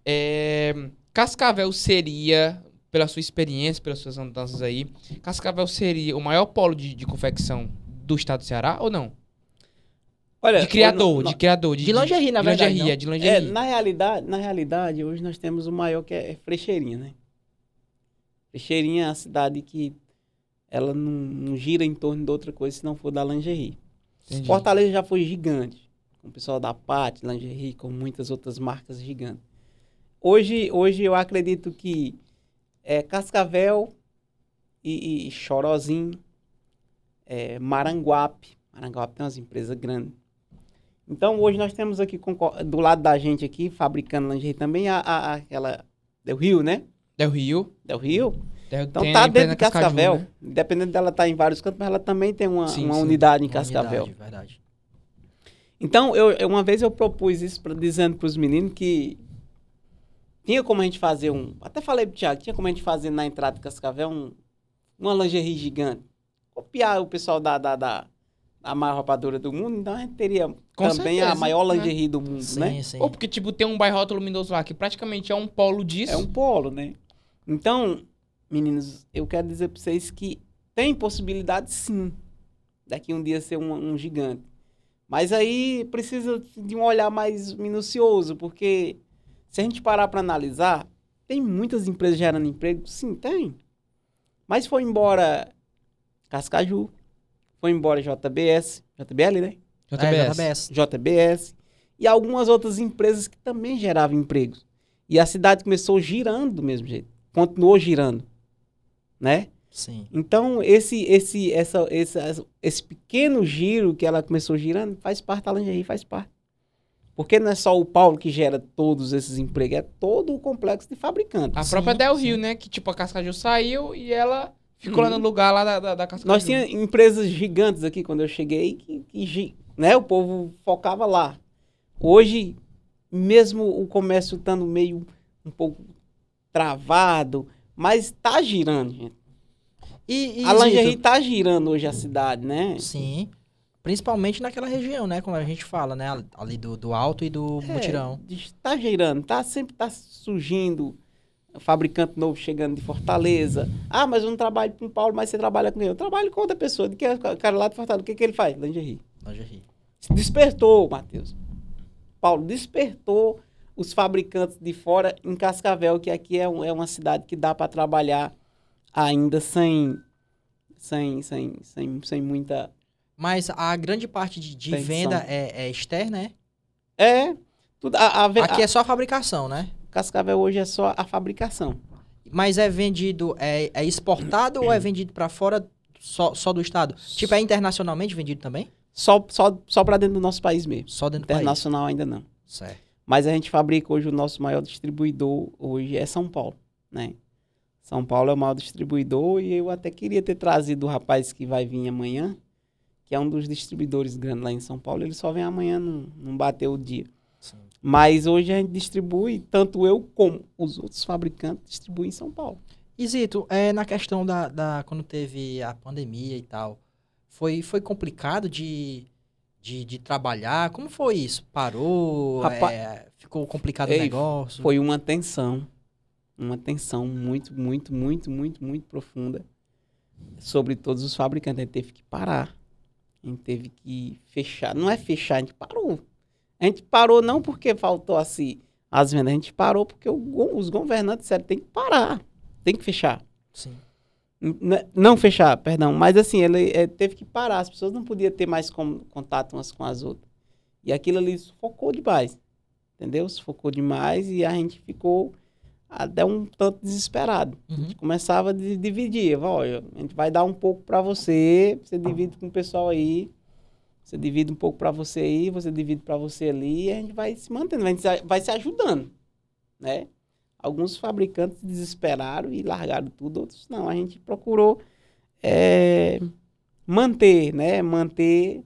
É, Cascavel seria pela sua experiência, pelas suas andanças aí, Cascavel seria o maior polo de, de confecção do estado do Ceará ou não? Olha, de criador, não, de criador, de, de lingerie, na de verdade. Lingerie, é, de lingerie. É, na realidade, na realidade, hoje nós temos o maior que é, é Frecheirinha, né? Frecheirinha é a cidade que ela não, não, gira em torno de outra coisa se não for da lingerie. Entendi. Fortaleza já foi gigante, com o pessoal da Pat, lingerie, com muitas outras marcas gigantes. Hoje, hoje eu acredito que é, Cascavel e, e Chorozinho, é, Maranguape. Maranguape tem é umas empresas grandes. Então, hoje nós temos aqui do lado da gente aqui, fabricando lingerie também, a, a, aquela Del Rio, né? Del Rio. Del Rio. Del, então tá dentro de Cascavel. Cascavel né? Independente dela estar tá em vários cantos, mas ela também tem uma, sim, uma sim, unidade em Cascavel. Unidade, verdade. Então, eu, uma vez eu propus isso pra, dizendo para os meninos que tinha como a gente fazer um. Até falei pro Thiago, tinha como a gente fazer na entrada de Cascavel um, uma lingerie gigante. Copiar o pessoal da, da, da, da maior rapadura do mundo, então a gente teria Com também certeza, a maior né? lingerie do mundo, sim, né? Sim. Ou porque, tipo, tem um bairro luminoso lá que praticamente é um polo disso. É um polo, né? Então, meninos, eu quero dizer pra vocês que tem possibilidade sim daqui um dia ser um, um gigante. Mas aí precisa de um olhar mais minucioso, porque se a gente parar para analisar, tem muitas empresas gerando emprego? Sim, tem. Mas foi embora Cascaju, foi embora JBS, JBL, né? JBS. É, JBS. JBS. E algumas outras empresas que também geravam empregos. E a cidade começou girando do mesmo jeito. Continuou girando, né? Sim. Então, esse, esse, essa, esse, esse pequeno giro que ela começou girando faz parte da lingerie, faz parte. Porque não é só o Paulo que gera todos esses empregos, é todo o complexo de fabricantes. A própria Del Rio, sim. né? Que tipo, a Cascaju saiu e ela ficou lá uhum. no lugar lá da, da, da Cascaju. Nós tínhamos empresas gigantes aqui quando eu cheguei, que, que né, o povo focava lá. Hoje, mesmo o comércio estando meio um pouco travado, mas está girando, gente. E, e, a lingerie está girando hoje a cidade, né? Sim. Principalmente naquela região, né? Como a gente fala, né? Ali do, do alto e do é, mutirão. Está girando, tá, sempre está surgindo fabricante novo chegando de Fortaleza. Ah, mas eu não trabalho com o Paulo, mas você trabalha com ele. Eu trabalho com outra pessoa. De que é o cara lá de Fortaleza? O que, que ele faz? Lingerie. Lingerie. Despertou, Matheus. Paulo, despertou os fabricantes de fora em Cascavel, que aqui é, um, é uma cidade que dá para trabalhar ainda sem, sem, sem, sem, sem muita mas a grande parte de, de venda é, é, externa, é? É. Tudo, a, a, Aqui é só a fabricação, né? Cascavel hoje é só a fabricação. Mas é vendido, é, é exportado ou é vendido para fora só, só do estado? Tipo, é internacionalmente vendido também? Só, só, só para dentro do nosso país mesmo. Só dentro do Internacional país. ainda não. Certo. Mas a gente fabrica hoje, o nosso maior distribuidor hoje é São Paulo, né? São Paulo é o maior distribuidor e eu até queria ter trazido o rapaz que vai vir amanhã, que é um dos distribuidores grandes lá em São Paulo, ele só vem amanhã, não, não bateu o dia. Sim. Mas hoje a gente distribui, tanto eu como os outros fabricantes distribuem em São Paulo. Isito, é, na questão da, da, quando teve a pandemia e tal, foi, foi complicado de, de, de trabalhar? Como foi isso? Parou? é, ficou complicado ei, o negócio? Foi uma tensão. Uma tensão muito, muito, muito, muito, muito profunda sobre todos os fabricantes. A gente teve que parar. A gente teve que fechar. Não é fechar, a gente parou. A gente parou não porque faltou assim as vendas, a gente parou porque o, os governantes disseram tem que parar, tem que fechar. Sim. N não fechar, perdão, mas assim, ele é, teve que parar, as pessoas não podiam ter mais contato umas com as outras. E aquilo ali sufocou demais, entendeu? Sufocou demais e a gente ficou até um tanto desesperado. Uhum. A gente uhum. começava a dividir. Olha, a gente vai dar um pouco para você, você divide com o pessoal aí, você divide um pouco para você aí, você divide para você ali, e a gente vai se mantendo, a gente vai se ajudando, né? Alguns fabricantes desesperaram e largaram tudo, outros não. A gente procurou é, manter, né? Manter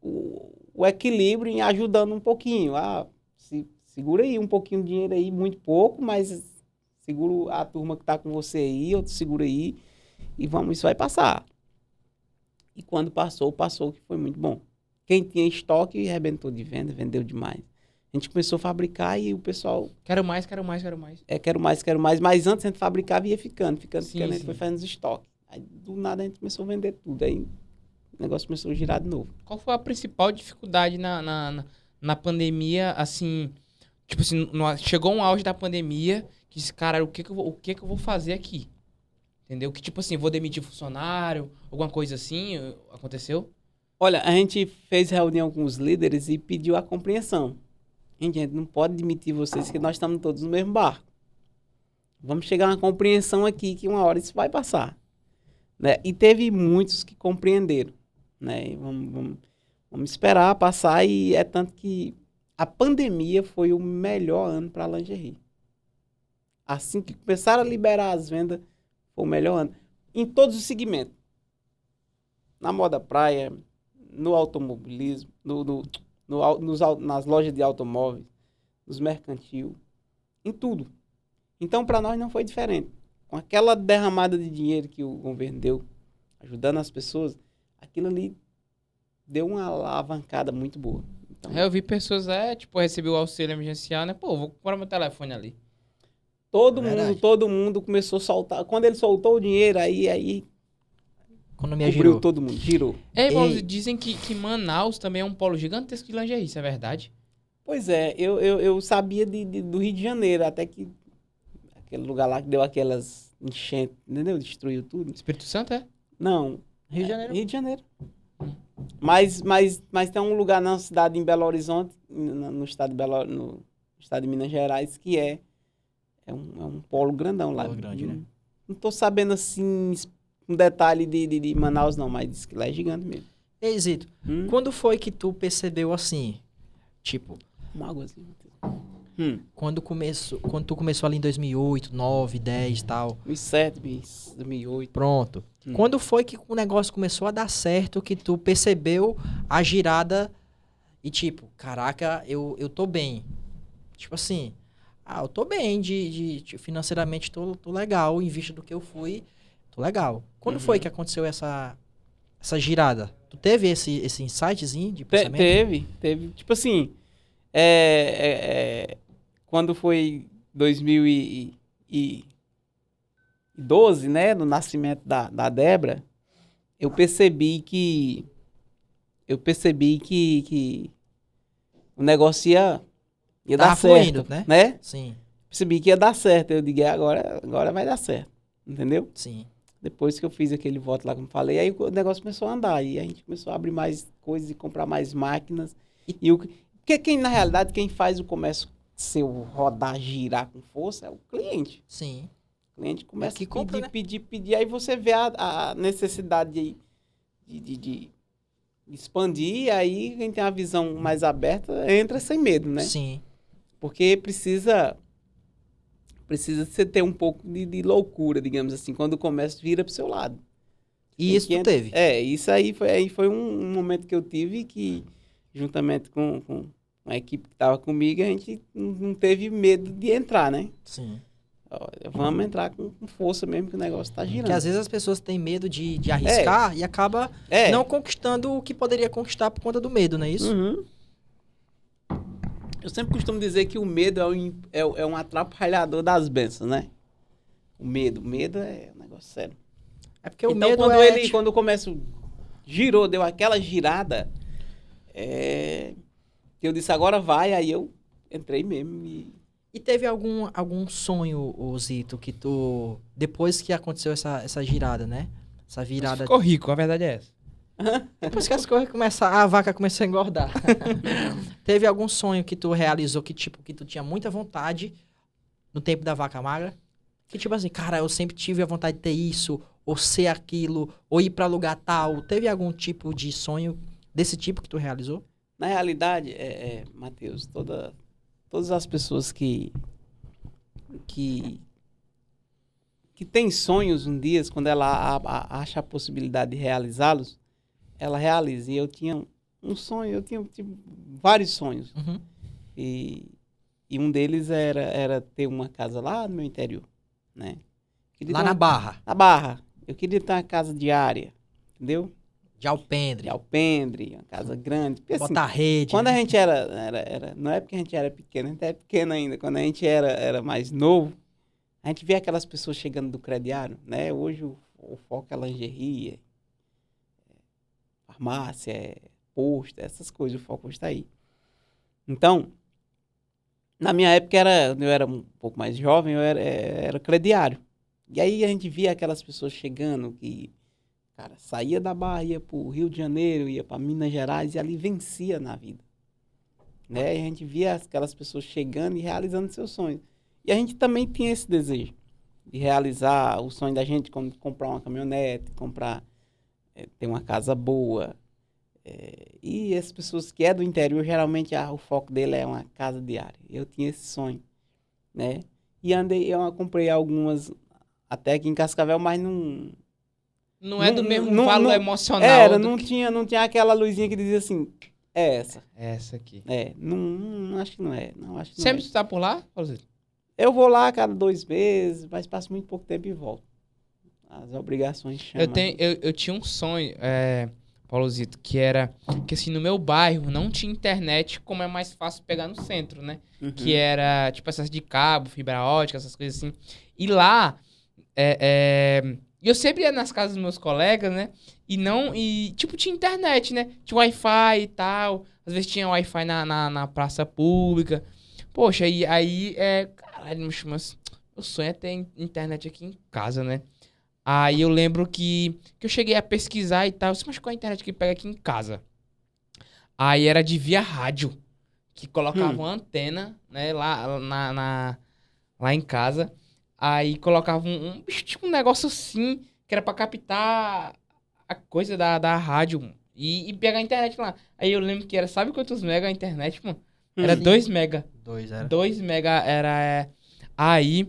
o, o equilíbrio em ajudando um pouquinho. Ah, segura aí um pouquinho de dinheiro aí, muito pouco, mas segura a turma que está com você aí, outro segura aí, e vamos, isso vai passar. E quando passou, passou, que foi muito bom. Quem tinha estoque arrebentou de venda, vendeu demais. A gente começou a fabricar e o pessoal. Quero mais, quero mais, quero mais. É, quero mais, quero mais. Mas antes a gente fabricava e ia ficando, ficando, sim, ficando. Sim. A gente foi fazendo os estoques. Aí do nada a gente começou a vender tudo. Aí o negócio começou a girar de novo. Qual foi a principal dificuldade na, na, na, na pandemia, assim, Tipo assim, no, chegou um auge da pandemia que disse, cara, o que que, eu, o que que eu vou fazer aqui? Entendeu? Que tipo assim, vou demitir funcionário, alguma coisa assim, eh, aconteceu? Olha, a gente fez reunião com os líderes e pediu a compreensão. Gente, não pode demitir vocês que nós estamos todos no mesmo barco. Vamos chegar a uma compreensão aqui que uma hora isso vai passar. Né? E teve muitos que compreenderam. Né? Vamos, vamos, vamos esperar passar e é tanto que a pandemia foi o melhor ano para a lingerie. Assim que começaram a liberar as vendas, foi o melhor ano. Em todos os segmentos. Na moda praia, no automobilismo, no, no, no nos, nas lojas de automóveis, nos mercantil, em tudo. Então, para nós não foi diferente. Com aquela derramada de dinheiro que o governo deu, ajudando as pessoas, aquilo ali deu uma alavancada muito boa. Então, eu vi pessoas, é, tipo, recebeu o auxílio emergencial, né? Pô, vou comprar meu telefone ali. Todo é mundo, todo mundo começou a soltar. Quando ele soltou o dinheiro, aí, aí. Economia cobriu girou. todo mundo, girou. É, Ei. dizem que, que Manaus também é um polo gigantesco de lingerie, isso é verdade? Pois é, eu, eu, eu sabia de, de, do Rio de Janeiro, até que aquele lugar lá que deu aquelas enchentes, entendeu? Destruiu tudo. Espírito Santo é? Não. Rio de Janeiro. É, Rio de Janeiro. Mas, mas, mas tem um lugar na cidade em Belo Horizonte, no, no estado de Belo, no estado de Minas Gerais, que é, é, um, é um polo grandão lá. Polo grande, não, né? Não estou sabendo assim um detalhe de, de, de, Manaus, não, mas diz que lá é gigante mesmo. Ei, Zito, hum? quando foi que tu percebeu assim? Tipo. Uma água assim, Hum. Quando, começou, quando tu começou ali em 2008, 9, 10 e tal. 2007, 2008. Pronto. Hum. Quando foi que o negócio começou a dar certo, que tu percebeu a girada e tipo, caraca, eu, eu tô bem. Tipo assim, ah, eu tô bem, de, de, de financeiramente tô, tô legal, em vista do que eu fui, tô legal. Quando uhum. foi que aconteceu essa, essa girada? Tu teve esse, esse insightzinho de pensamento? Te, teve, teve. Tipo assim, é, é, é quando foi 2012, né, no nascimento da, da Débora, eu percebi que eu percebi que, que o negócio ia, ia dar certo, fluindo, né? né? Sim. Percebi que ia dar certo. Eu digo, é, agora, agora vai dar certo, entendeu? Sim. Depois que eu fiz aquele voto lá, como falei, aí o negócio começou a andar. E a gente começou a abrir mais coisas e comprar mais máquinas. E, o, porque quem, na realidade, quem faz o comércio se eu rodar, girar com força, é o cliente. Sim. O cliente começa é que a pedir, né? pedir, pedir, aí você vê a, a necessidade de, de, de, expandir, aí quem tem a visão mais aberta entra sem medo, né? Sim. Porque precisa precisa você ter um pouco de, de loucura, digamos assim, quando o comércio vira pro seu lado. E isso que, teve? É, isso aí foi, aí foi um, um momento que eu tive que, juntamente com, com uma equipe que estava comigo, a gente não teve medo de entrar, né? Sim. Olha, vamos entrar com força mesmo que o negócio está girando. Porque às vezes as pessoas têm medo de, de arriscar é. e acaba é. não conquistando o que poderia conquistar por conta do medo, não é isso? Uhum. Eu sempre costumo dizer que o medo é um, é, é um atrapalhador das bênçãos, né? O medo. O medo é um negócio sério. É porque então, o medo quando é... ele, quando o comércio girou, deu aquela girada, é que eu disse, agora vai, aí eu entrei mesmo e... E teve algum, algum sonho, Zito, que tu... Depois que aconteceu essa, essa girada, né? Essa virada... Ficou rico, a verdade é essa. [LAUGHS] Depois que as coisas começaram, a vaca começou a engordar. [LAUGHS] Teve algum sonho que tu realizou que, tipo, que tu tinha muita vontade no tempo da vaca magra? Que, tipo assim, cara, eu sempre tive a vontade de ter isso, ou ser aquilo, ou ir pra lugar tal. Teve algum tipo de sonho desse tipo que tu realizou? Na realidade, é, é, Matheus, toda, todas as pessoas que, que, que têm sonhos um dia, quando ela a, a, acha a possibilidade de realizá-los, ela realiza. E eu tinha um sonho, eu tinha tipo, vários sonhos. Uhum. E, e um deles era, era ter uma casa lá no meu interior, né? lá uma, na Barra? Na Barra. Eu queria ter uma casa diária, entendeu? De alpendre. De alpendre, uma casa grande. Porque, assim, Botar rede. Quando né? a gente era, era, era. Não é porque a gente era pequeno, a gente era é pequeno ainda. Quando a gente era, era mais novo, a gente via aquelas pessoas chegando do crediário, né? Hoje o, o foco é lingerie, é farmácia, é posto, essas coisas, o foco está aí. Então, na minha época, era, eu era um pouco mais jovem, eu era, é, era crediário. E aí a gente via aquelas pessoas chegando que Cara, saía da Barra, ia pro Rio de Janeiro, ia para Minas Gerais e ali vencia na vida. Né? E a gente via aquelas pessoas chegando e realizando seus sonhos. E a gente também tinha esse desejo de realizar o sonho da gente, como comprar uma caminhonete, comprar, é, ter uma casa boa. É, e as pessoas que é do interior, geralmente ah, o foco dele é uma casa diária. Eu tinha esse sonho, né? E andei, eu comprei algumas até aqui em Cascavel, mas não, não é do mesmo não, valor não, emocional. Era, não, que... tinha, não tinha aquela luzinha que dizia assim, é essa. É essa aqui. É, não, não acho que não é. Não, acho que Sempre é. tá por lá, Rosito? Eu vou lá cada dois meses, mas passo muito pouco tempo e volto. As obrigações chamam. Eu, tenho, eu, eu tinha um sonho, é, Paulozito, que era que assim, no meu bairro não tinha internet como é mais fácil pegar no centro, né? Uhum. Que era tipo essas de cabo, fibra ótica, essas coisas assim. E lá... é, é e eu sempre ia nas casas dos meus colegas, né? E não. E, tipo, tinha internet, né? Tinha Wi-Fi e tal. Às vezes tinha Wi-Fi na, na, na, praça pública. Poxa, e aí é. Caralho, mas o sonho é ter internet aqui em casa, né? Aí eu lembro que, que eu cheguei a pesquisar e tal. Assim, mas qual é a internet que pega aqui em casa? Aí era de via rádio. Que colocava hum. uma antena, né, lá, na, na, lá em casa. Aí colocava um, um, tipo, um negócio assim, que era pra captar a coisa da, da rádio, E, e, pegar a internet lá. Aí eu lembro que era, sabe quantos mega a internet, mano? Era 2 mega. 2 era. 2 mega era. É... Aí.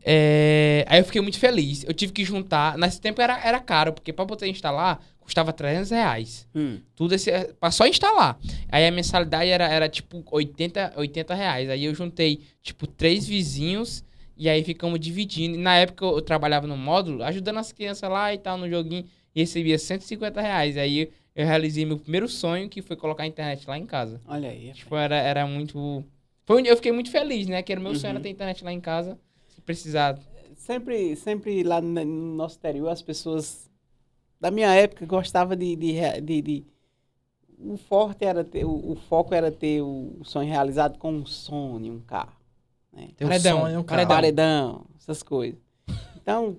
É... Aí eu fiquei muito feliz. Eu tive que juntar. Nesse tempo era, era caro, porque pra poder instalar custava 300 reais. Hum. Tudo esse. É, pra só instalar. Aí a mensalidade era, era tipo 80, 80 reais. Aí eu juntei, tipo, três vizinhos e aí ficamos dividindo. E na época eu trabalhava no módulo, ajudando as crianças lá e tal, no joguinho, e recebia 150 reais. Aí eu realizei meu primeiro sonho, que foi colocar a internet lá em casa. Olha aí. Tipo, era, era muito. Foi, eu fiquei muito feliz, né? Que era meu uhum. sonho era uhum. ter internet lá em casa, se precisar. Sempre, sempre lá no nosso interior, as pessoas da minha época gostavam de, de, de, de o forte era ter, o, o, foco era ter o sonho realizado com um sonho, um carro. Né? Tem paredão, sonho, cara. Paredão, essas coisas. Então,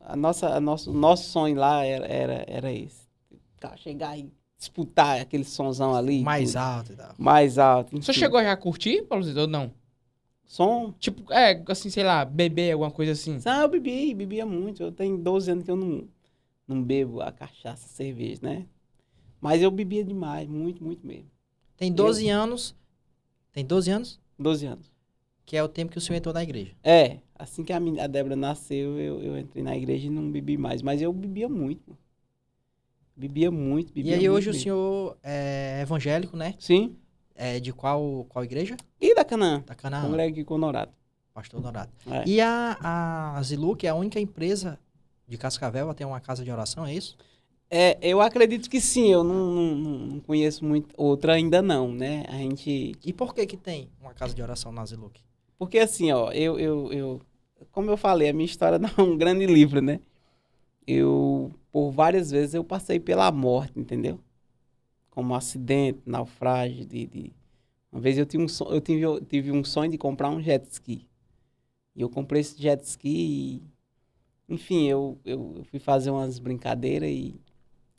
a nossa, a nosso, nosso sonho lá era, era, era esse. Tá, chegar e disputar aquele sonzão ali. Mais tudo. alto e Mais alto. Você chegou já a curtir, Paulo Zito, ou não? Som? Tipo, é, assim, sei lá, beber, alguma coisa assim. Não, eu bebi, bebia muito. Eu tenho 12 anos que eu não, não bebo a cachaça, a cerveja, né? Mas eu bebia demais, muito, muito mesmo. Tem 12 eu... anos. Tem 12 anos? 12 anos que é o tempo que o senhor entrou na igreja. É, assim que a, minha, a Débora nasceu, eu, eu entrei na igreja e não bebi mais. Mas eu bebia muito. Bebia muito, bebia E aí muito hoje o senhor é evangélico, né? Sim. É, de qual, qual igreja? E da Canaã. Da Canaã. Congrego com Honorato. Pastor Honorato. É. E a, a Zilu, que é a única empresa de Cascavel a ter uma casa de oração, é isso? É, eu acredito que sim, eu não, não, não conheço muito outra ainda não, né? A gente... E por que que tem uma casa de oração na Ziluc? Porque assim, ó, eu, eu, eu, como eu falei, a minha história [LAUGHS] é um grande livro, né? Eu, por várias vezes, eu passei pela morte, entendeu? Como um acidente, naufrágio, de, de... Uma vez eu, tive um sonho, eu, tive, eu tive um sonho de comprar um jet ski. E eu comprei esse jet ski e... Enfim, eu, eu, eu fui fazer umas brincadeiras e,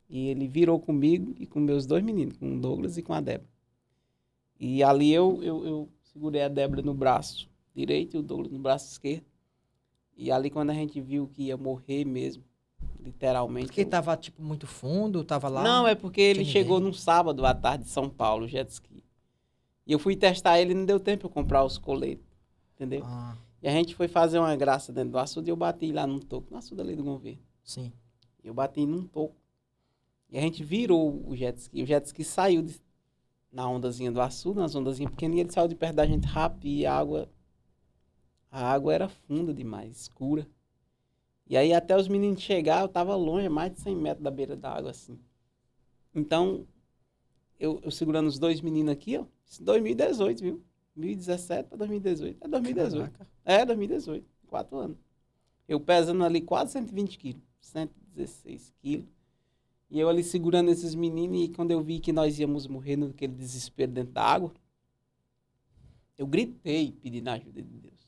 e ele virou comigo e com meus dois meninos, com o Douglas e com a Débora. E ali eu, eu, eu segurei a Débora no braço direito e o Douglas no braço esquerdo. E ali quando a gente viu que ia morrer mesmo, literalmente. Porque eu... tava, tipo, muito fundo, tava lá. Não, é porque ele chegou num sábado à tarde de São Paulo, jet ski. E eu fui testar ele não deu tempo eu comprar os coletes. Entendeu? Ah. E a gente foi fazer uma graça dentro do açude e eu bati lá num toco, no açude ali do governo. Sim. Eu bati num toco. E a gente virou o jet ski. O jet ski saiu de... na ondazinha do açude, nas ondazinhas pequenininhas, ele saiu de perto da gente rápido e a água a água era funda demais, escura. E aí até os meninos chegar, eu tava longe, mais de 100 metros da beira da água, assim. Então, eu, eu segurando os dois meninos aqui, ó, 2018, viu? 2017 para 2018. É 2018. Caraca. É 2018, quatro anos. Eu pesando ali quase 120 quilos, 116 quilos. E eu ali segurando esses meninos, e quando eu vi que nós íamos morrer naquele desespero dentro da água, eu gritei pedindo a ajuda de Deus.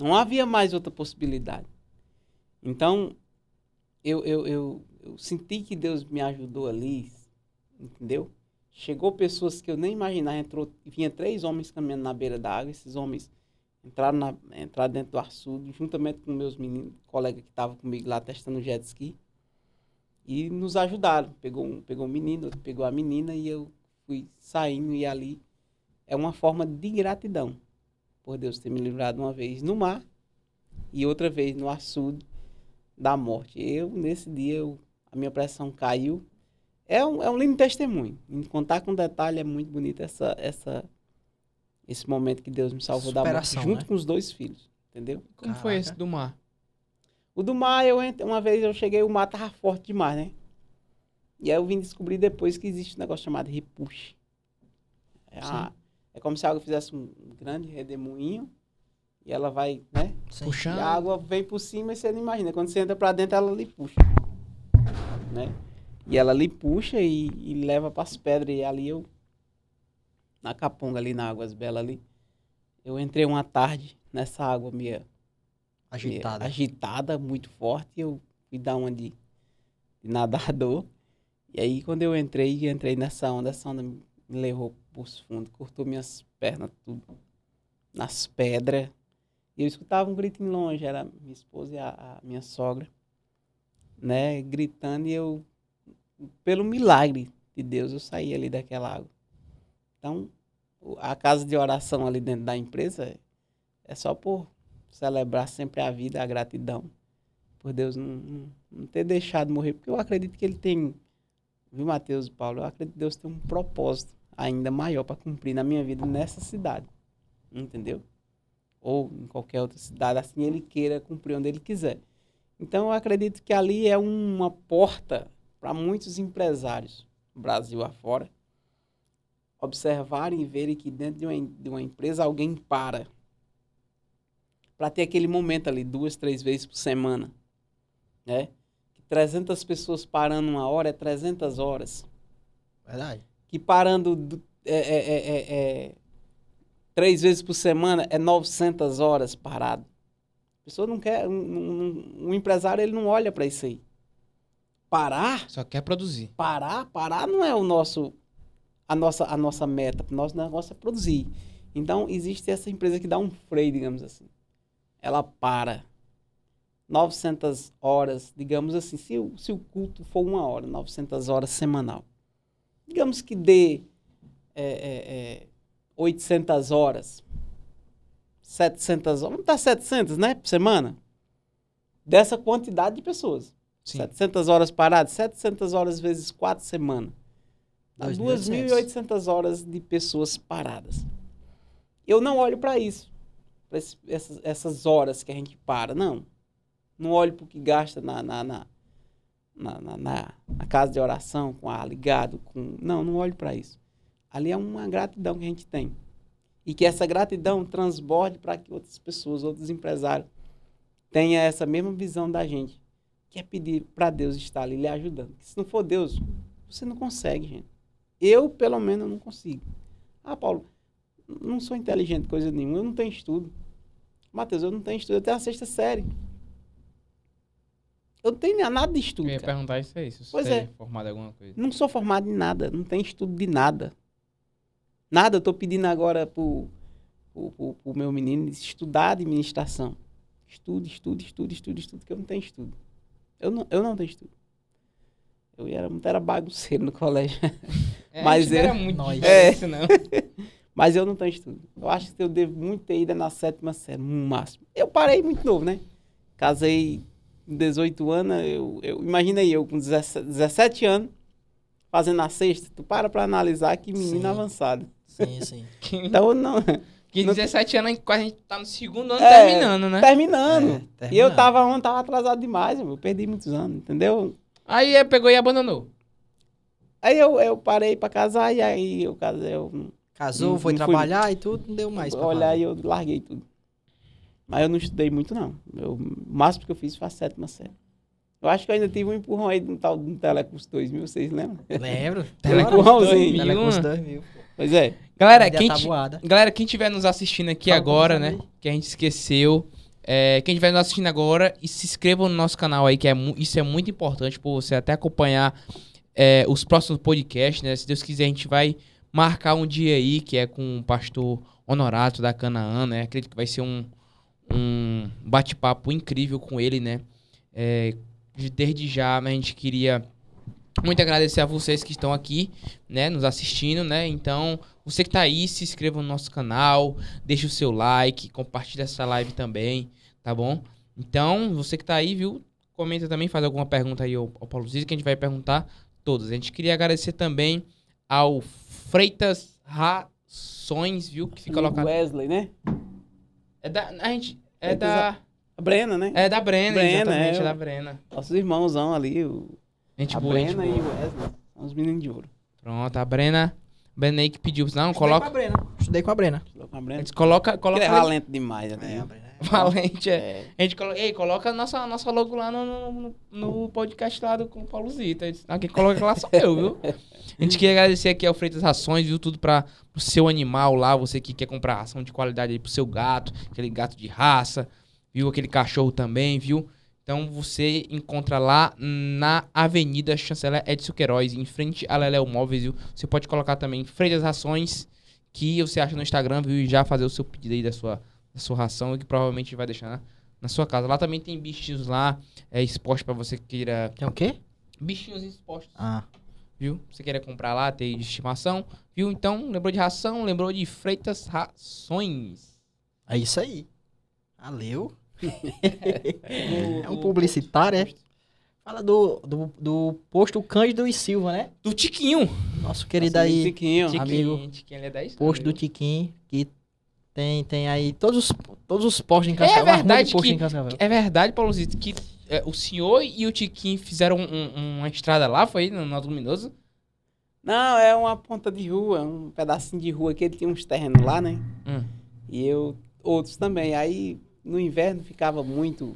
Não havia mais outra possibilidade. Então, eu, eu, eu, eu senti que Deus me ajudou ali, entendeu? Chegou pessoas que eu nem imaginava, entrou, vinha três homens caminhando na beira da água, esses homens entraram, na, entraram dentro do açude, juntamente com meus meninos, colega que estava comigo lá testando jet ski, e nos ajudaram. Pegou um, pegou um menino, outro pegou a menina, e eu fui saindo, e ali é uma forma de gratidão por Deus ter me livrado uma vez no mar e outra vez no açude da morte. Eu, nesse dia, eu, a minha pressão caiu. É um, é um lindo testemunho. Em contar com detalhe é muito bonito essa, essa, esse momento que Deus me salvou Superação, da morte, junto né? com os dois filhos, entendeu? Como Caraca. foi esse do mar? O do mar, eu uma vez eu cheguei, o mar tava forte demais, né? E aí eu vim descobrir depois que existe um negócio chamado repuxe. É a, é como se a água fizesse um grande redemoinho e ela vai, né? Puxando. E a água vem por cima e você não imagina. Quando você entra para dentro, ela lhe puxa. Né? E ela lhe puxa e, e leva para as pedras. E ali eu, na caponga ali, na Águas Belas ali, eu entrei uma tarde nessa água minha agitada, minha, agitada muito forte. E eu fui dar uma de, de nadador. E aí, quando eu entrei, entrei nessa onda, essa onda me levou Poço Fundo, cortou minhas pernas tudo nas pedras. E eu escutava um grito em longe, era minha esposa e a, a, minha sogra, né, gritando e eu, pelo milagre de Deus, eu saí ali daquela água. Então, a casa de oração ali dentro da empresa é só por celebrar sempre a vida, a gratidão por Deus não, não, não ter deixado morrer, porque eu acredito que ele tem, viu, Mateus e Paulo, eu acredito que Deus tem um propósito ainda maior para cumprir na minha vida nessa cidade. Entendeu? Ou em qualquer outra cidade, assim ele queira cumprir onde ele quiser. Então eu acredito que ali é uma porta para muitos empresários, Brasil afora, observarem e verem que dentro de uma, de uma empresa alguém para. Para ter aquele momento ali, duas, três vezes por semana. Né? 300 pessoas parando uma hora é 300 horas. Verdade que parando do, é é, é, é, é, três vezes por semana é 900 horas parado. A pessoa não quer. Um, um, um empresário ele não olha para isso aí. Parar. Só quer produzir. Parar, parar não é o nosso a nossa a nossa meta, o nosso negócio é produzir. Então existe essa empresa que dá um freio, digamos assim. Ela para 900 horas, digamos assim, se, se o culto for uma hora, 900 horas semanal digamos que dê é, é, 800 é, horas, 700 horas, vamos dar 700, né, por semana, dessa quantidade de pessoas. Sim. 700 horas paradas, 700 horas vezes 4 semanas. Dá 2.800 horas de pessoas paradas. Eu não olho para isso, para essas, essas horas que a gente para, não. Não olho para o que gasta na, na, na na, na, na casa de oração, com ar ligado, com. Não, não olho para isso. Ali é uma gratidão que a gente tem. E que essa gratidão transborde para que outras pessoas, outros empresários, tenham essa mesma visão da gente. Que é pedir para Deus estar ali lhe ajudando. Porque se não for Deus, você não consegue, gente. Eu, pelo menos, não consigo. Ah, Paulo, não sou inteligente, coisa nenhuma, eu não tenho estudo. Matheus, eu não tenho estudo até a sexta série. Eu não tenho nada de estudo. Eu ia cara. perguntar isso aí, é se pois é, é. formado em alguma coisa. Não sou formado em nada, não tenho estudo de nada. Nada, eu tô pedindo agora pro, pro, pro, pro meu menino estudar administração. Estudo, estudo, estudo, estudo, estudo, que eu não tenho estudo. Eu não, eu não tenho estudo. Eu era muito era bagunceiro no colégio. [LAUGHS] É, Mas eu, era muito nós, é. isso, não. [LAUGHS] Mas eu não tenho estudo. Eu acho que eu devo muito ter ido na sétima série, no máximo. Eu parei muito novo, né? Casei 18 anos, eu, eu imaginei eu com 17, 17 anos, fazendo a sexta, tu para pra analisar que menina sim. avançada. Sim, sim. [LAUGHS] então não. [LAUGHS] Que 17 anos, quase a gente tá no segundo ano é, terminando, né? Terminando. É, terminando. E eu tava eu tava atrasado demais, eu perdi muitos anos, entendeu? Aí é, pegou e abandonou. Aí eu, eu parei pra casar e aí eu casei. Eu, Casou, foi trabalhar fui... e tudo, não deu mais. Olha, aí eu larguei tudo. Mas eu não estudei muito, não. Eu, o máximo que eu fiz foi a sétima série. Eu acho que eu ainda tive um empurrão aí de um tal de um Telecurso 2000, vocês lembram? Lembro. Telecursozinho. [LAUGHS] Telecurso 2000. Né? Pois é. Galera quem, tá galera, quem tiver nos assistindo aqui tá agora, né? Que a gente esqueceu. É, quem estiver nos assistindo agora, e se inscreva no nosso canal aí, que é, isso é muito importante por você até acompanhar é, os próximos podcasts, né? Se Deus quiser, a gente vai marcar um dia aí, que é com o pastor Honorato da Canaã, né? Acredito que vai ser um, um bate-papo incrível com ele, né? É, desde já a gente queria muito agradecer a vocês que estão aqui, né, nos assistindo, né? Então, você que tá aí, se inscreva no nosso canal, deixa o seu like, compartilha essa live também, tá bom? Então, você que tá aí, viu? Comenta também, faz alguma pergunta aí ao, ao Paulo Ziz, que a gente vai perguntar todas. A gente queria agradecer também ao Freitas Rações, viu? Que fica colocado. Wesley, né? É da, a gente, é, é, da... da. Brena, né? É da Brena, Brena exatamente, é, é da Brena. Nossos irmãozão ali, o... gente a boa, Brena gente e o Wesley. São os meninos de ouro. Pronto, a Brena. Brena aí que pediu. Não, Estudei coloca. Com a Brena. Estudei com a Brena. Estudei com a Brena. Eles coloca, coloca. Ele é valente demais, né? É, [LAUGHS] Valente é. é. A gente colo... Ei, coloca a nossa, nossa logo lá no, no, no podcast lá do, com o Paulo Zita. Aqui coloca lá só eu, viu? [LAUGHS] A gente quer agradecer aqui ao Freitas Rações, viu? Tudo para o seu animal lá, você que quer comprar ração de qualidade aí pro seu gato, aquele gato de raça, viu? Aquele cachorro também, viu? Então você encontra lá na Avenida Chanceler Edson Queiroz, em frente à Leléo Móveis, viu? Você pode colocar também Freitas Rações, que você acha no Instagram, viu? E já fazer o seu pedido aí da sua sua ração e que provavelmente vai deixar na sua casa. Lá também tem bichinhos lá, é exposto para você queira. Tem o quê? Bichinhos expostos. Ah. Viu? Você queira comprar lá, ter de estimação. Viu? Então, lembrou de ração, lembrou de freitas rações. É isso aí. Valeu. [LAUGHS] é um publicitário, é? Fala do, do, do posto Cândido e Silva, né? Do Tiquinho. Nosso querido aí. Tiquinho. Tiquinho. Amigo. Tiquinho, ele é 10 Posto amigo. do Tiquinho, que tem, tem aí todos os, todos os postos em é Cascavel. É verdade, que, É verdade, Paulo Zito, que é, o senhor e o Tiquinho fizeram um, um, uma estrada lá, foi no Norte Luminoso? Não, é uma ponta de rua, um pedacinho de rua que ele tinha uns terrenos lá, né? Hum. E eu, outros também. Aí no inverno ficava muito.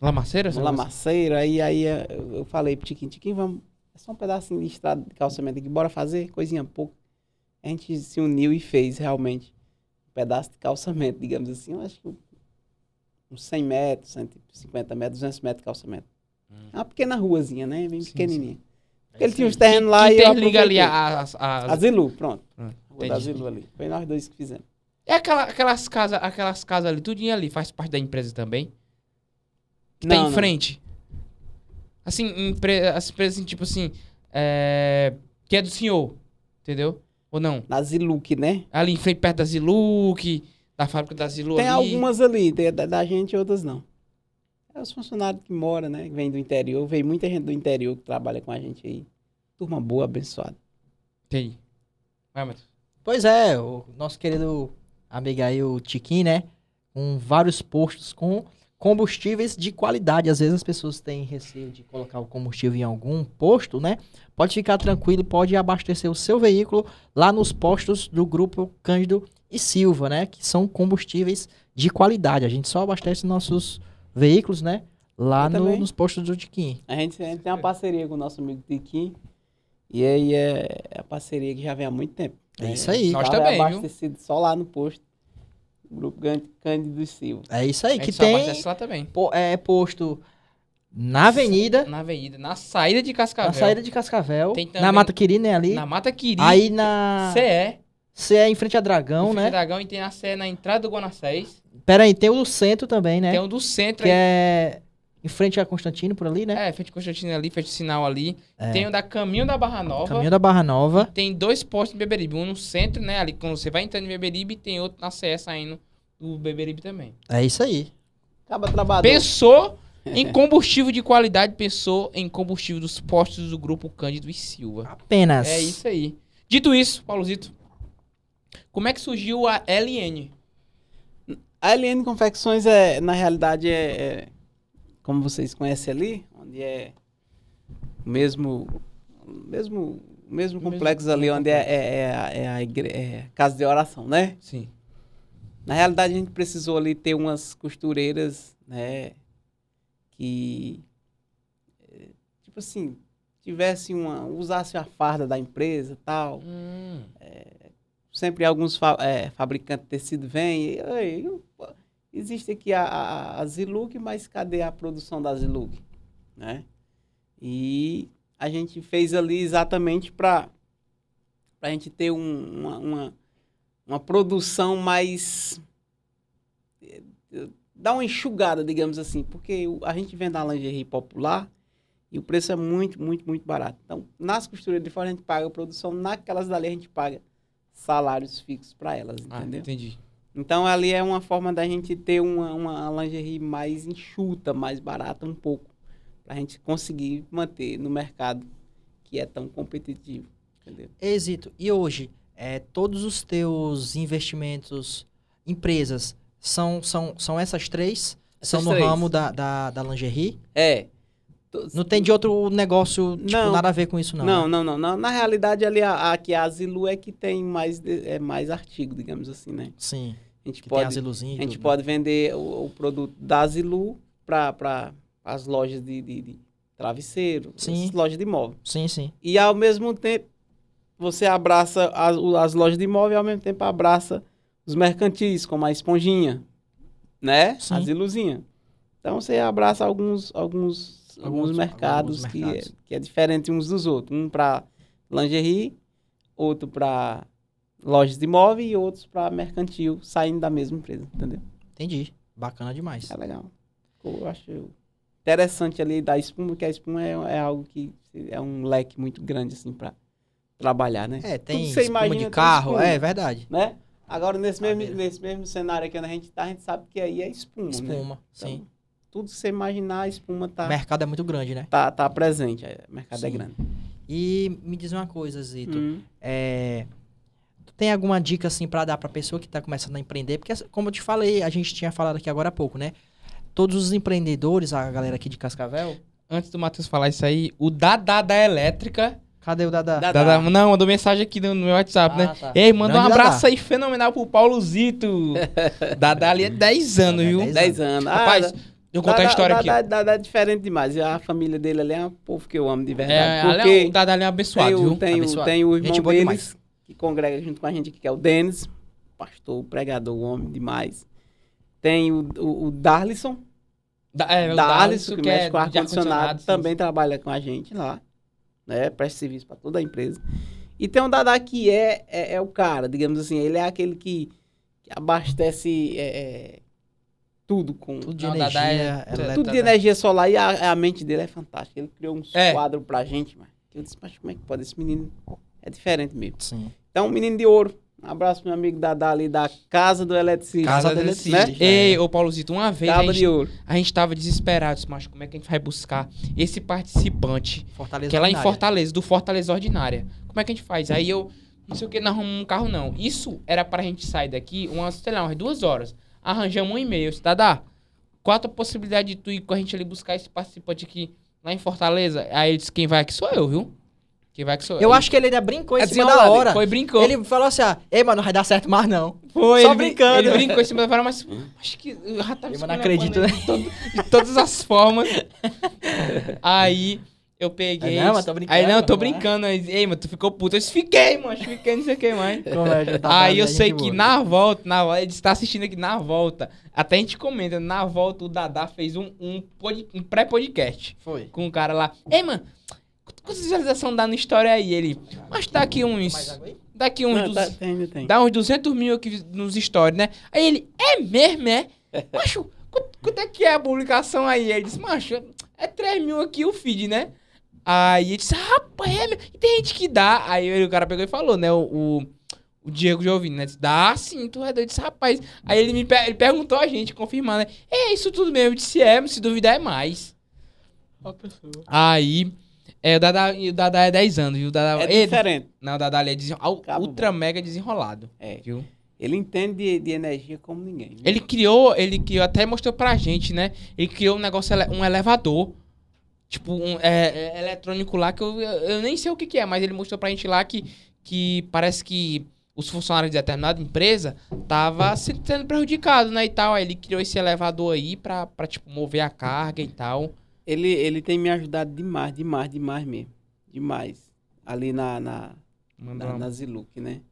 Lamaceira? Lamaceira. Aí, aí eh, eu falei pro Tiquinho, Tiquinho, vamos. É só um pedacinho de estrada de calçamento aqui, bora fazer? Coisinha pouco. A gente se uniu e fez realmente pedaço de calçamento, digamos assim, eu acho que uns 100 metros, 150 metros, 200 metros de calçamento. Hum. É uma pequena ruazinha, né? Bem sim, pequenininha. Sim. Porque ele tinha uns terrenos lá e. liga ali a, a, Azilu, pronto. Hum, Rua da Azilu ali. Foi nós dois que fizemos. É aquela, aquelas casas aquelas casa ali, tudinho ali, faz parte da empresa também? Que não, tá em não. frente? Assim, empre, as empresas, assim, tipo assim, é, que é do senhor, entendeu? Ou não? Da Ziluc, né? Ali em frente, perto da Ziluc, da fábrica da Ziluc. Tem ali. algumas ali, tem da, da gente e outras não. É os funcionários que moram, né? Que vem do interior. vem muita gente do interior que trabalha com a gente aí. Turma boa, abençoada. Tem. Vai, Matheus. Pois é, o nosso querido amigo aí, o Tiquinho, né? Com vários postos com combustíveis de qualidade. Às vezes as pessoas têm receio de colocar o combustível em algum posto, né? Pode ficar tranquilo, pode abastecer o seu veículo lá nos postos do grupo Cândido e Silva, né? Que são combustíveis de qualidade. A gente só abastece nossos veículos, né? Lá no, nos postos do Tiquim. A gente, a gente tem uma parceria com o nosso amigo Tiquim. E aí é, é a parceria que já vem há muito tempo. É isso aí. Nós também, abastecido viu? só lá no posto. Grupo Cândido Silva. É isso aí, que tem. Lá também. Po, é posto na avenida. Na avenida, na saída de Cascavel. Na saída de Cascavel. Também, na Mata Quiri, né? Ali. Na Mata Quiri. Aí na. CE. É. CE é em frente a Dragão, em frente né? A Dragão e tem a CE é na entrada do Guanacés. Pera aí, tem o do centro também, né? Tem o do centro que aí. É em frente a Constantino, por ali, né? É, frente a Constantino ali, frente ao sinal ali. É. Tem o da Caminho da Barra Nova. Caminho da Barra Nova. Tem dois postos em Beberibe. Um no centro, né? Ali quando você vai entrando em Beberibe, tem outro na CS saindo do Beberibe também. É isso aí. Acaba trabalhando. Pensou em combustível de qualidade, pensou em combustível dos postos do grupo Cândido e Silva. Apenas. É isso aí. Dito isso, Paulozito, como é que surgiu a LN? A LN Confecções é, na realidade, é, é como vocês conhecem ali, onde é o mesmo, mesmo, mesmo complexo mesmo ali, onde é, é, é, a, é a igre... é casa de oração, né? Sim. Na realidade, a gente precisou ali ter umas costureiras, né? Que, eh, tipo assim, tivesse uma, usasse a farda da empresa tal. Hum. É, sempre alguns fa é, fabricantes de tecido vêm e... Eu, eu, Existe aqui a, a, a Ziluk, mas cadê a produção da Ziluk? Né? E a gente fez ali exatamente para a gente ter um, uma, uma, uma, produção mais. Eh, dá uma enxugada, digamos assim, porque a gente vende a lingerie popular e o preço é muito, muito, muito barato. Então, nas costuras de fora a gente paga a produção, naquelas dali a gente paga salários fixos para elas, ah, entendeu? Ah, entendi. Então ali é uma forma da gente ter uma, uma lingerie mais enxuta, mais barata um pouco, para a gente conseguir manter no mercado que é tão competitivo. Entendeu? Exito. E hoje, é, todos os teus investimentos, empresas, são, são, são essas três? Essas são no três. ramo da, da, da lingerie? É. Não tem de outro negócio, tipo, não, nada a ver com isso, não. Não, né? não, não, não, Na realidade, ali, a, a, é a Zilu é que tem mais, é mais artigo, digamos assim, né? Sim. A gente, que pode, tem a gente tudo, né? pode né? vender o, o, produto da Zilu para as lojas de, de, de travesseiro, sim. lojas de imóvel. Sim, sim. E ao mesmo tempo, você abraça as, as lojas de imóvel e ao mesmo tempo abraça os mercantis, como a esponjinha, né? Sim. As Então você abraça alguns, alguns, alguns, alguns mercados, alguns mercados. Que, é, que é diferente uns dos outros. Um para lingerie, outro para lojas de imóvel e outros para mercantil, saindo da mesma empresa, entendeu? Entendi. Bacana demais. É legal. Eu acho interessante ali da espuma, porque a espuma é, é algo que é um leque muito grande, assim, para trabalhar, né? É, tem Tudo espuma imagina, de carro, espuma, é, é verdade. Né? Agora, nesse mesmo, nesse mesmo cenário aqui onde a gente tá, a gente sabe que aí é espuma, espuma né? Espuma, então, sim. tudo você imaginar, a espuma tá... O mercado é muito grande, né? Tá, tá presente, é, o mercado é sim. é grande. E me diz uma coisa, Zito. Hum. É, tem alguma dica assim para dar para pessoa que está começando a empreender? Porque como eu te falei, a gente tinha falado aqui agora há pouco, né? Todos os empreendedores, a galera aqui de Cascavel. Antes do Matheus falar isso aí, o Dadá da Elétrica Cadê o Dadá? Dadá? Dadá? não, mandou mensagem aqui no meu WhatsApp, né? ah, né? Tá. Ei, mandou Grande um abraço Dadá. aí fenomenal pro Paulo Zito. [LAUGHS] Dadá ali é 10 anos, viu? 10 é anos. 10 anos. Ah, Rapaz, Dadá, eu contar a história aqui. Dadá é diferente demais. A família dele ali é um povo que eu amo de verdade. É, é porque é, o Dadá ali é um abençoado, Eu viu? Tenho, abençoado. tenho o irmão Gente, deles, que congrega junto com a gente aqui, que é o Denis, pastor, pregador, homem demais. Tem o, o, o Darlison. Da, é, o Darlison, que, que mexe é com ar-condicionado, também sim. trabalha com a gente lá. Né? Presta serviço para toda a empresa. E tem o Dadá que é, é, é, o cara, digamos assim, ele é aquele que, que abastece é, é tudo com. Tudo de, energia, é, tudo, tudo de né? energia solar e a, a, mente dele é fantástica. Ele criou um é. para pra gente, mano. eu disse, mas como é que pode esse menino é diferente mesmo. Sim. Então, menino de ouro. Um abraço pro meu amigo Dadá ali da Casa do Eletricista. Casa do Eletricista. Né? É. Ei, ô Paulozito, uma vez Cabo a gente, de ouro. a gente tava desesperado. Mas como é que a gente vai buscar esse participante? Fortaleza que é lá em Fortaleza, do Fortaleza Ordinária. Como é que a gente faz? Aí eu, não sei o que, não arrumamos um carro não. Isso era pra gente sair daqui umas, sei lá, umas duas horas. Arranjamos um e-mail. Dadá, qual a possibilidade de tu ir com a gente ali buscar esse participante aqui lá em Fortaleza? Aí ele disse, quem vai aqui sou eu, viu? Quem vai que sou eu. Eu acho que ele ainda brincou em é cima da hora. Foi brincou. Ele falou assim: ah, ei, mano, não vai dar certo mais não. Foi. Só ele, brincando. Ele brincou em cima da hora, mas hum? acho que tava Eu não acredito, né? De, todas as [LAUGHS] formas. aí. Eu peguei. não, mas tô brincando. Aí, não, eu tô brincando. Aí, Ei, mano, tu ficou puto. Eu disse, fiquei, mano. Fiquei, não sei o que mais. [LAUGHS] É, tá aí eu né, sei que na volta, na volta, ele está assistindo aqui na volta. Até a gente comenta, na volta o Dadá fez um, um, um pré-podcast. Foi. Com um cara lá. Ei, mano, quantas visualizações dá na história aí? Ele, mas tá aqui uns. Daqui uns. Não, tá, tem, tem. Dá uns 200 mil aqui nos stories, né? Aí ele, é mesmo, é? [LAUGHS] Macho, quanto é que é a publicação aí? Ele disse, macho, é 3 mil aqui o feed, né? Aí ele disse, rapaz, é mesmo. E tem gente que dá. Aí o cara pegou e falou, né? O, o, o Diego Jovino, né? Disse, dá sim, tu é doido. Eu disse, rapaz. Aí ele me ele perguntou a gente, confirmando, né? É isso tudo mesmo. Eu disse, é, se duvidar é mais. Ó, pessoa. Aí. É, o Dada, o Dada é 10 anos, viu? O é ele, diferente. Não, o Dada é ultra bom. mega desenrolado. É. Viu? Ele entende de, de energia como ninguém. Viu? Né? Ele criou, ele criou, até mostrou pra gente, né? Ele criou um negócio, um elevador. Tipo, um é, é, eletrônico lá que eu, eu nem sei o que, que é, mas ele mostrou pra gente lá que, que parece que os funcionários de determinada empresa tava sendo prejudicado, né, e tal. Aí ele criou esse elevador aí pra, pra tipo, mover a carga e tal. Ele, ele tem me ajudado demais, demais, demais mesmo. Demais. Ali na, na, na, na Ziluc, né?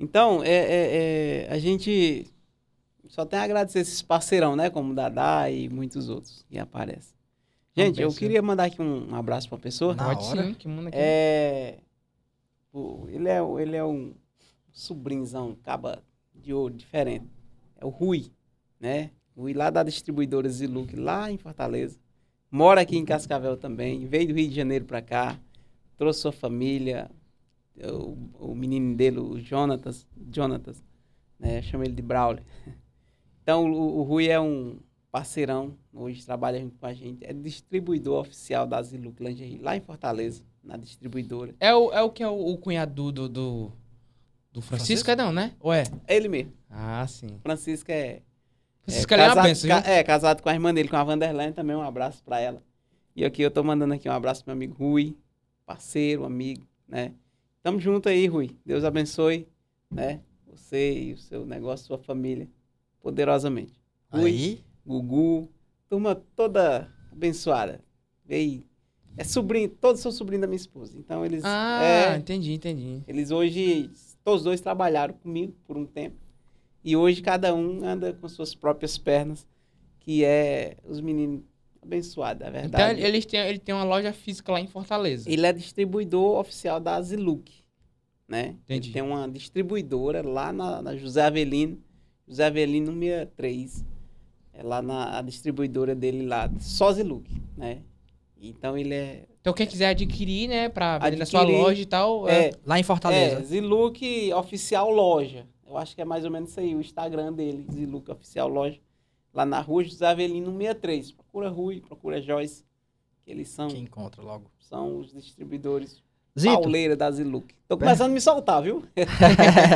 Então, é, é, é, a gente só tem a agradecer esses parceirão, né? Como Dadá e muitos outros que aparecem. Gente, eu queria mandar aqui um abraço pra pessoa. Na Pode hora. que manda aqui. É... O, ele, é, ele é um sobrinzão, caba de ouro, diferente. É o Rui, né? Rui lá da distribuidora Ziluc, lá em Fortaleza mora aqui em Cascavel também, veio do Rio de Janeiro para cá, trouxe sua família, o, o menino dele, o Jonatas, Jonatas né, chama ele de Braulio. Então, o, o Rui é um parceirão, hoje trabalha junto com a gente, é distribuidor oficial da Zilux Lingerie, lá em Fortaleza, na distribuidora. É o, é o que é o, o cunhado do, do, do Francisco? Francisco? É não, né? Ou é? É ele mesmo. Ah, sim. Francisco é vocês é, casado, ca é, casado com a irmã dele, com a Vanderlane, também um abraço para ela. E aqui eu tô mandando aqui um abraço pro meu amigo Rui, parceiro, amigo, né? Tamo junto aí, Rui. Deus abençoe, né? Você e o seu negócio, sua família, poderosamente. Rui, aí? Gugu, turma toda abençoada. Veio é sobrinho, todos são sobrinhos da minha esposa. Então eles. Ah, é, entendi, entendi. Eles hoje, todos dois trabalharam comigo por um tempo. E hoje cada um anda com suas próprias pernas, que é os meninos abençoados, é então, verdade. Então ele tem ele tem uma loja física lá em Fortaleza. Ele é distribuidor oficial da Ziluc, né? Entendi. Ele tem uma distribuidora lá na, na José Avelino, José Avelino 63. É lá na distribuidora dele lá, Soziluc, né? Então ele é então quem quiser adquirir, né, pra adquirir na sua loja e tal, é, é lá em Fortaleza. É, Ziluc Oficial Loja, eu acho que é mais ou menos isso aí, o Instagram dele, Ziluca Oficial Loja, lá na rua José Avelino 63. Procura Rui, procura Joyce, que eles são. Que encontra logo. São os distribuidores. Zito. Pauleira da Ziluc. Tô começando a me soltar, viu? [LAUGHS]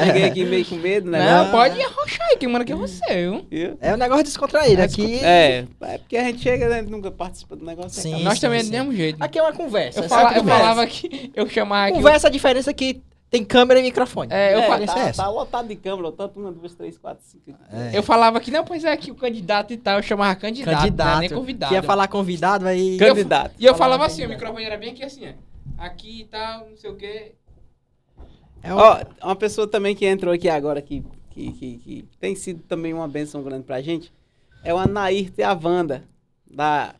Cheguei aqui meio com medo, né? Não, pode arrochar aí, que mano que é você, viu? É, é um negócio descontraído. É, aqui... É, é porque a gente chega, né? Nunca participa do negócio. Sim, sim nós também sim. é do mesmo jeito. Aqui é uma conversa. Eu, fala, eu falava que eu chamava aqui... Conversa, a diferença é que tem câmera e microfone. É, eu é, falei, tá, é tá lotado de câmera, tanto uma, duas, três, quatro, cinco. É. Eu falava que não, pois é, que o candidato e tal, eu chamava candidato, candidato né, nem convidado. ia falar convidado, aí... Candidato. E eu, falava, falava assim, o microfone era bem aqui assim, ó. Aqui e tal, não sei o quê. É uma... uma pessoa também que entrou aqui agora, que, que, que, que, tem sido também uma benção grande pra gente, é o Anair Avanda da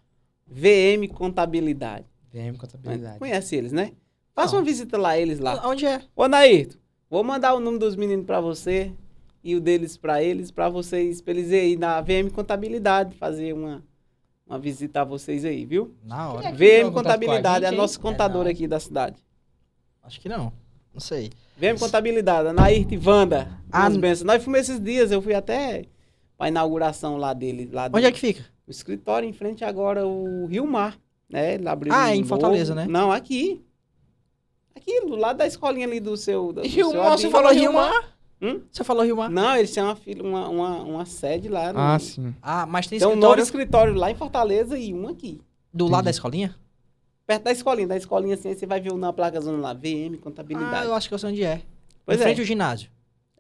VM Contabilidade. VM Contabilidade. Conhece eles, né? Faça uma visita lá, eles lá. Onde é? Ô, Nairto, vou mandar o nome dos meninos para você e o deles para eles, para vocês, pra eles aí na VM Contabilidade, fazer uma, uma visita a vocês aí, viu? Na hora. VM é Contabilidade, a gente, é a nossa contadora é, aqui da cidade. Acho que não. Não sei. VM Contabilidade, Nairto e Wanda. Ah, bênçãos. Nós fomos esses dias, eu fui até pra inauguração lá dele. Lá Onde é que fica? O escritório em frente agora, o Rio Mar. Né? Ele abriu ah, um é em novo. Fortaleza, né? Não, aqui aquilo, lá da escolinha ali do seu. Do Rilmar, seu hum? você falou Rio Hum? Você falou Não, eles têm uma, uma, uma, uma sede lá. No... Ah, sim. Ah, mas tem então, escritório... um escritório lá em Fortaleza e um aqui. Do Entendi. lado da escolinha? Perto da escolinha. Da escolinha, assim, você vai ver na placa zona lá, VM, contabilidade. Ah, eu acho que eu sei onde é. Pois em é. frente ao ginásio.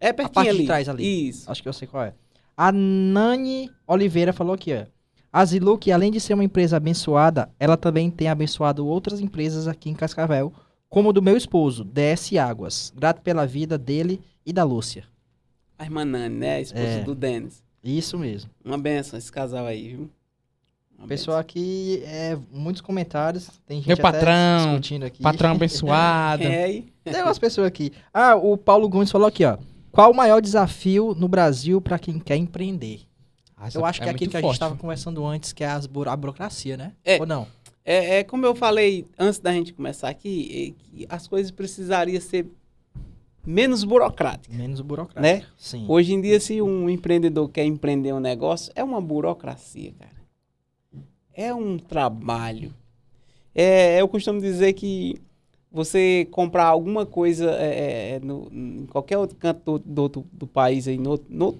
É pertinho A parte ali. de trás ali. Isso. Acho que eu sei qual é. A Nani Oliveira falou aqui, ó. A Ziluc, além de ser uma empresa abençoada, ela também tem abençoado outras empresas aqui em Cascavel, como do meu esposo, DS Águas. Grato pela vida dele e da Lúcia. A irmã Nani, né? Esposa é, do Denis. Isso mesmo. Uma benção esse casal aí, viu? Uma Pessoal benção. aqui, é, muitos comentários. Tem gente Meu patrão, discutindo aqui. Patrão [LAUGHS] abençoado. é. Tem umas pessoas aqui. Ah, o Paulo Gomes falou aqui, ó. Qual o maior desafio no Brasil para quem quer empreender? Ah, Eu acho é que é, é aquilo que a gente estava conversando antes, que é as buro a burocracia, né? É. Ou não? É, é, como eu falei antes da gente começar aqui, é que as coisas precisariam ser menos burocráticas. Menos burocráticas, né? Sim. Hoje em dia, se um empreendedor quer empreender um negócio, é uma burocracia, cara. É um trabalho. É, eu costumo dizer que você comprar alguma coisa é, é, é, no, em qualquer outro canto do, do, do país, aí, no, no,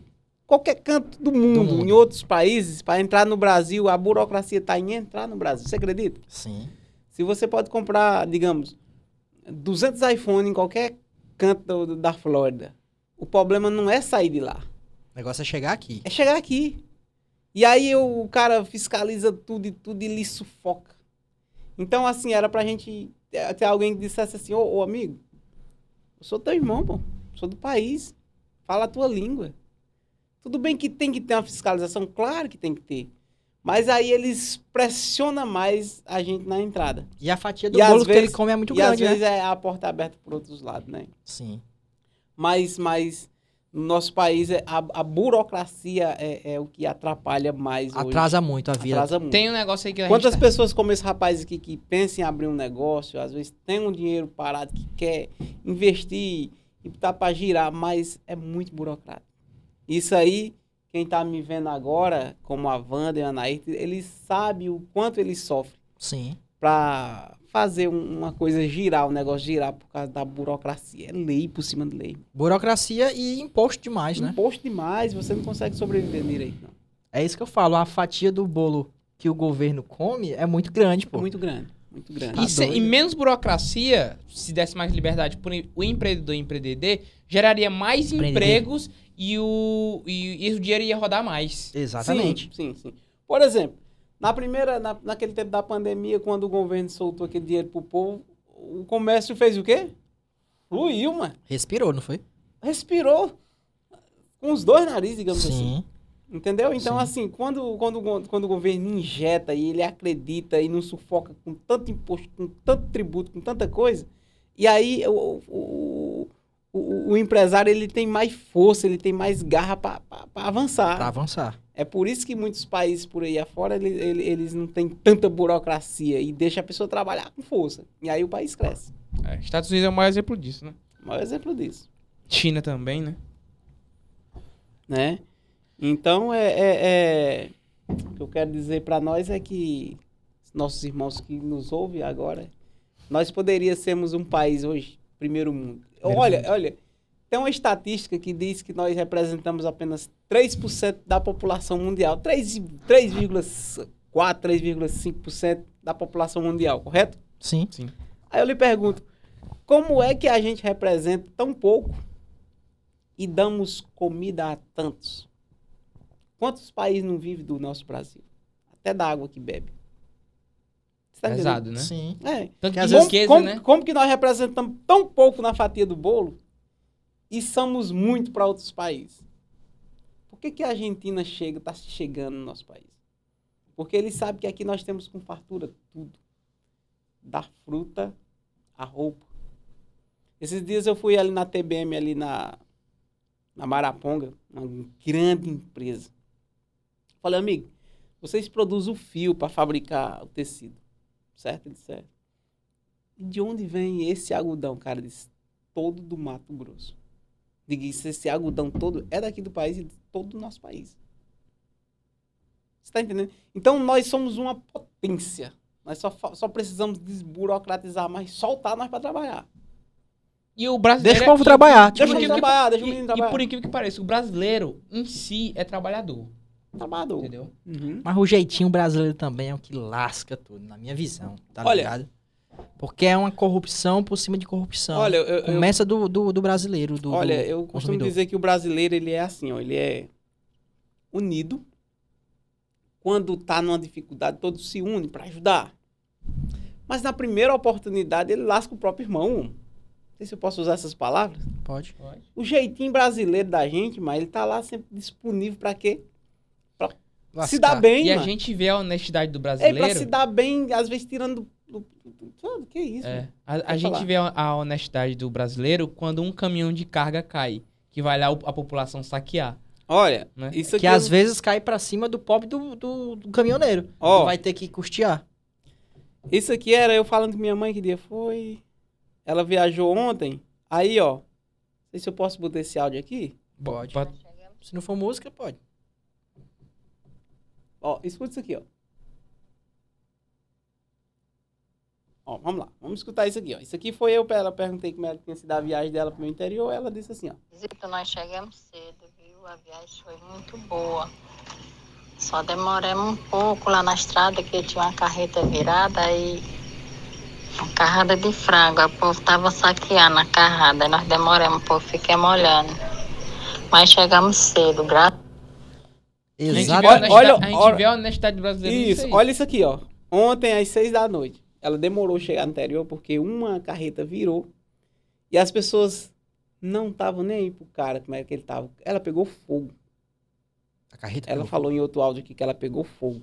qualquer canto do mundo, do mundo. em outros países, para entrar no Brasil, a burocracia está em entrar no Brasil. Você acredita? Sim. Se você pode comprar, digamos, 200 iPhones em qualquer canto do, da Flórida, o problema não é sair de lá. O negócio é chegar aqui. É chegar aqui. E aí o cara fiscaliza tudo e tudo e lhe sufoca. Então, assim, era pra gente ter alguém que dissesse assim, ô, ô amigo, eu sou teu irmão, pô. Sou do país. Fala a tua língua. Tudo bem que tem que ter uma fiscalização, claro que tem que ter. Mas aí eles pressionam mais a gente na entrada. E a fatia do e bolo vezes, que ele come é muito e grande, E às né? vezes é a porta aberta por outros lados, né? Sim. Mas, mas no nosso país, é, a, a burocracia é, é, o que atrapalha mais Atrasa hoje. muito a vida. Atrasa muito. Tem um negócio aí que a Quantas gente... Tá- pessoas como esse rapaz aqui que pensa em abrir um negócio, às vezes tem um dinheiro parado que quer investir e tá para girar, mas é muito burocrático. Isso aí, quem está me vendo agora, como a Wanda e a Anaí, ele sabe o quanto ele sofre. Sim. Para fazer uma coisa girar, o negócio girar por causa da burocracia. É lei por cima de lei. Burocracia e imposto demais, né? Imposto demais, você não consegue sobreviver direito, não. É isso que eu falo, a fatia do bolo que o governo come é muito grande, pô. muito grande, muito grande. Tá e, se, e, menos burocracia, se desse mais liberdade para o empreendedor empreender, geraria mais empregos e o, e, e o dinheiro ia rodar mais. Exatamente. Sim, sim, sim. Por exemplo, na primeira, na, naquele tempo da pandemia, quando o governo soltou aquele dinheiro pro povo, o comércio fez o quê? Fluiu, mano. Respirou, não foi? Respirou. Com os dois narizes, digamos Sim. assim. Entendeu? Então, Sim. assim, quando, quando, quando o governo injeta e ele acredita e não sufoca com tanto imposto, com tanto tributo, com tanta coisa, e aí o, o o, o, empresário ele tem mais força, ele tem mais garra para avançar. Para avançar. É por isso que muitos países por aí afora ele, ele, eles não têm tanta burocracia e deixa a pessoa trabalhar com força. E aí o país cresce. É, Estados Unidos é o maior exemplo disso, né? O maior exemplo disso. China também, né? Né? Então é, é, é... o que eu quero dizer para nós é que nossos irmãos que nos ouvem agora, nós poderíamos sermos um país hoje primeiro mundo Olha, olha, tem uma estatística que diz que nós representamos apenas 3% da população mundial. 3,4, 3,5% da população mundial, correto? Sim. Sim. Aí eu lhe pergunto, como é que a gente representa tão pouco e damos comida a tantos? Quantos países não vivem do nosso Brasil? Até da água que bebe. Tá Pesado, né? Sim. É. Tanto que, às como, como, né? como que nós representamos tão pouco na fatia do bolo e somos muito para outros países? Por que, que a Argentina chega, está chegando no nosso país? Porque ele sabe que aqui nós temos com fartura tudo. Da fruta à roupa. Esses dias eu fui ali na TBM, ali na, na Maraponga, uma grande empresa. Falei, amigo, vocês produzem o fio para fabricar o tecido certo? Ele disse, é. De onde vem esse algodão, cara? Ele disse, todo do Mato Grosso. Digo, esse algodão todo é daqui do país e de todo do nosso país. Você tá entendendo? Então, nós somos uma potência. Nós só, só precisamos desburocratizar mas soltar nós para trabalhar. E o brasileiro. Deixa o é povo é... trabalhar. deixa o menino trabalhar, que... deixa o menino trabalhar. E por incrível que pareça, o brasileiro em si é trabalhador. Trabalhador. Tá Entendeu? Uhum. Mas o jeitinho brasileiro também é o que lasca tudo, na minha visão. Tá Olha, ligado? Porque é uma corrupção por cima de corrupção. Olha, eu, Começa eu, do, do, do, brasileiro, do Olha, do eu costumo dizer que o brasileiro, ele é assim, ó, ele é unido. Quando tá numa dificuldade, todos se unem para ajudar. Mas na primeira oportunidade, ele lasca o próprio irmão. Não sei se eu posso usar essas palavras. Pode. Pode. O jeitinho brasileiro da gente, mas ele tá lá sempre disponível para quê? Lascar. se dá bem. E mano. a gente vê a honestidade do brasileiro. É pra se dar bem, às vezes tirando. Do, que isso? É. A, a gente vê a honestidade do brasileiro quando um caminhão de carga cai, que vai lá a população saquear. Olha, né? isso aqui. Que é às vezes cai para cima do pobre do, do, do caminhoneiro. Oh. Vai ter que custear. Isso aqui era eu falando com minha mãe que dia foi. Ela viajou ontem. Aí, ó. Não sei se eu posso botar esse áudio aqui. Pode. pode. Se não for música, pode. Ó, escuta isso aqui, ó. Ó, vamos lá, vamos escutar isso aqui, ó. Isso aqui foi eu para ela, perguntei como ela tinha sido a viagem dela pro meu interior, ela disse assim, ó. Zito, nós chegamos cedo, viu? A viagem foi muito boa. Só demoramos um pouco lá na estrada, que tinha uma carreta virada e uma carrada de frango. O povo tava saqueando a carrada, nós demoramos um pouco, fiquei molhando. Mas chegamos cedo, graças Exatamente. Olha, a gente vê a honestidade brasileira. Isso, isso olha isso aqui, ó. Ontem, às seis da noite, ela demorou chegar no interior porque uma carreta virou e as pessoas não estavam nem aí pro cara, como é que ele tava. Ela pegou fogo. A carreta Ela falou fogo. em outro áudio aqui que ela pegou fogo.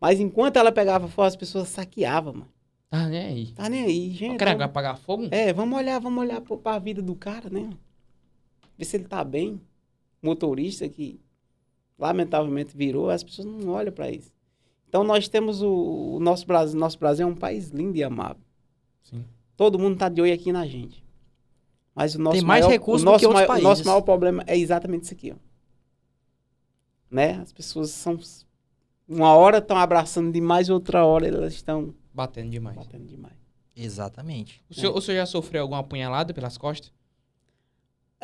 Mas enquanto ela pegava fogo, as pessoas saqueavam, mano. Tá nem aí. Tá nem aí, gente. O cara vai apagar fogo? É, vamos olhar, vamos olhar pra vida do cara, né? Ver se ele tá bem. Motorista que lamentavelmente virou, as pessoas não olham para isso. Então nós temos o, o, nosso Brasil, nosso Brasil é um país lindo e amável. Sim. Todo mundo está de olho aqui na gente. Mas o nosso Tem mais maior, recursos o nosso, que maior, países. o nosso maior problema é exatamente isso aqui. Ó. Né? As pessoas são uma hora estão abraçando demais, outra hora elas estão batendo demais. Batendo demais. Exatamente. O, é. senhor, o senhor já sofreu alguma apunhalada pelas costas?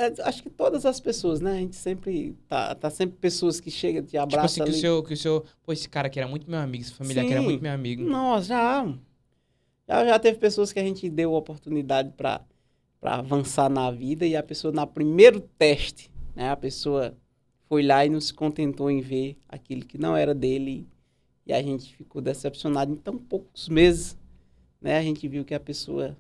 É, acho que todas as pessoas, né? A gente sempre tá, tá sempre pessoas que chegam te abraçam. Tipo assim, que o, seu, que o seu, pô, esse cara que era muito meu amigo, esse familiar Sim. que era muito meu amigo. Nossa, já, já, já teve pessoas que a gente deu oportunidade para para avançar na vida e a pessoa na primeiro teste, né? A pessoa foi lá e não se contentou em ver aquilo que não era dele e a gente ficou decepcionado. Então, poucos meses, né? A gente viu que a pessoa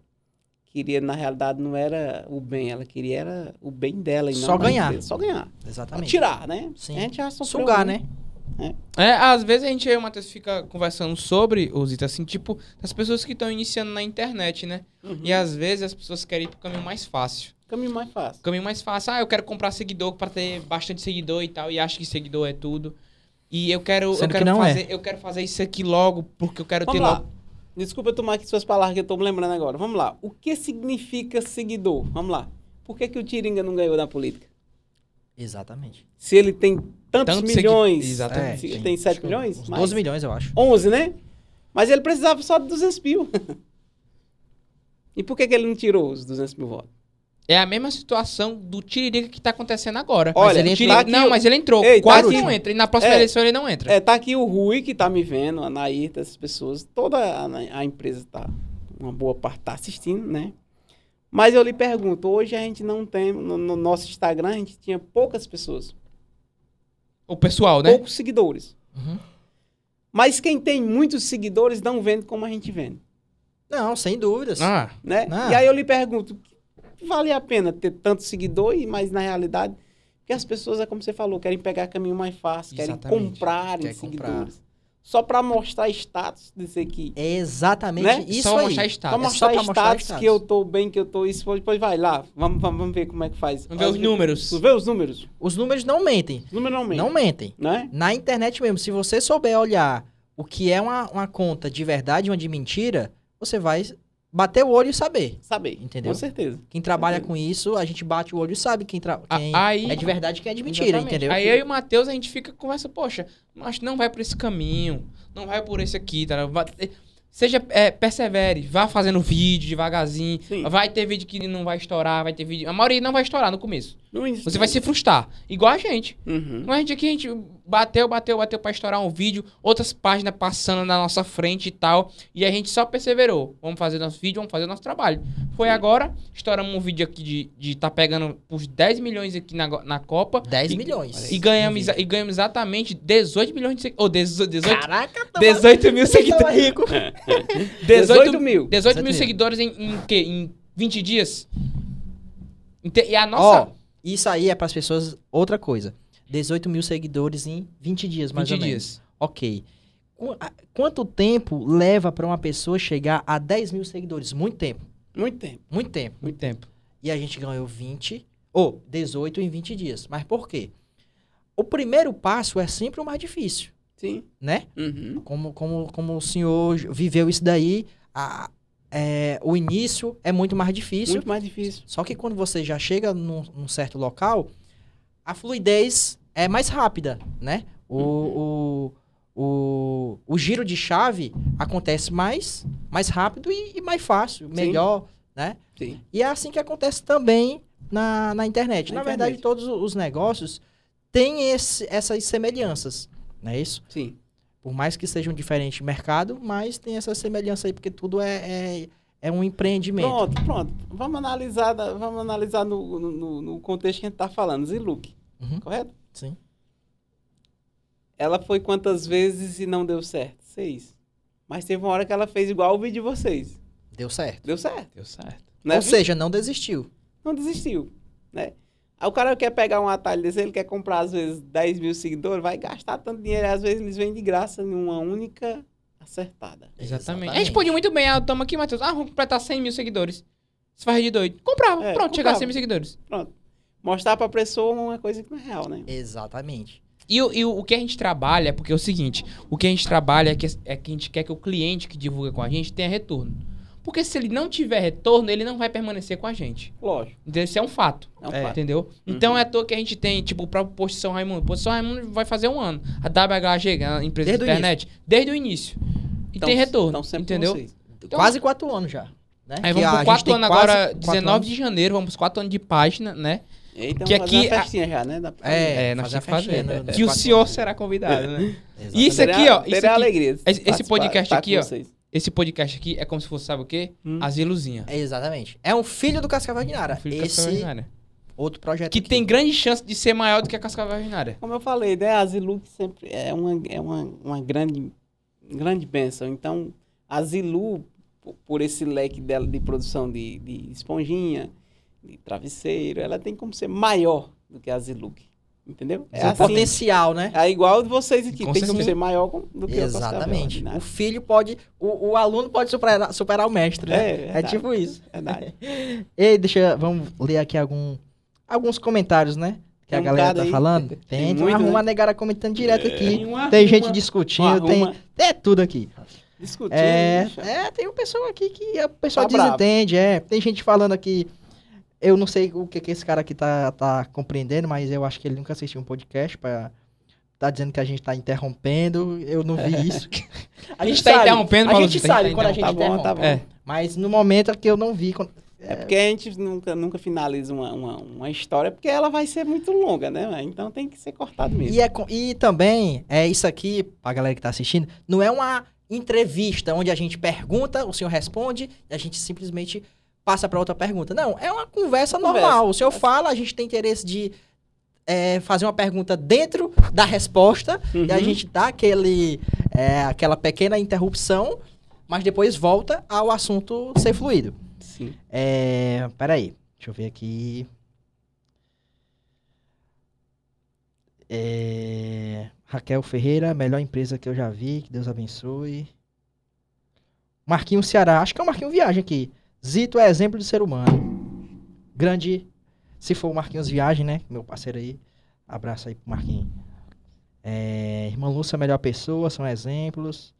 queria, na realidade, não era o bem, ela queria era o bem dela. E não só ganhar. Empresa, só ganhar. Exatamente. tirar, né? Sim. A gente já sofreu. Sugar, né? É. é. às vezes a gente, aí o Matheus, fica conversando sobre, Osita, assim, tipo, as pessoas que estão iniciando na internet, né? Uhum. E às vezes as pessoas querem ir pro caminho mais fácil. Caminho mais fácil. Caminho mais fácil. Ah, eu quero comprar seguidor para ter bastante seguidor e tal, e acho que seguidor é tudo. E eu quero, eu quero que é. fazer, é. eu quero fazer isso aqui logo, porque eu quero Vamos ter lá. logo Desculpa eu tomar aqui suas palavras que eu tô me lembrando agora. Vamos lá. O que significa seguidor? Vamos lá. Por que, que o Tiringa não ganhou na política? Exatamente. Se ele tem tantos Tanto milhões. Segui... Exatamente. É, tem, tem 7 milhões? Uns 12 milhões, eu acho. 11, né? Mas ele precisava só de 200 mil. [LAUGHS] e por que, que ele não tirou os 200 mil votos? É a mesma situação do Tiririca que tá acontecendo agora. Olha, mas ele entrou, tá não, mas ele entrou. Ei, tá Quase tá não entra. E na próxima é, eleição ele não entra. É, tá aqui o Rui que tá me vendo, a Naíta, essas pessoas. Toda a, a empresa tá. Uma boa parte tá assistindo, né? Mas eu lhe pergunto, hoje a gente não tem. No, no nosso Instagram a gente tinha poucas pessoas. O pessoal, né? Poucos seguidores. Uhum. Mas quem tem muitos seguidores não vende como a gente vende. Não, sem dúvidas. Ah, né? Ah. E aí eu lhe pergunto, vale a pena ter tanto seguidor, e mas na realidade, que as pessoas, é como você falou, querem pegar caminho mais fácil, querem comprar Quer seguidores. Comprar. Só para mostrar status dizer aqui. É exatamente né? isso só aí. Mostrar é status. Só mostrar, é só status, mostrar status, que eu tô bem, que eu tô isso. Depois vai lá, vamos, vamos, vamos ver como é que faz. Vamos ver os, números. Vamos ver os números. Os números não mentem. Os números não mentem. Não mentem. Né? Na internet mesmo, se você souber olhar o que é uma, uma conta de verdade uma de mentira, você vai bater o olho e saber. Saber. Entendeu? Com certeza. Quem trabalha certeza. com isso, a gente bate o olho e sabe quem, tra... quem aí, é de verdade e quem é de mentira, exatamente. entendeu? Aí eu e o Matheus, a gente fica conversa, poxa, mas não vai por esse caminho, não vai por esse aqui, tá? É, seja, é, persevere, vá fazendo vídeo devagarzinho. Sim. Vai ter vídeo que não vai estourar, vai ter vídeo. A maioria não vai estourar no começo. Você vai se frustrar. Igual a gente. Uhum. a gente aqui, a gente bateu, bateu, bateu pra estourar um vídeo, outras páginas passando na nossa frente e tal. E a gente só perseverou. Vamos fazer nosso vídeo, vamos fazer nosso trabalho. Foi Sim. agora, estouramos um vídeo aqui de, de tá pegando os 10 milhões aqui na, na Copa. 10 e, milhões. E ganhamos, e ganhamos exatamente 18 milhões de seguidores. oh, 18, Caraca, tô 18 mais... mil [LAUGHS] seguidores. rico. 18, 18 mil. 18, [LAUGHS] 18 mil seguidores em, em quê? Em 20 dias? E a nossa. Oh isso aí é para as pessoas outra coisa. 18 mil seguidores em 20 dias, mais 20 ou menos. dias. Ok. quanto tempo leva para uma pessoa chegar a 10 mil seguidores? Muito tempo. Muito tempo. Muito tempo. Muito tempo. E a gente ganhou 20, ou 18 em 20 dias. Mas por quê? O primeiro passo é sempre o mais difícil. Sim. Né? Uhum. Como, como, como o senhor viveu isso daí, a, é, o início é muito mais difícil. Muito mais difícil. Só que quando você já chega num, num certo local, a fluidez é mais rápida, né? O, uhum. o, o, o, giro de chave acontece mais, mais rápido e, e mais fácil, melhor, Sim. né? Sim. E é assim que acontece também na, na internet. Na, na internet. verdade, todos os negócios têm esse, essas semelhanças, não é isso? Sim. Por mais que seja um diferente mercado, mas tem essa semelhança aí, porque tudo é, é, é um empreendimento. Pronto, pronto. Vamos analisar, vamos analisar no, no, no contexto que a gente está falando. Ziluc, uhum. correto? Sim. Ela foi quantas vezes e não deu certo? Seis. Mas teve uma hora que ela fez igual o vídeo de vocês. Deu certo. Deu certo. Deu certo. Né? Ou seja, não desistiu. Não desistiu, né? Aí o cara quer pegar um atalho desse, ele quer comprar às vezes 10 mil seguidores, vai gastar tanto dinheiro, e às vezes eles vêm de graça numa única acertada. É, exatamente. A gente podia muito bem, ah, toma aqui, Matheus, ah, vou completar 100 mil seguidores. Você faz de doido. Comprava, é, pronto, chegar a 100 mil seguidores. Pronto. Mostrar pra pessoa uma coisa que não é real, né? Exatamente. E, e o, o que a gente trabalha, porque é o seguinte, o que a gente trabalha é que, é que a gente quer que o cliente que divulga com a gente tenha retorno. Porque se ele não tiver retorno, ele não vai permanecer com a gente. Lógico. Então, isso é um fato. É um é. fato. Entendeu? Uhum. Então é à toa que a gente tem, tipo, o próprio posto São Raimundo. O posto São Raimundo vai fazer um ano. A WHG, é a empresa desde de internet, início. desde o início. E então, tem retorno. Então entendeu? Então, Quase quatro anos já. Né? Aí vamos para quatro anos agora, 19 anos. de janeiro, vamos quatro anos de página, né? Então, que aqui a... já, né? Da... É, é, nós já fazendo. Né? Que né? o senhor será convidado, né? [LAUGHS] Exato. E isso aqui, ó. Terá, isso aqui, alegria. Esse podcast aqui, ó. Vocês. Esse podcast aqui é como se fosse, sabe o quê? Hum. As É, exatamente. É um filho do Cascavel de É um filho do Esse... Cascavel outro projeto. Que aqui. tem grande chance de ser maior do que a Cascavel Ordinária. Como eu falei, né? A Zilu sempre é uma, é uma, uma grande, grande benção. Então, a Zilu, por esse leque dela de produção de, de esponjinha, de travesseiro, ela tem como ser maior do que a Ziluc. Entendeu? É, é assim, potencial, né? É igual vocês aqui. Tem que ser maior do que tá Exatamente. É o filho pode. O, o aluno pode superar, superar o mestre, né? É, verdade, é, é tipo isso. É verdade. [LAUGHS] Ei, deixa. Vamos ler aqui algum, alguns comentários, né? Que tem a galera tá aí. falando. Tem, tem, muito, né? negada comentando direto é. aqui. Tem, uma, tem gente uma, discutindo, uma, tem, tem tudo aqui. Discutindo. É, é, tem um pessoal aqui que o pessoal tá desentende, é. Tem gente falando aqui. Eu não sei o que, que esse cara aqui tá, tá compreendendo, mas eu acho que ele nunca assistiu um podcast para tá dizendo que a gente tá interrompendo. Eu não vi isso. [LAUGHS] a gente tá interrompendo, interrompendo, A gente tá sabe quando a gente tá Bom, tá bom. É. Mas no momento é que eu não vi. Quando, é... porque a gente nunca, nunca finaliza uma, uma, uma, história, porque ela vai ser muito longa, né? Então tem que ser cortado mesmo. E, é, e também, é isso aqui, pra galera que tá assistindo, não é uma entrevista onde a gente pergunta, o senhor responde, e a gente simplesmente passa para outra pergunta. Não, é uma conversa, normal. O senhor fala, a gente tem interesse de é, fazer uma pergunta dentro da resposta, uhum. e a uhum. gente dá aquele, é, aquela pequena interrupção, mas depois volta ao assunto ser fluido. Sim. É, peraí, deixa eu ver aqui. É, Raquel Ferreira, melhor empresa que eu já vi, que Deus abençoe. Marquinho Ceará, acho que é o Marquinho Viagem aqui. Zito é exemplo de ser humano. Grande, se for o Marquinhos Viagem, né? Meu parceiro aí. Abraço aí pro Marquinhos. É, irmã Lúcia, melhor pessoa, são exemplos.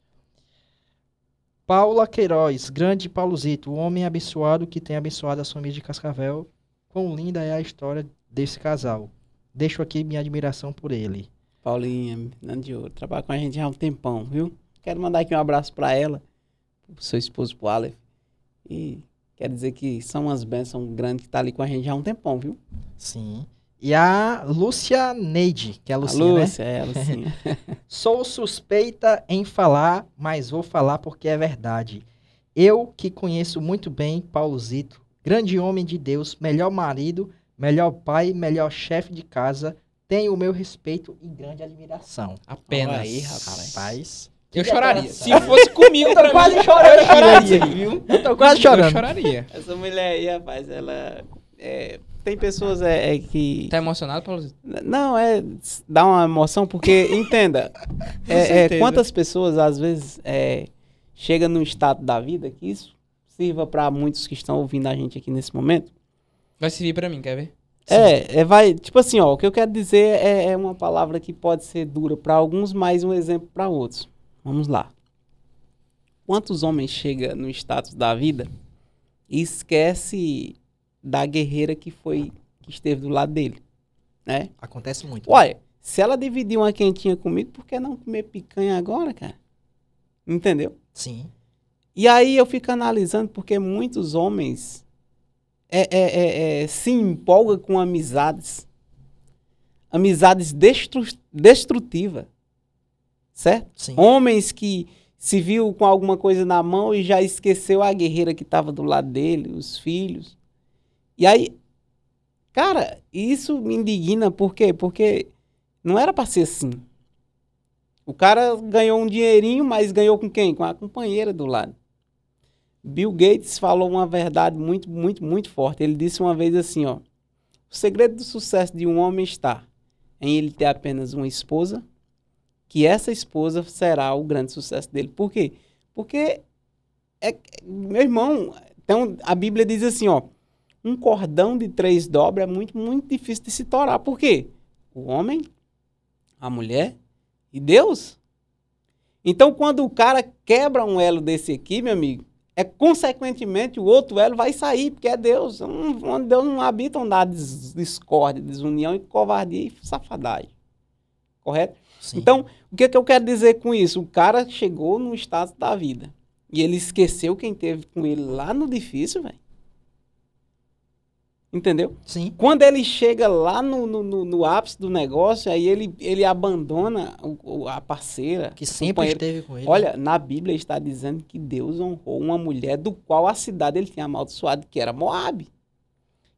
Paula Queiroz, grande Zito, o homem abençoado que tem abençoado a sua de Cascavel. Quão linda é a história desse casal. Deixo aqui minha admiração por ele. Paulinha, de ouro, trabalha com a gente há um tempão, viu? Quero mandar aqui um abraço para ela, pro seu esposo, pro Aleph. E Quer dizer que são umas bênçãos grandes que tá ali com a gente já há um tempão, viu? Sim. E a Lúcia Neide, que é a Lucinha, a né? Lúcia, né? é a Lucinha. [LAUGHS] Sou suspeita em falar, mas vou falar porque é verdade. Eu que conheço muito bem Zito, grande homem de Deus, melhor marido, melhor pai, melhor chefe de casa, tem o meu respeito e grande admiração. Apenas. Olha aí, rapaz. rapaz. Eu choraria. [LAUGHS] Se fosse comigo, eu quase Eu choraria, viu? Eu tô quase chorando. Eu choraria. Essa mulher aí, rapaz, ela. É, tem pessoas é, é, que. Tá emocionado, Paulo? Não, é. Dá uma emoção, porque, [LAUGHS] entenda. é, é, quantas pessoas, às vezes, é, chega num estado da vida que isso sirva para muitos que estão ouvindo a gente aqui nesse momento. Vai servir para mim, quer ver? É, é, vai, tipo assim, ó, o que eu quero dizer é, é uma palavra que pode ser dura para alguns, mas um exemplo para outros. Vamos lá. Quantos homens chegam no status da vida e esquece da guerreira que foi que esteve do lado dele, né? Acontece muito. Olha, né? se ela dividiu uma quentinha comigo, por que não comer picanha agora, cara? Entendeu? Sim. E aí eu fico analisando porque muitos homens é, é, é, é se empolgam com amizades, amizades destru, destrutivas certo? Sim. Homens que se viu com alguma coisa na mão e já esqueceu a guerreira que estava do lado dele, os filhos. E aí, cara, isso me indigna, por quê? Porque não era para ser assim. O cara ganhou um dinheirinho, mas ganhou com quem? Com a companheira do lado. Bill Gates falou uma verdade muito, muito, muito forte. Ele disse uma vez assim, ó: "O segredo do sucesso de um homem está em ele ter apenas uma esposa, que essa esposa será o grande sucesso dele. Por quê? Porque, é, meu irmão, então a Bíblia diz assim, ó, um cordão de três dobras é muito, muito difícil de se torar. Por quê? O homem, a mulher e Deus. Então, quando o cara quebra um elo desse aqui, meu amigo, é consequentemente o outro elo vai sair, porque é Deus. Onde Deus não habita, onde há discórdia, desunião e covardia e safadagem. Correto? Sim. Então, o que, é que eu quero dizer com isso? O cara chegou no estado da vida e ele esqueceu quem teve com ele lá no difícil, velho. Entendeu? Sim. Quando ele chega lá no, no, no, ápice do negócio, aí ele, ele abandona o, a parceira. Que sempre esteve com ele. Olha, na Bíblia está dizendo que Deus honrou uma mulher do qual a cidade ele tinha amaldiçoado, que era Moab.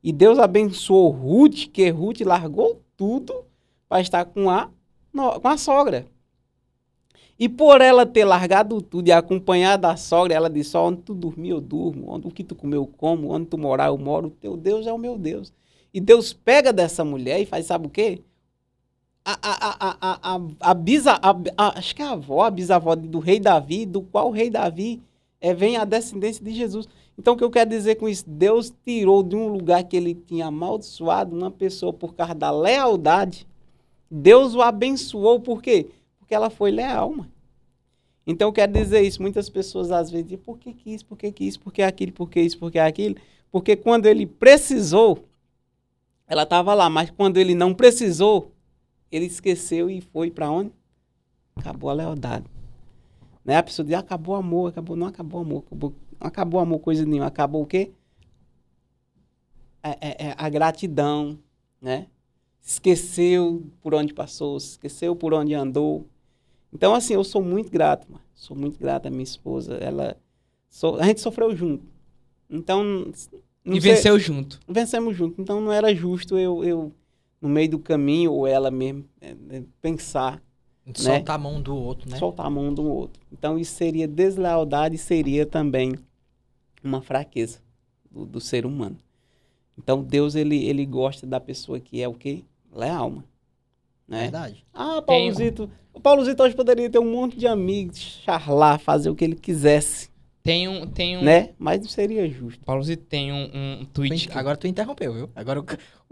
E Deus abençoou Ruth, que Ruth largou tudo para estar com a com a sogra. E por ela ter largado tudo e acompanhado a sogra, ela disse: oh, onde tu dormir, eu durmo, onde o que tu comeu, eu como, onde tu morar, eu moro, o teu Deus é o meu Deus. E Deus pega dessa mulher e faz, sabe o quê? A, a, a, a, a, bisa, acho que é a avó, a bisavó do rei Davi, do qual o rei Davi é, vem a descendência de Jesus. Então, o que eu quero dizer com isso? Deus tirou de um lugar que ele tinha amaldiçoado uma pessoa por causa da lealdade Deus o abençoou, por quê? Porque ela foi leal, mano. Então eu quero dizer isso, muitas pessoas às vezes dizem, por que, que isso, por que, que isso, por que aquilo, por que isso, por que aquilo? Porque quando ele precisou, ela estava lá, mas quando ele não precisou, ele esqueceu e foi para onde? Acabou a lealdade. Né? A pessoa diz, acabou o amor, acabou, não acabou o amor, acabou, não acabou o amor coisa nenhuma, acabou o quê? É, é, é a gratidão, né? esqueceu por onde passou, esqueceu por onde andou. Então, assim, eu sou muito grato, mano. sou muito grato à minha esposa. Ela, so, a gente sofreu junto. Então, e venceu junto. Vencemos junto. Então, não era justo eu, eu no meio do caminho ou ela mesmo é, é, pensar. Né? Soltar a mão do outro, né? Soltar a mão do outro. Então, isso seria deslealdade e seria também uma fraqueza do, do ser humano. Então, Deus, ele, ele gosta da pessoa que é o quê? Ela é alma. Né? Verdade. Ah, Paulozito. Tem... O Paulozito hoje poderia ter um monte de amigos, charlar, fazer o que ele quisesse. Tem um. Tem um... Né? Mas não seria justo. Paulozito tem um, um tweet. agora tu interrompeu, viu? Agora o,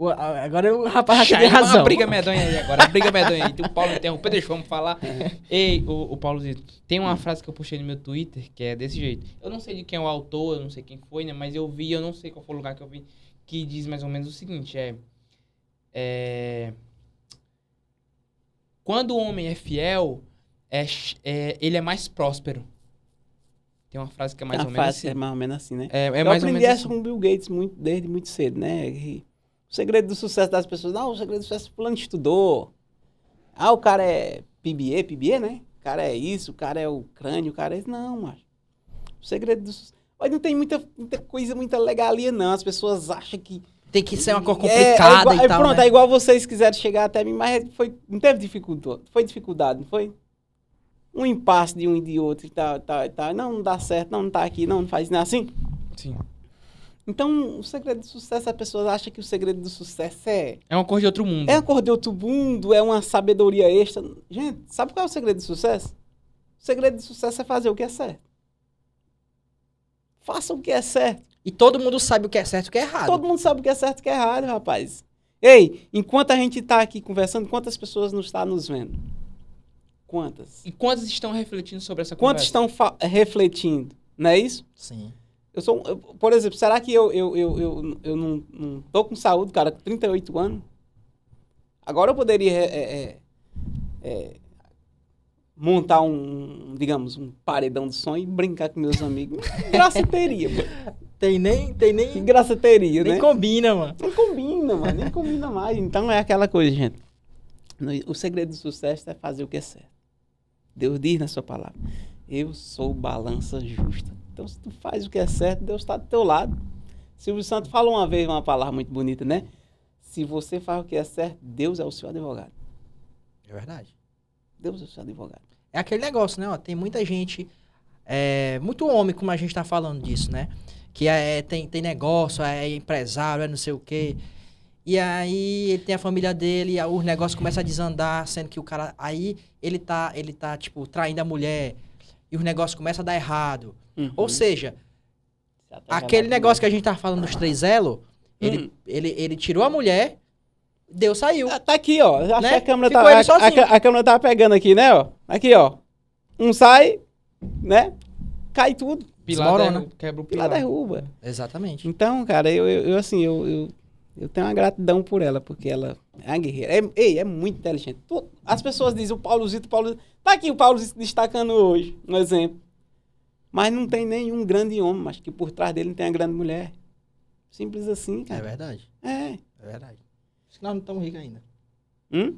o agora o rapaz tem razão. Uma [LAUGHS] briga medonha aí agora. briga medonha aí. O Paulo interrompeu, deixa vamos falar. [LAUGHS] É. Ei, o, o Paulozito, tem uma frase que eu postei no meu Twitter que é desse jeito. Eu não sei de quem é o autor, eu não sei quem foi, né? Mas eu vi, eu não sei qual foi o lugar que eu vi. Que diz mais ou menos o seguinte: é. É... Quando o homem é fiel, é, é, ele é mais próspero. Tem uma frase que é mais ou menos assim. É mais ou menos assim, né? É, é Eu mais aprendi essa assim. com Bill Gates muito, desde muito cedo, né? E o segredo do sucesso das pessoas, não, o segredo do sucesso é fulano estudou. Ah, o cara é PBE, PBE, né? O cara é isso, o cara é o crânio, o cara é isso. Não, mas O segredo do sucesso... Mas não tem muita, muita coisa, muita legalia, não. As pessoas acham que tem que ser uma cor é, complicada é, é, e tal. Pronto, né? é igual vocês quiseram chegar até mim, mas foi, não teve dificuldade, foi dificuldade, não foi? Um impasse de um e de outro e tal, tal, tal. Não, não dá certo, não, não tá aqui, não, não faz nada é assim. Sim. Então, o segredo do sucesso, as pessoas acham que o segredo do sucesso é... É uma cor de outro mundo. É uma cor de outro mundo, é uma sabedoria extra. Gente, sabe qual é o segredo do sucesso? O segredo do sucesso é fazer o que é certo. Faça o que é certo. E todo mundo sabe o que é certo e o que é errado. Todo mundo sabe o que é certo e o que é errado, rapaz. Ei, enquanto a gente está aqui conversando, quantas pessoas não estão tá nos vendo? Quantas? E quantas estão refletindo sobre essa quantas conversa? Quantas estão refletindo? Não é isso? Sim. Eu sou, eu, por exemplo, será que eu, eu, eu, eu, eu não, não tô com saúde, cara, com 38 anos? Agora eu poderia é, é, é, é, montar um, digamos, um paredão de sonho e brincar com meus amigos. [LAUGHS] Graça teria, tem nem. Tem nem que graça teria, nem né? combina, mano. Nem combina, mano. Nem combina mais. Então é aquela coisa, gente. O segredo do sucesso é fazer o que é certo. Deus diz na sua palavra: Eu sou balança justa. Então, se tu faz o que é certo, Deus está do teu lado. Silvio Santos falou uma vez uma palavra muito bonita, né? Se você faz o que é certo, Deus é o seu advogado. É verdade. Deus é o seu advogado. É aquele negócio, né? Ó, tem muita gente, é, muito homem, como a gente está falando disso, né? que é, tem, tem negócio, é empresário, é não sei o quê. E aí ele tem a família dele, o os negócios começam a desandar, sendo que o cara. Aí ele tá, ele tá, tipo, traindo a mulher, e os negócios começam a dar errado. Uhum. Ou seja, aquele negócio que a gente tá falando dos três elos, uhum. ele, hum. ele, ele tirou a mulher, deu saiu. Ah, tá aqui, ó. Acho né? que a né? câmera tá. A, a, a, câmera tá pegando aqui, né, ó? Aqui, ó. Um sai, né? Cai tudo. Pilar Desmorona. É quebra o pilar. pilar derruba. É Exatamente. Então, cara, eu, eu, eu assim, eu, eu, eu, tenho uma gratidão por ela, porque ela é uma guerreira. É, ei, é muito inteligente. As pessoas dizem, o Paulozito, o Paulo... Tá aqui o Paulozito destacando hoje, um exemplo. Mas não tem nenhum grande homem, mas que por trás dele não tem a grande mulher. Simples assim, cara. É verdade. É. É verdade. Acho que nós não estamos ricos ainda. Hum?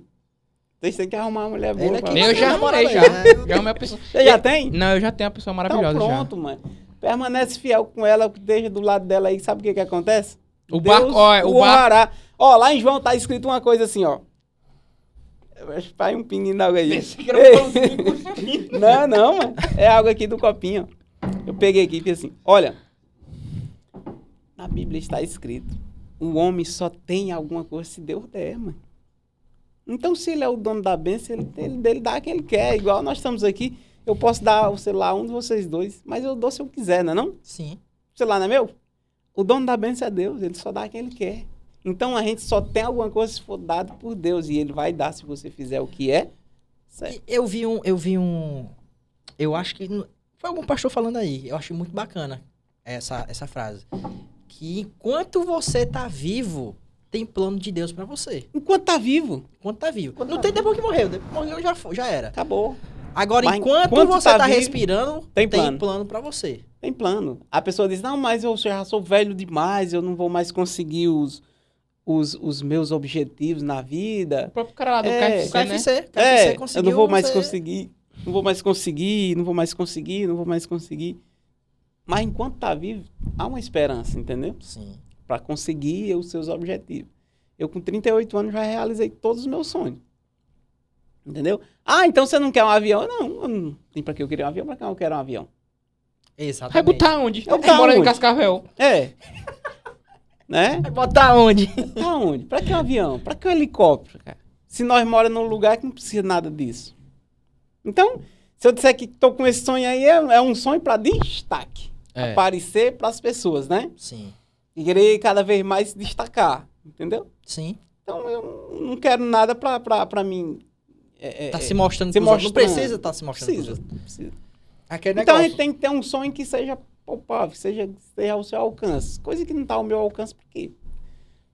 Vocês têm que arrumar uma mulher boa. É aqui eu já arrumei, já. já. arrumei a pessoa. [LAUGHS] Você já tem? Não, eu já tenho uma pessoa então maravilhosa então pronto, já. mano. Permanece fiel com ela, esteja do lado dela aí. Sabe o que que acontece? O barco, ó, é, o, barco. Ó, lá em João tá escrito uma coisa assim, ó. Acho que um pinguim d'água aí. Um não, não, mano. É água aqui do copinho. Eu peguei aqui e fiz assim, olha. Na Bíblia está escrito, o homem só tem alguma coisa se Deus der, mano. Então, se ele é o dono da benção, ele, ele, ele dá que ele quer. Igual nós estamos aqui, eu posso dar o celular a um de vocês dois, mas eu dou se eu quiser, não é não? Sim. O celular não é meu? O dono da benção é Deus, ele só dá o que ele quer. Então, a gente só tem alguma coisa se for dado por Deus, e ele vai dar se você fizer o que é certo. Eu vi um, eu vi um, eu acho que, foi algum pastor falando aí, eu achei muito bacana essa, essa frase. Que enquanto você tá vivo, tem plano de Deus para você. Enquanto tá vivo. Enquanto tá vivo. Enquanto não tá tem vivo. depois que morreu. Depois que morreu já, já era. Acabou. Tá Agora, enquanto, enquanto você tá, tá vivo, respirando, tem plano, plano para você. Tem plano. A pessoa diz: Não, mas eu já sou velho demais, eu não vou mais conseguir os, os, os meus objetivos na vida. O próprio cara lá do é, KFC, KFC, né? KFC, é, eu não vou mais você... conseguir, não vou mais conseguir, não vou mais conseguir, não vou mais conseguir. Mas enquanto tá vivo, há uma esperança, entendeu? Sim para conseguir os seus objetivos. Eu, com 38 anos, já realizei todos os meus sonhos. Entendeu? Ah, então você não quer um avião? Não, não tem para que eu queria um avião, para que eu quero um avião? Exatamente. Vai botar onde? Eu tá moro em Cascavel. É. [LAUGHS] né? Vai botar onde? Botar onde? Para que um avião? Para que um helicóptero, cara? Se nós moramos num lugar que não precisa nada disso. Então, se eu disser que estou com esse sonho aí, é, é um sonho para destaque. É. Aparecer para as pessoas, né? Sim e querer cada vez mais se destacar, entendeu? Sim. Então eu não quero nada pra, pra, pra mim. É, é tá é, se mostrando se mostrando. Não precisa estar tá se mostrando. Precisa, precisa. Aquele é então negócio. a gente tem que ter um sonho que seja palpável, que seja, seja ao seu alcance. Coisa que não tá ao meu alcance, por quê?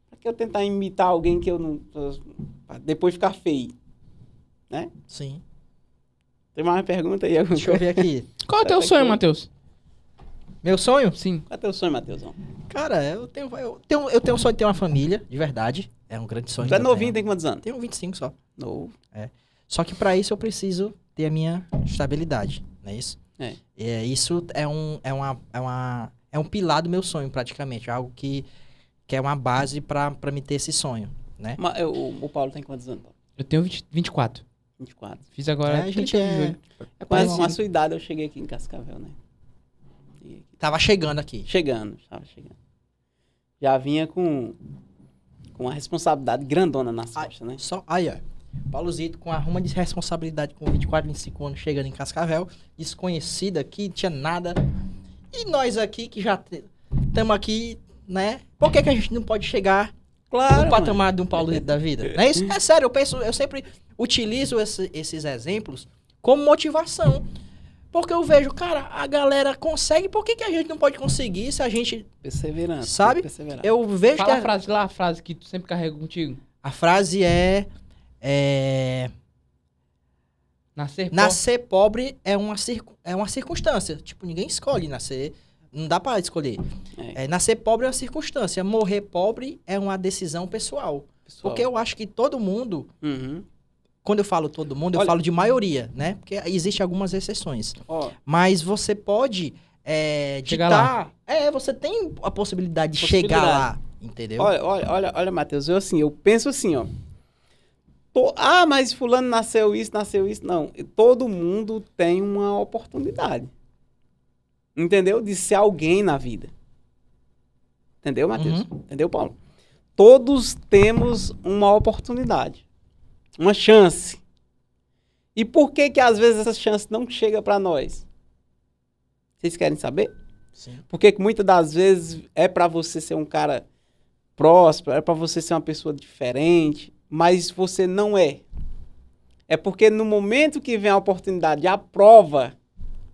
Pra que eu tentar imitar alguém que eu não. depois ficar feio. Né? Sim. Tem mais uma pergunta aí? Deixa eu ver aqui. Qual é o teu tá sonho, Matheus? Meu sonho? Sim. Qual é teu sonho, Matheusão? Cara, eu tenho, eu tenho, eu tenho um sonho de ter uma família, de verdade. É um grande sonho. Tu é novinho, tem quantos anos? Tenho 25 só. Novo. É. Só que para isso eu preciso ter a minha estabilidade, não é isso? É. é isso é um, é, uma, é, uma, é um pilar do meu sonho, praticamente. É algo que, que é uma base para me ter esse sonho, né? Mas, eu, o Paulo tem quantos anos? Eu tenho 20, 24. 24. Fiz agora. É, a gente é, é quase a sua idade eu cheguei aqui em Cascavel, né? tava chegando aqui. Chegando, estava chegando. Já vinha com, com uma responsabilidade grandona nas aí, costas, né? Só, aí, ó. Zito com a ruma de responsabilidade com 24, 25 anos chegando em Cascavel, desconhecida aqui, tinha nada. E nós aqui que já estamos aqui, né? Por que, que a gente não pode chegar claro, no patamar mano. de um Zito da vida? [LAUGHS] é isso? É sério, eu penso, eu sempre utilizo esse, esses exemplos como motivação. Porque eu vejo, cara, a galera consegue, por que, que a gente não pode conseguir se a gente. Perseverança. Sabe? Perseverança. Eu vejo Fala que. A... a frase lá, a frase que tu sempre carrega contigo. A frase é. é... Nascer pobre. Nascer pobre é uma, circu... é uma circunstância. Tipo, ninguém escolhe nascer. Não dá para escolher. É. É, nascer pobre é uma circunstância. Morrer pobre é uma decisão pessoal. pessoal. Porque eu acho que todo mundo uhum. Quando eu falo todo mundo, eu falo de maioria, né? Porque existem algumas exceções. Oh. Mas você pode é, chegar ditar... lá. É, você tem a possibilidade de chegar lá, entendeu? Olha, olha, olha, olha, Matheus, eu assim, eu penso assim, ó. Tô... ah, mas fulano nasceu isso, nasceu isso. Não, todo mundo tem uma oportunidade. Entendeu? De ser alguém na vida. Entendeu, Matheus? Uhum. Entendeu, Paulo? Todos temos uma oportunidade uma chance. E por que que às vezes essa chance não chega para nós? Vocês querem saber? Sim. Porque que muitas das vezes é para você ser um cara próspero, é para você ser uma pessoa diferente, mas você não é. É porque no momento que vem a oportunidade, a prova,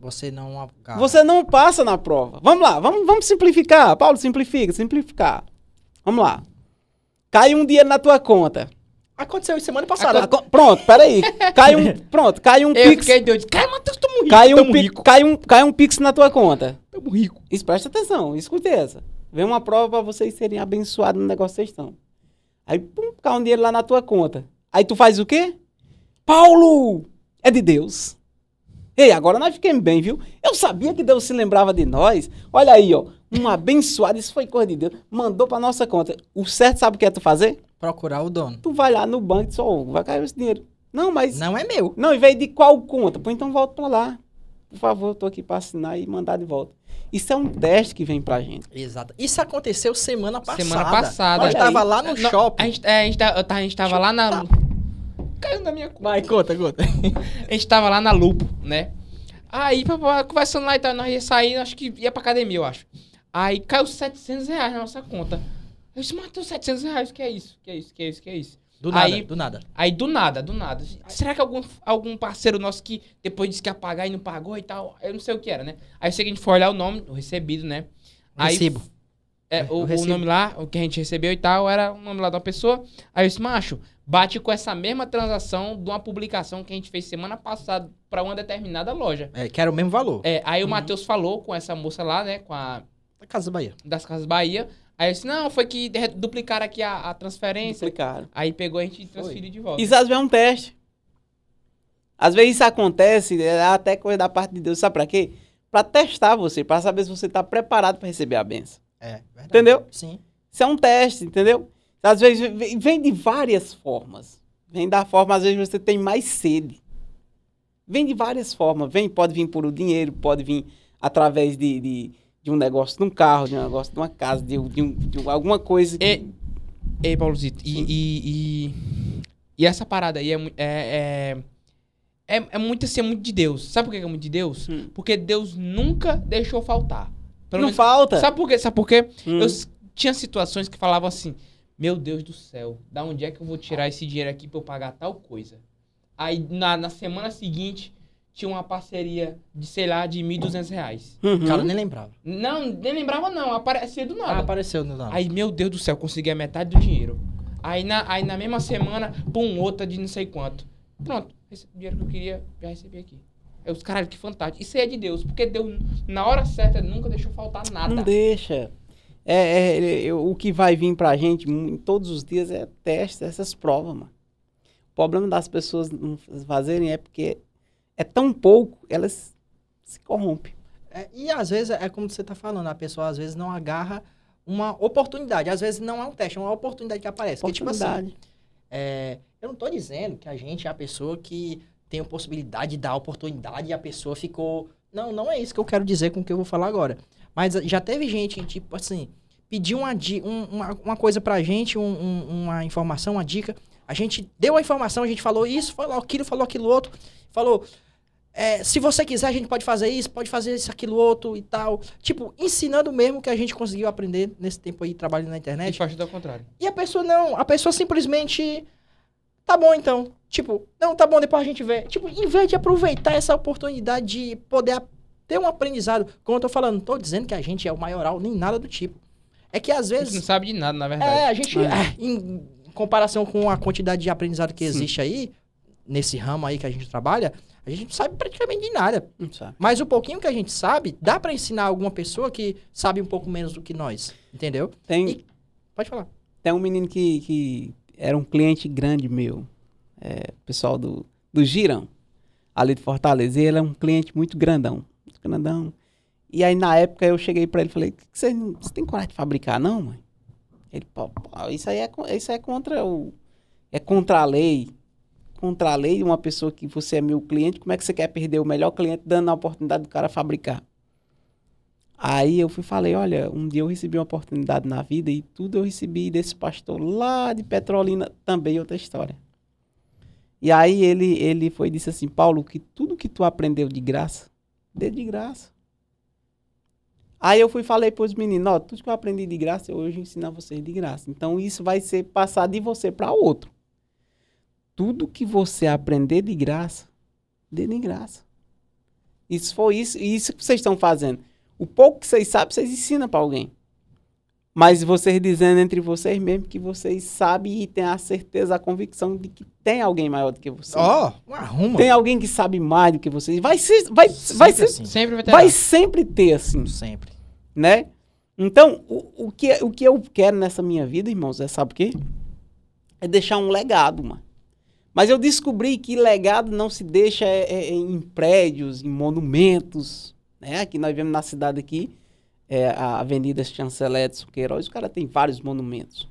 você não agarra. Você não passa na prova. Vamos lá, vamos, vamos simplificar. Paulo, simplifica, simplificar. Vamos lá. Cai um dinheiro na tua conta. Aconteceu isso semana passada. Aco pronto, peraí. Cai um, [LAUGHS] pronto, cai um eu pix. Fiquei doido. Cai, Matheus, tamo rico. Cai um, tamo rico. Cai, um, cai um pix na tua conta. Tamo rico. Isso, presta atenção, escute essa. Vem uma prova pra vocês serem abençoados no negócio que vocês estão. Aí, pum, cai um dinheiro lá na tua conta. Aí tu faz o quê? Paulo! É de Deus. Ei, agora nós fiquemos bem, viu? Eu sabia que Deus se lembrava de nós. Olha aí, ó. Um abençoado, isso foi coisa de Deus. Mandou pra nossa conta. O certo sabe o que é tu fazer? procurar o dono. Tu vai lá no banco e diz, oh, vai cair esse dinheiro. Não, mas... Não é meu. Não, e veio de qual conta? Pô, então volta para lá. Por favor, eu tô aqui para assinar e mandar de volta. Isso é um teste que vem pra gente. Exato. Isso aconteceu semana passada. Semana passada. gente tava lá no é, shopping. A gente, é, a gente, tá, tá, a gente tava lá na... Tá. Caiu na minha conta. Vai, conta, conta. [LAUGHS] a gente tava lá na Lupo, né? Aí, conversando lá e então, tal, nós ia sair, acho que ia pra academia, eu acho. Aí caiu 700 reais na nossa conta disse, Matheus, 700 reais, que é isso? Que é isso? Que é isso? Que é isso? Do nada, aí, do nada. Aí do nada, do nada. Será que algum, algum parceiro nosso que depois disse que ia pagar e não pagou e tal? Eu não sei o que era, né? Aí seguinte a gente for olhar o nome, o recebido, né? Aí, recebo. É, é, o, o, nome lá, o que a gente recebeu e tal, era o nome lá da pessoa. Aí eu disse, macho, bate com essa mesma transação de uma publicação que a gente fez semana passada para uma determinada loja. É, que era o mesmo valor. É, aí uhum. o Matheus falou com essa moça lá, né? Com a. Da Casa Bahia. Das Casas Bahia. Aí eu disse, não, foi que duplicaram aqui a, a transferência. Duplicaram. Aí pegou a gente transferiu de volta. Isso às vezes é um teste. Às vezes isso acontece, é até coisa da parte de Deus. Sabe pra quê? Pra testar você, pra saber se você tá preparado para receber a benção. É, verdade. Entendeu? Sim. Isso é um teste, entendeu? Às vezes vem de várias formas. Vem da forma, às vezes você tem mais sede. Vem de várias formas. Vem, pode vir por o dinheiro, pode vir através de, de de um negócio de um carro, de um negócio de uma casa, de, de, um, de alguma coisa. Que... Ei, é, ei é, Paulozito, e, e, e, e, essa parada aí é, é, é, é, é muito assim, é muito de Deus. Sabe por que é muito de Deus? Hum. Porque Deus nunca deixou faltar. Pelo não menos, falta. Sabe por quê? Sabe por quê? Hum. Eu tinha situações que falavam assim, meu Deus do céu, da onde é que eu vou tirar esse dinheiro aqui pra eu pagar tal coisa? Aí na, na semana seguinte tinha uma parceria de, sei lá, de 1.200 reais. Uhum. Cara, nem lembrava. Não, nem lembrava não. Apareceu do nada. Ah, apareceu do nada. Aí, meu Deus do céu, consegui a metade do dinheiro. Aí na, aí na mesma semana, pum, outra de não sei quanto. Pronto, esse dinheiro que eu queria, já recebi aqui. Eu, os caralho, que fantástico. Isso aí é de Deus, porque Deus, na hora certa, nunca deixou faltar nada. Não deixa. É, é, é, o que vai vir pra gente em todos os dias é testes essas provas, mano. O problema das pessoas não fazerem é porque é tão pouco, elas se corrompem. É, e às vezes, é como você está falando, a pessoa às vezes não agarra uma oportunidade. Às vezes não é um teste, é uma oportunidade que aparece. Oportunidade. Porque, tipo assim, é, eu não estou dizendo que a gente é a pessoa que tem a possibilidade de dar oportunidade e a pessoa ficou... Não, não é isso que eu quero dizer com o que eu vou falar agora. Mas já teve gente, tipo assim, pediu uma, uma, uma coisa pra gente, um, um, uma informação, uma dica, a gente deu a informação, a gente falou isso, falou aquilo, falou aquilo outro, falou. É, se você quiser, a gente pode fazer isso, pode fazer isso, aquilo outro e tal. Tipo, ensinando mesmo que a gente conseguiu aprender nesse tempo aí trabalhando na internet. E faz tudo ao contrário. E a pessoa não, a pessoa simplesmente. Tá bom então. Tipo, não, tá bom, depois a gente vê. Tipo, em vez de aproveitar essa oportunidade de poder ter um aprendizado. Como eu tô falando, não tô dizendo que a gente é o maioral, nem nada do tipo. É que às vezes. A gente não sabe de nada, na verdade. É, a gente. É. É, em, comparação com a quantidade de aprendizado que existe aí, nesse ramo aí que a gente trabalha, a gente não sabe praticamente de nada. Mas o pouquinho que a gente sabe, dá para ensinar alguma pessoa que sabe um pouco menos do que nós, entendeu? Tem. E... Pode falar. Tem um menino que, que era um cliente grande meu, é, pessoal do, do Girão, ali de Fortaleza, e ele é um cliente muito grandão, muito grandão. E aí, na época, eu cheguei para ele e falei, você não você tem coragem de fabricar, não, mãe? Ele, pô, pô, isso aí é, isso é contra o. É contra a lei. Contra a lei, uma pessoa que você é meu cliente, como é que você quer perder o melhor cliente dando a oportunidade do cara fabricar? Aí eu fui falei, olha, um dia eu recebi uma oportunidade na vida e tudo eu recebi desse pastor lá de Petrolina, também outra história. E aí ele ele foi disse assim, Paulo, que tudo que tu aprendeu de graça, dê de graça. Aí eu fui falei para os meninos, ó, tudo que eu aprendi de graça, eu hoje ensino a vocês de graça. Então isso vai ser passar de você para outro. Tudo que você aprender de graça, dê de graça. Isso foi isso, isso que vocês estão fazendo. O pouco que vocês sabem, vocês ensinam para alguém. Mas vocês dizendo entre vocês mesmo que vocês sabem e têm a certeza, a convicção de que tem alguém maior do que vocês. Ó, oh, arruma. Tem alguém que sabe mais do que vocês. Vai ser, vai, sempre vai ser, assim. sempre vai ter. Vai sempre ter assim. Sempre né? Então, o, o, que, é, o que eu quero nessa minha vida, irmãos, é sabe o quê? É deixar um legado, mano. Mas eu descobri que legado não se deixa é, é, em prédios, em monumentos, né? Aqui nós vemos na cidade aqui, é, a Avenida Chanceler de Suqueiroz, o cara tem vários monumentos.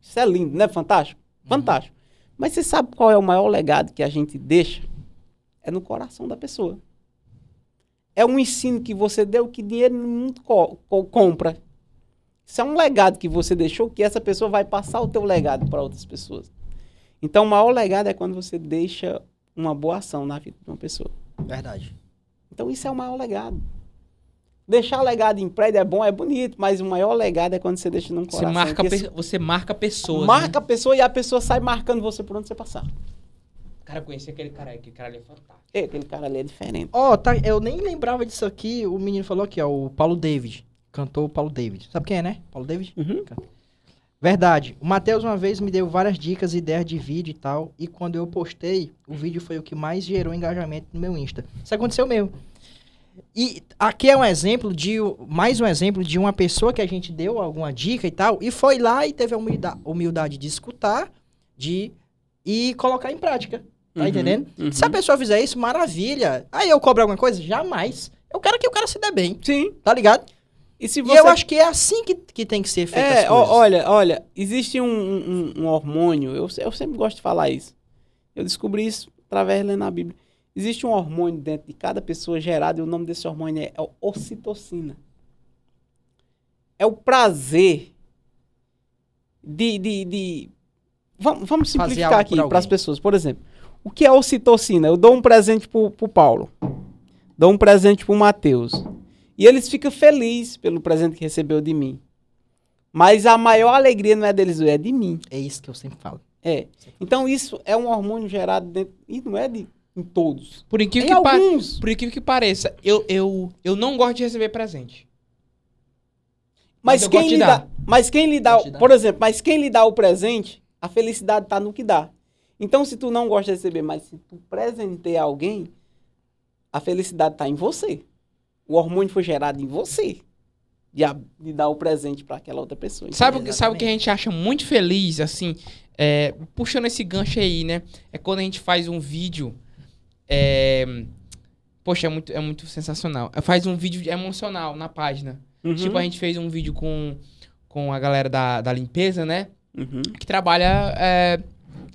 Isso é lindo, né? Fantástico? Uhum. Fantástico. Uhum. Mas você sabe qual é o maior legado que a gente deixa? É no coração da pessoa. É um ensino que você deu que dinheiro não co co compra. Isso é um legado que você deixou que essa pessoa vai passar o teu legado para outras pessoas. Então, o maior legado é quando você deixa uma boa ação na vida de uma pessoa. Verdade. Então, isso é o maior legado. Deixar legado em prédio é bom, é bonito, mas o maior legado é quando você deixa num coração. Você marca, você marca pessoas. Marca né? a pessoa e a pessoa sai marcando você por onde você passar. Cara, conheci aquele cara aí, aquele cara ali é fantástico. É, aquele cara ali é diferente. Ó, oh, tá, eu nem lembrava disso aqui, o menino falou aqui, ó, o Paulo David. Cantou o Paulo David. Sabe quem é, né? Paulo David? Uhum. Verdade. O Matheus uma vez me deu várias dicas, ideias de vídeo e tal, e quando eu postei, o vídeo foi o que mais gerou engajamento no meu Insta. Isso aconteceu mesmo. E aqui é um exemplo de mais um exemplo de uma pessoa que a gente deu alguma dica e tal, e foi lá e teve a humildade, humildade de escutar, de e colocar em prática. Tá uhum, entendendo? Uhum. Se a uhum. pessoa fizer isso, maravilha. Aí eu cobro alguma coisa? Jamais. Eu quero que o cara se dê bem. Sim. Tá ligado? E, você... e eu acho que é assim que, que tem que ser feito é, olha, olha, existe um, um, um, hormônio, eu, eu sempre gosto de falar isso. Eu descobri isso através de ler na Bíblia. Existe um hormônio dentro de cada pessoa gerado e o nome desse hormônio é, é ocitocina. É o prazer de... de, de... Vamos, vamos simplificar aqui para as pessoas. Por exemplo, o que é ocitocina? Eu dou um presente pro, pro Paulo. Dou um presente pro Matheus. E eles ficam felizes pelo presente que recebeu de mim. Mas a maior alegria não é deles, é de mim. É isso que eu sempre falo. É. Então isso é um hormônio gerado dentro. E não é de em todos. Por incrível, em que, par... Por incrível que pareça, eu, eu, eu não gosto de receber presente. Mas, mas quem lhe dá, mas quem lhe dá, por exemplo, mas quem lhe dá o presente, a felicidade tá no que dá. Então, se tu não gosta de receber, mas se tu presentear alguém, a felicidade está em você. O hormônio foi gerado em você. De, a, de dar o presente para aquela outra pessoa. Sabe, que sabe o que a gente acha muito feliz, assim, é, puxando esse gancho aí, né? É quando a gente faz um vídeo. É, poxa, é muito, é muito sensacional. É, faz um vídeo emocional na página. Uhum. Tipo, a gente fez um vídeo com, com a galera da, da limpeza, né? Uhum. Que trabalha. É,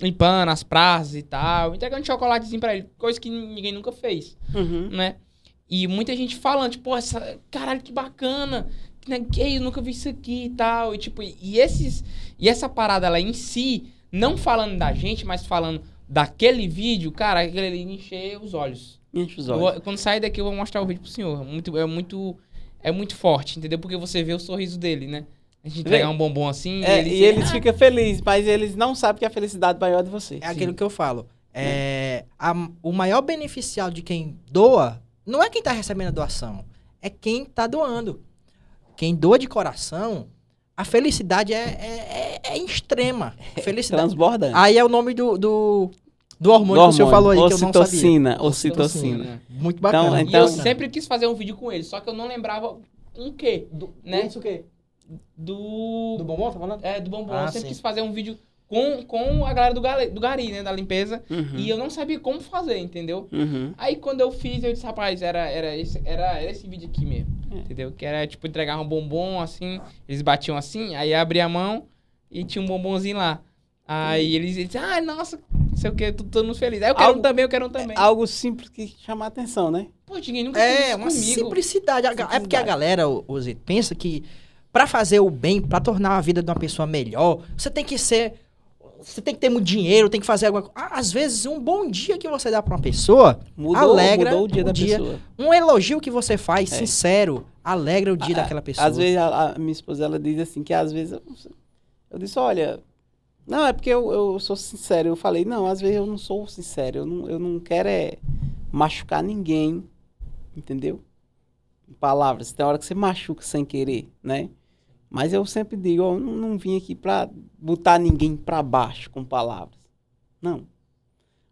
limpando as praças e tal, entregando chocolatezinho pra ele, coisa que ninguém nunca fez, uhum. né? E muita gente falando, tipo, essa, caralho, que bacana, né, gay, eu nunca vi isso aqui e tal, e tipo, e esses, e essa parada lá em si, não falando da gente, mas falando daquele vídeo, cara, aquele ali encher os olhos. Enche os olhos. Eu, quando sair daqui eu vou mostrar o vídeo pro senhor, é muito, é muito, é muito forte, entendeu? Porque você vê o sorriso dele, né? A gente entregar um bombom assim. É, eles... e eles ficam felizes, mas eles não sabem que a felicidade maior é de você. É Sim. aquilo que eu falo. É, né? a, o maior beneficial de quem doa não é quem está recebendo a doação, é quem está doando. Quem doa de coração, a felicidade é, é, é, é extrema. [LAUGHS] É felicidade. Transbordante. Aí é o nome do, do, do hormônio, do que o senhor falou aí, que eu não sabia. Ocitocina, ocitocina. Muito bacana. Então, então... eu sempre quis fazer um vídeo com ele, só que eu não lembrava um quê, do, né? Isso o quê? do. Do bombom, tá falando? É, do bombom. Ah, eu sempre sim. quis fazer um vídeo com, com a galera do, gale, do Gari, né? Da limpeza. Uhum. E eu não sabia como fazer, entendeu? Uhum. Aí quando eu fiz, eu disse, rapaz, era, era, esse, era, era esse vídeo aqui mesmo. É. Entendeu? Que era tipo entregar um bombom assim, eles batiam assim, aí abria a mão e tinha um bombonzinho lá. Aí eles, eles ah, nossa, não sei o que, tô todo mundo feliz. Aí eu quero algo, um também, eu quero um também. É algo simples que chama a atenção, né? Pô, ninguém nunca É, uma simplicidade. simplicidade. É porque a galera, hoje pensa que para fazer o bem, para tornar a vida de uma pessoa melhor, você tem que ser. Você tem que ter muito dinheiro, tem que fazer alguma coisa. Às vezes, um bom dia que você dá para uma pessoa mudou, alegra mudou o dia da dia. pessoa. Um elogio que você faz, é. sincero, alegra o dia a, daquela pessoa. Às vezes, a, a, minha esposa ela diz assim: que às vezes eu, eu disse, olha, não, é porque eu, eu sou sincero. Eu falei, não, às vezes eu não sou sincero. Eu não, eu não quero é machucar ninguém, entendeu? palavras, tem hora que você machuca sem querer, né? Mas eu sempre digo, eu não, não vim aqui para botar ninguém para baixo com palavras. Não.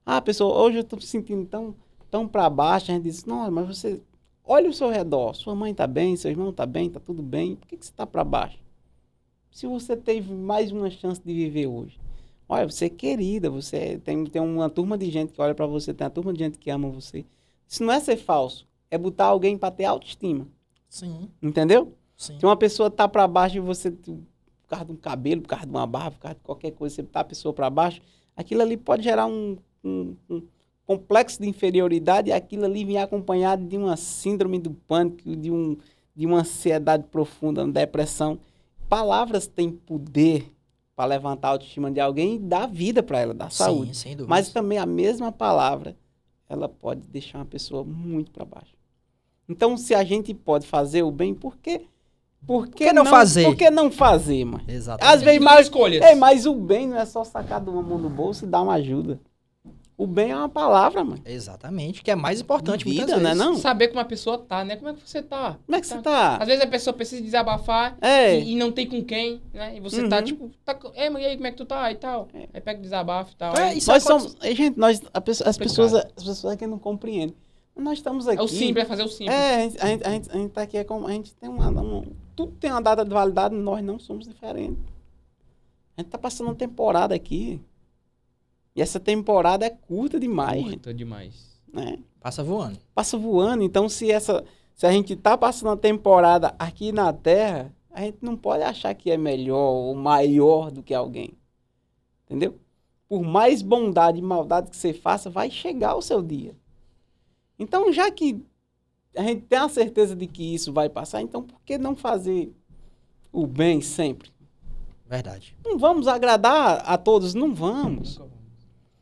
Ah, pessoa, hoje eu estou me sentindo tão, tão para baixo. A gente diz, não, mas você olha o seu redor. Sua mãe está bem, seu irmão está bem, está tudo bem. Por que, que você está para baixo? Se você teve mais uma chance de viver hoje. Olha, você é querida, você é, tem, tem uma turma de gente que olha para você, tem uma turma de gente que ama você. Isso não é ser falso, é botar alguém para ter autoestima. Sim. Entendeu? Sim. Se uma pessoa tá para baixo e você, por causa de um cabelo, por causa de uma barba, por causa de qualquer coisa, você tá a pessoa para baixo, aquilo ali pode gerar um, um, um complexo de inferioridade e aquilo ali vem acompanhado de uma síndrome do pânico, de, um, de uma ansiedade profunda, uma depressão. Palavras têm poder para levantar a autoestima de alguém e dar vida para ela, dar saúde. Sim, Mas também a mesma palavra, ela pode deixar uma pessoa muito para baixo. Então, se a gente pode fazer o bem, por que por que, por que não, não, fazer? Por que não fazer, mano? Exatamente. Às vezes mais escolhas. É, mas o bem não é só sacar de uma mão no bolso e dar uma ajuda. O bem é uma palavra, mano. Exatamente, que é mais importante de vida, né, não? Saber como a pessoa tá, né? Como é que você tá? Como é que tá. você tá? Às vezes a pessoa precisa desabafar é. e, e, não tem com quem, né? E você tá, uhum. tá tipo, tá, é, mas e aí, como é que tu tá e tal? É. Aí pega o desabafo e tal. É, isso nós é somos, gente, nós as pessoas, as pessoas aqui não compreendem. Nós estamos aqui. É o simples, é fazer o simples. É, a gente, a gente, a gente tá aqui é como a gente tem uma, uma tudo tem uma data de validade, nós não somos diferentes. A gente está passando uma temporada aqui. E essa temporada é curta demais. Curta demais. Né? Passa voando. Passa voando. Então, se, essa, se a gente está passando uma temporada aqui na Terra, a gente não pode achar que é melhor ou maior do que alguém. Entendeu? Por mais bondade e maldade que você faça, vai chegar o seu dia. Então, já que a gente tem a certeza de que isso vai passar, então por que não fazer o bem sempre? Verdade. Não vamos agradar a todos, não vamos.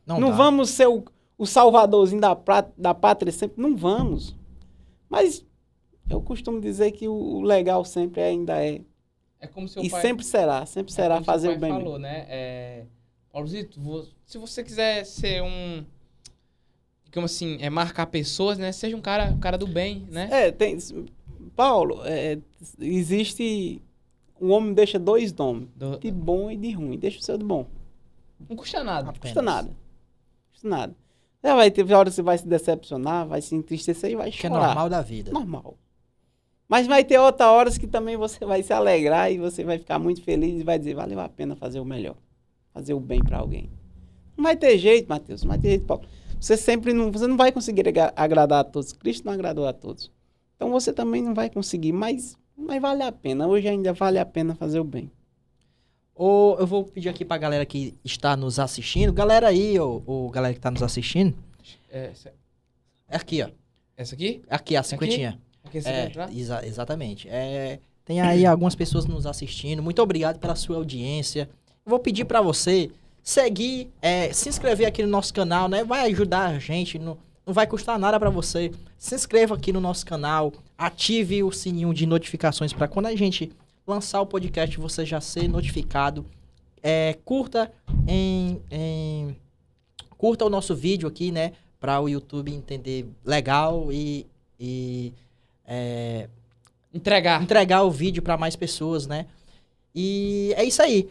Não, não vamos ser o, o salvadorzinho da, da pátria sempre, não vamos. Mas eu costumo dizer que o legal sempre ainda é. É como seu e pai... sempre será, sempre é será fazer o bem. Falou, mesmo. né? É... Paulzito, se você quiser ser um como assim, é marcar pessoas, né? Seja um cara, um cara do bem, né? É, tem. Paulo, é, existe. O homem deixa dois nomes, do... de bom e de ruim. Deixa o seu de bom. Não custa nada. Não custa nada. Não custa nada. vai ter hora que você vai se decepcionar, vai se entristecer e vai chorar. Que é normal da vida. Normal. Mas vai ter outras horas que também você vai se alegrar e você vai ficar muito feliz e vai dizer, valeu a pena fazer o melhor. Fazer o bem para alguém. Não vai ter jeito, Matheus. Não vai ter jeito, Paulo. Você sempre não, você não vai conseguir agradar a todos. Cristo não agradou a todos. Então você também não vai conseguir, mas, mas vale a pena. Hoje ainda vale a pena fazer o bem. Ou eu vou pedir aqui pra galera que está nos assistindo. Galera aí, ou, ou galera que está nos assistindo. É, é, aqui, ó. Essa aqui? É aqui, a cinquentinha. Aqui, aqui é, Exa exatamente. É, tem aí algumas pessoas nos assistindo. Muito obrigado pela sua audiência. vou pedir para você seguir, é, se inscrever aqui no nosso canal, né? Vai ajudar a gente, não, não vai custar nada para você. Se inscreva aqui no nosso canal, ative o sininho de notificações para quando a gente lançar o podcast você já ser notificado. É, curta em, em, curta o nosso vídeo aqui, né? Para o YouTube entender legal e, e é, entregar entregar o vídeo para mais pessoas, né? E é isso aí.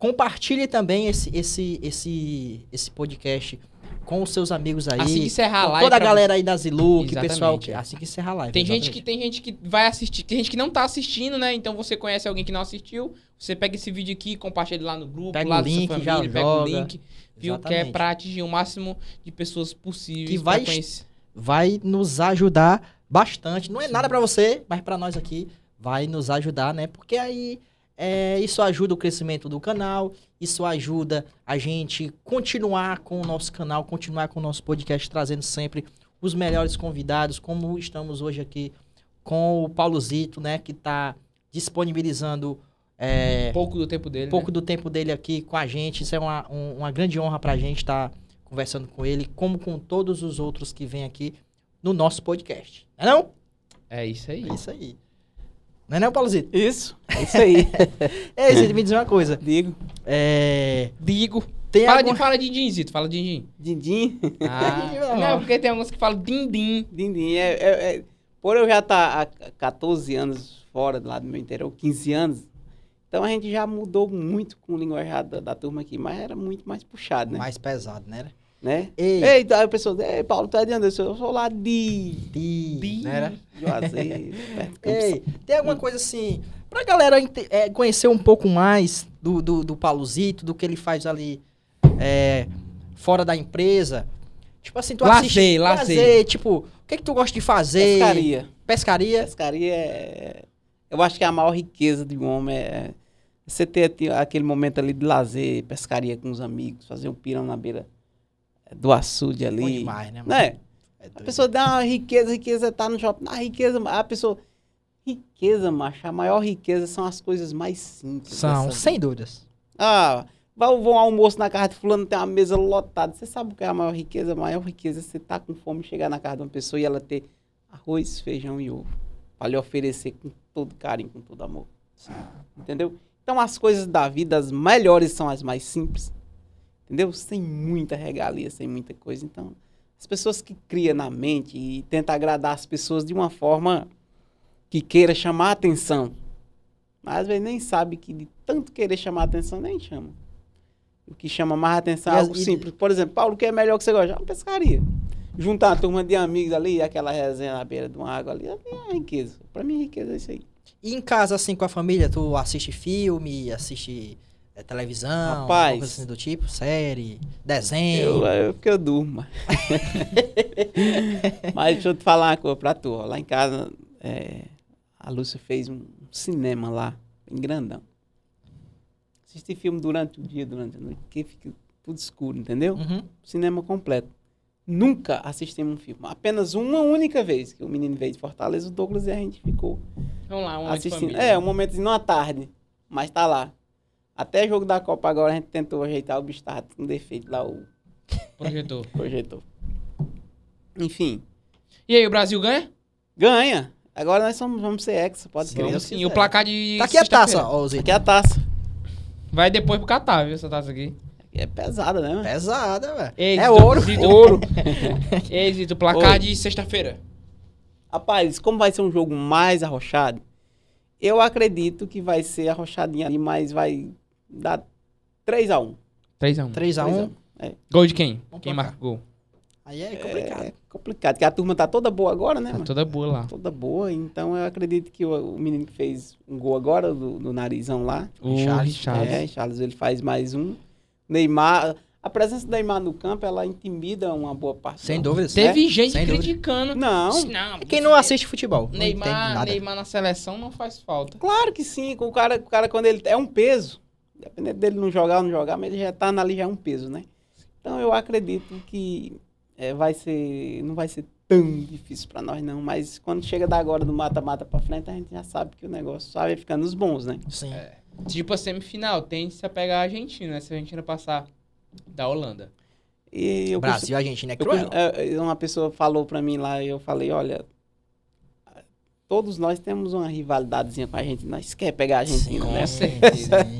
Compartilhe também esse, esse, esse, esse podcast com os seus amigos aí. Assim que encerrar a live. Toda a galera aí da Ziluc, pessoal. É. assim que encerrar a live. Tem gente, que, tem gente que vai assistir, tem gente que não tá assistindo, né? Então você conhece alguém que não assistiu, você pega esse vídeo aqui, compartilha lá no grupo, pega lá o link, família, já pega joga. o link, viu? Que é pra atingir o máximo de pessoas possível. Que vai, vai nos ajudar bastante. Não é Sim. nada para você, mas para nós aqui vai nos ajudar, né? Porque aí é, isso ajuda o crescimento do canal, isso ajuda a gente continuar com o nosso canal, continuar com o nosso podcast, trazendo sempre os melhores convidados, como estamos hoje aqui com o Paulo Zito, né, que está disponibilizando é, pouco do tempo dele, pouco né? do tempo dele aqui com a gente. Isso é uma, um, uma grande honra para a gente estar tá conversando com ele, como com todos os outros que vêm aqui no nosso podcast. Não é, é isso aí. É isso aí. Não é não, Paulozito? Isso. É isso aí. [LAUGHS] é, Zito, me diz uma coisa. Digo. É... Digo. Tem fala, de, fala de din, Zito. Fala de din. Din, din? Ah, [LAUGHS] não, porque tem alguns que falam din, din. Din, din. É, é, é... Por eu já estar tá há 14 anos fora lá do meu interior, 15 anos, então a gente já mudou muito com o linguajar da, da turma aqui, mas era muito mais puxado, né? Mais pesado, né? né? Ei, Ei aí a pessoa, Ei, Paulo, tá de Anderson? Eu sou lá de... De... de... Não né, [LAUGHS] Ei, tem alguma coisa assim, pra galera é, conhecer um pouco mais do, do, do Paulozito, do que ele faz ali é, fora da empresa. Tipo assim, tu lazer, assiste... Lazer, lazer. Tipo, o que é que tu gosta de fazer? Pescaria. Pescaria? Pescaria é... Eu acho que é a maior riqueza de um homem é você ter tipo, aquele momento ali de lazer, pescaria com os amigos, fazer um pirão na beira do açude ali. Bom demais, né, mano? Né? É a pessoa dá uma riqueza, riqueza tá no shopping. A ah, riqueza, a pessoa. Riqueza, macho, a maior riqueza são as coisas mais simples. São, sem dúvidas. Ah, vai um almoço na casa de fulano, tem uma mesa lotada. Você sabe o que é a maior riqueza? A maior riqueza é você tá com fome, chegar na casa de uma pessoa e ela ter arroz, feijão e ovo. Pra lhe oferecer com todo carinho, com todo amor. Sim. Entendeu? Então as coisas da vida, as melhores são as mais simples entendeu? Sem muita regalia, sem muita coisa. Então, as pessoas que cria na mente e tenta agradar as pessoas de uma forma que queira chamar atenção. Mas às vezes nem sabe que de tanto querer chamar atenção, nem chama. O que chama mais atenção é algo e... simples. Por exemplo, Paulo, o que é melhor que você gosta? É uma pescaria. Juntar a turma de amigos ali, aquela resenha na beira de uma água ali, é uma riqueza. Pra mim, riqueza é isso aí. E em casa, assim, com a família, tu assiste filme, assiste é televisão, Rapaz, assim do tipo, série, desenho. Eu, eu porque eu durmo. [LAUGHS] Mas deixa eu te falar uma coisa pra tu. Ó. Lá em casa, é, a Lúcia fez um cinema lá, em grandão. Assisti filme durante o dia, durante a noite, que fica tudo escuro, entendeu? Uhum. Cinema completo. Nunca assistimos um filme. Apenas uma única vez que o menino veio de Fortaleza, o Douglas e a gente ficou. Vamos lá, um assistindo. É, um momento de não à tarde, mas tá lá. Até jogo da Copa agora a gente tentou ajeitar, o bicho com defeito lá, o... Projetor. [LAUGHS] projetou Enfim. E aí, o Brasil ganha? Ganha. Agora nós somos, vamos ser ex, pode crer. sim, o placar de... Tá aqui a taça, ó, Tá aqui é a taça. Vai depois pro Catar, viu, essa taça aqui. É pesada, né? Mano? Pesada, velho. É ouro, Zito, ouro. [LAUGHS] Ei, o placar de sexta-feira. Rapaz, como vai ser um jogo mais arrochado, eu acredito que vai ser arrochadinha ali, mas vai Dá 3x1. 3x1. 3x1? Gol de quem? Vamos quem marca gol? Aí é complicado. É, é complicado, porque a turma tá toda boa agora, né? Tá mano? toda boa lá. Tá toda boa, então eu acredito que o, o, menino que fez um gol agora, do, do narizão lá. O Charles. Charles. É, Charles, ele faz mais um. Neymar... A presença do Neymar no campo, ela intimida uma boa parte. Sem dúvida. Né? Teve é, gente Sem criticando. Dúvida. Não. não é quem não assiste futebol. Neymar, Neymar na seleção não faz falta. Claro que sim. O cara, o cara quando ele... É um peso. Dependendo dele não jogar ou não jogar, mas ele já está ali, já é um peso, né? Então eu acredito que é, vai ser, não vai ser tão difícil para nós não, mas quando chega da agora do mata-mata para frente, a gente já sabe que o negócio só vai ficando os bons, né? Sim. É. Tipo a semifinal, tende-se a pegar a Argentina, né? Se a Argentina passar da Holanda. E eu Brasil e Argentina é cruel. Eu, é, é, uma pessoa falou para mim lá, eu falei, olha, todos nós temos uma rivalidadezinha com a Argentina, nós quer pegar a Argentina, Sim, né? Com certeza. [LAUGHS]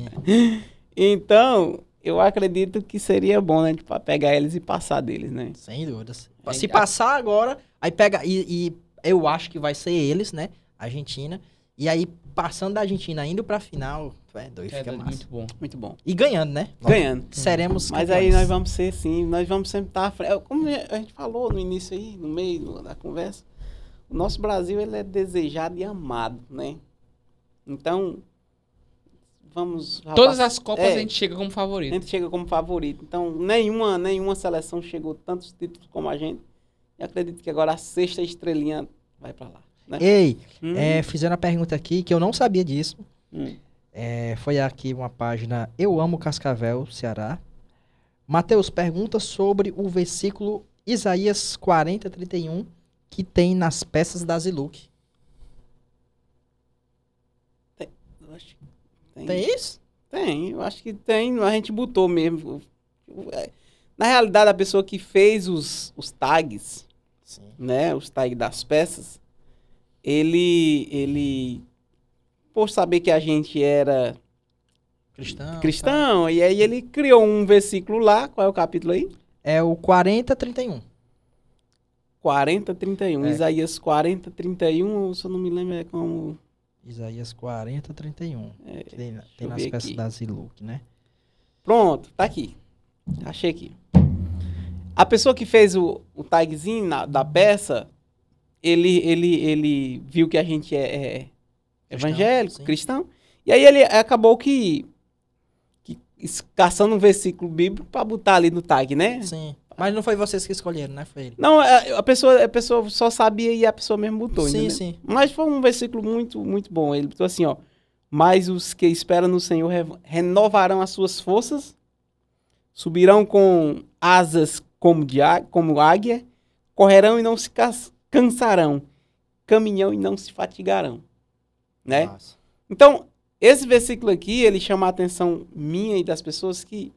então, eu acredito que seria bom, né? Tipo, pegar eles e passar deles, né? Sem dúvidas. Gente, Se passar agora, aí pega. E, e, eu acho que vai ser eles, né? Argentina. E aí, passando da Argentina, indo pra final. É, dois é, fica mais massa. Muito bom. Muito bom. E ganhando, né? Vamos, ganhando. Seremos. Mas campeões. aí nós vamos ser, sim. Nós vamos sempre tá estar. Como a gente falou no início aí, no meio da conversa, o nosso Brasil ele é desejado e amado, né? Então, vamos. Rapaz, Todas as Copas é, a gente chega como favorito. A gente chega como favorito. Então, nenhuma, nenhuma seleção chegou tantos títulos como a gente. E acredito que agora a sexta estrelinha vai para lá. Né? Ei, hum. é, fizeram a pergunta aqui que eu não sabia disso. Hum. É, foi aqui uma página Eu Amo Cascavel, Ceará. Mateus pergunta sobre o versículo Isaías 40, 31, que tem nas peças da Ziluc. Tem, isso? Tem, eu acho que tem. A gente botou mesmo. Na realidade, a pessoa que fez os, os tags, Sim. né? Os tags das peças, ele, ele, por saber que a gente era cristão, tá. cristão tá. e aí ele criou um versículo lá, qual é o capítulo aí? É o 4031. 4031, é. Isaías 4031, se eu não me lembro, é como... Isaías 40, 31. É, tem tem nas peças aqui. da Ziluc, né? Pronto, tá aqui. Achei aqui. A pessoa que fez o, o tagzinho na, da peça, ele, ele, ele viu que a gente é, é cristão, evangélico, sim. cristão. E aí ele acabou que, que caçando um versículo bíblico para botar ali no tag, né? Sim. Mas não foi vocês que escolheram, né? Foi ele. Não, é, a pessoa, a pessoa só sabia e a pessoa mesmo botou. Sim, sim. Mas foi um versículo muito, muito bom. Ele botou assim, ó. Mas os que esperam no Senhor renovarão as suas forças, subirão com asas como, de como águia, correrão e não se cansarão, caminhão e não se fatigarão. Né? Nossa. Então, esse versículo aqui, ele chama a atenção minha e das pessoas que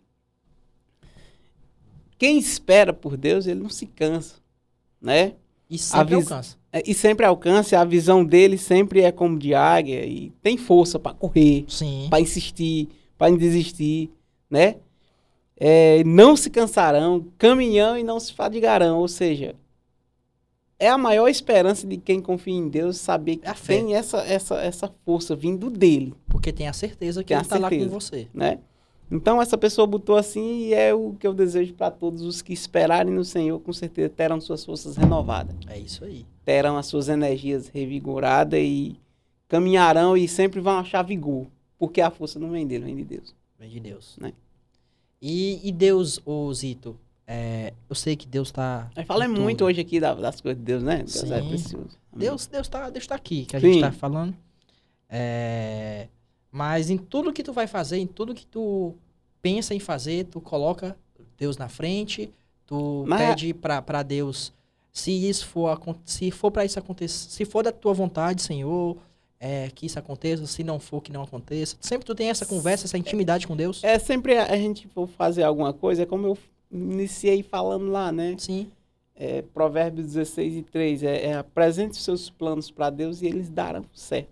quem espera por Deus, ele não se cansa, né? E sempre alcança. É, e sempre alcança, a visão dele sempre é como de águia e tem força para correr, para insistir, para não desistir, né? É, não se cansarão, caminhão e não se fadigarão, ou seja, é a maior esperança de quem confia em Deus saber que tem essa, essa, essa força vindo dele. Porque tem a certeza que tem ele está lá com você. Né? Então, essa pessoa botou assim e é o que eu desejo para todos os que esperarem no Senhor, com certeza terão suas forças renovadas. É isso aí. Terão as suas energias revigoradas e caminharão e sempre vão achar vigor, porque a força não vem dele, vem de Deus. Vem de Deus. Né? E, e Deus, ô Zito, é, eu sei que Deus está. Eu falei muito hoje aqui das coisas de Deus, né? Deus é Sim. é precioso. Deus, Deus, tá, Deus tá aqui, que a Sim. gente está falando. É mas em tudo que tu vai fazer, em tudo que tu pensa em fazer, tu coloca Deus na frente, tu Mas... É pede para Deus se isso for se for para isso acontecer, se for da tua vontade, Senhor, é, que isso aconteça, se não for que não aconteça. Sempre tu tem essa conversa, essa é intimidade com Deus. É sempre a gente for fazer alguma coisa, é como eu iniciei falando lá, né? Sim. É, provérbios 16 e 3, é, é apresente os seus planos para Deus e eles darão certo,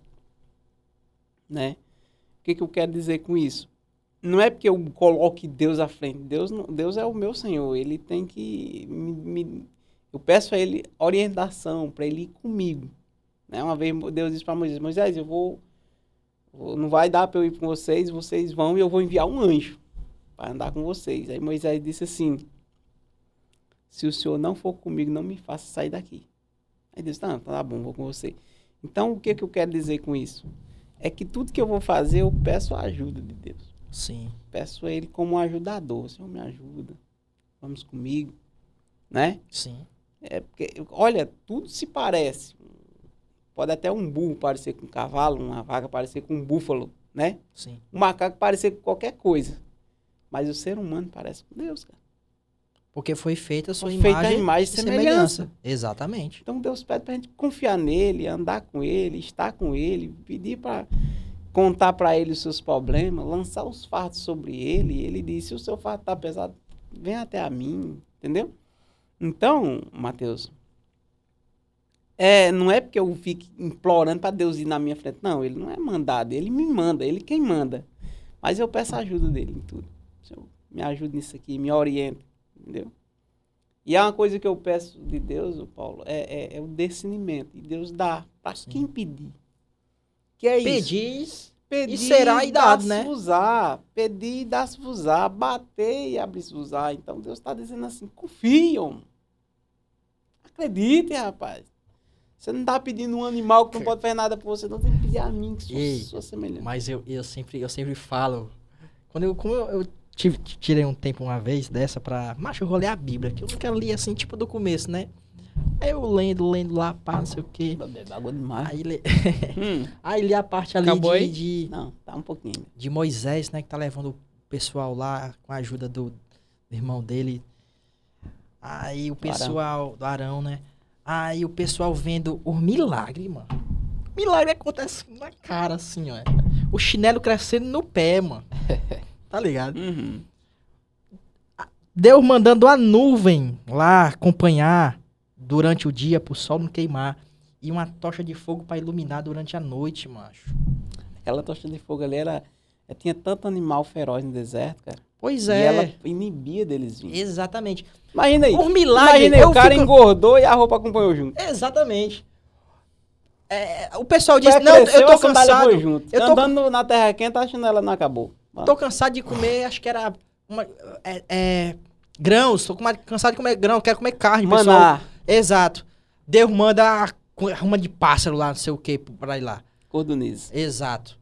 né? O que, que eu quero dizer com isso? Não é porque eu coloque Deus à frente. Deus, não, Deus é o meu Senhor. Ele tem que. Me, me, eu peço a Ele orientação para Ele ir comigo. Né? Uma vez Deus disse para Moisés: Moisés, eu vou. Não vai dar para eu ir com vocês, vocês vão e eu vou enviar um anjo para andar com vocês. Aí Moisés disse assim: Se o senhor não for comigo, não me faça sair daqui. Aí Deus, tá, tá bom, vou com você. Então, o que, que eu quero dizer com isso? é que tudo que eu vou fazer, eu peço a ajuda de Deus. Sim. Peço a Ele como um ajudador. Senhor, me ajuda. Vamos comigo. Né? Sim. É porque, olha, tudo se parece. Pode até um burro parecer com um cavalo, uma vaca parecer com um búfalo, né? Sim. Um macaco parecer com qualquer coisa. Mas o ser humano parece com Deus, cara. Porque foi feita a sua foi imagem, feita a imagem e semelhança. semelhança. Exatamente. Então Deus pede para a gente confiar nele, andar com ele, estar com ele, pedir para contar para ele os seus problemas, lançar os fardos sobre ele. E ele disse: se o seu fardo está pesado, vem até a mim, entendeu? Então, Mateus, é, não é porque eu fique implorando para Deus ir na minha frente. Não, ele não é mandado, ele me manda, ele quem manda. Mas eu peço a ajuda dele em tudo. Senhor, me ajuda nisso aqui, me orienta Entendeu? E há uma coisa que eu peço de Deus, Paulo, é, é, é o discernimento. E Deus dá. Para quem pedir? Que é Pedis, isso? Né? Pedir e será e dado, né? Usar, pedir e dar se usar, bater e abrir-se usar. Então Deus está dizendo assim: confiam. Acreditem, rapaz. Você não está pedindo um animal que não pode fazer nada por você, não tem que pedir a mim, que sou, Ei, sou semelhante. Mas eu, eu, sempre, eu sempre falo. Quando eu, como eu, eu tive, tirei um tempo uma vez dessa pra. Macho, eu vou ler a Bíblia, que eu nunca li assim, tipo do começo, né? Aí eu lendo, lendo lá, pá, não sei o quê. Bagulho demais. Aí, le... [LAUGHS] hum. aí li a parte ali Acabou de, de. Não, tá um pouquinho. De Moisés, né? Que tá levando o pessoal lá com a ajuda do, do irmão dele. Aí o pessoal. Do Arão, do Arão né? Aí o pessoal vendo o milagre, mano. Milagre acontece na cara, assim, ó. O chinelo crescendo no pé, mano. [LAUGHS] tá ligado? Uhum. Deus mandando a nuvem lá acompanhar durante o dia pro sol não queimar. E uma tocha de fogo para iluminar durante a noite, macho. Aquela tocha de fogo ali era. Eh, tinha tanto animal feroz no deserto, cara. Pois é. E ela inibia deles vindo. Exatamente. Imagina aí. Por milagre. Imagina aí, o cara fico... engordou e a roupa acompanhou junto. Exatamente. É, o pessoal disse, não, eu tô cansado. Eu tô... Andando na terra quente, que tá ela não acabou. Mano. Tô cansado de comer, acho que era. Uma, é, é, grãos, tô cansado de comer grão, quero comer carne, Maná. pessoal. Exato. Deus manda arruma de pássaro lá, não sei o que, pra ir lá. Cordoniz. Exato.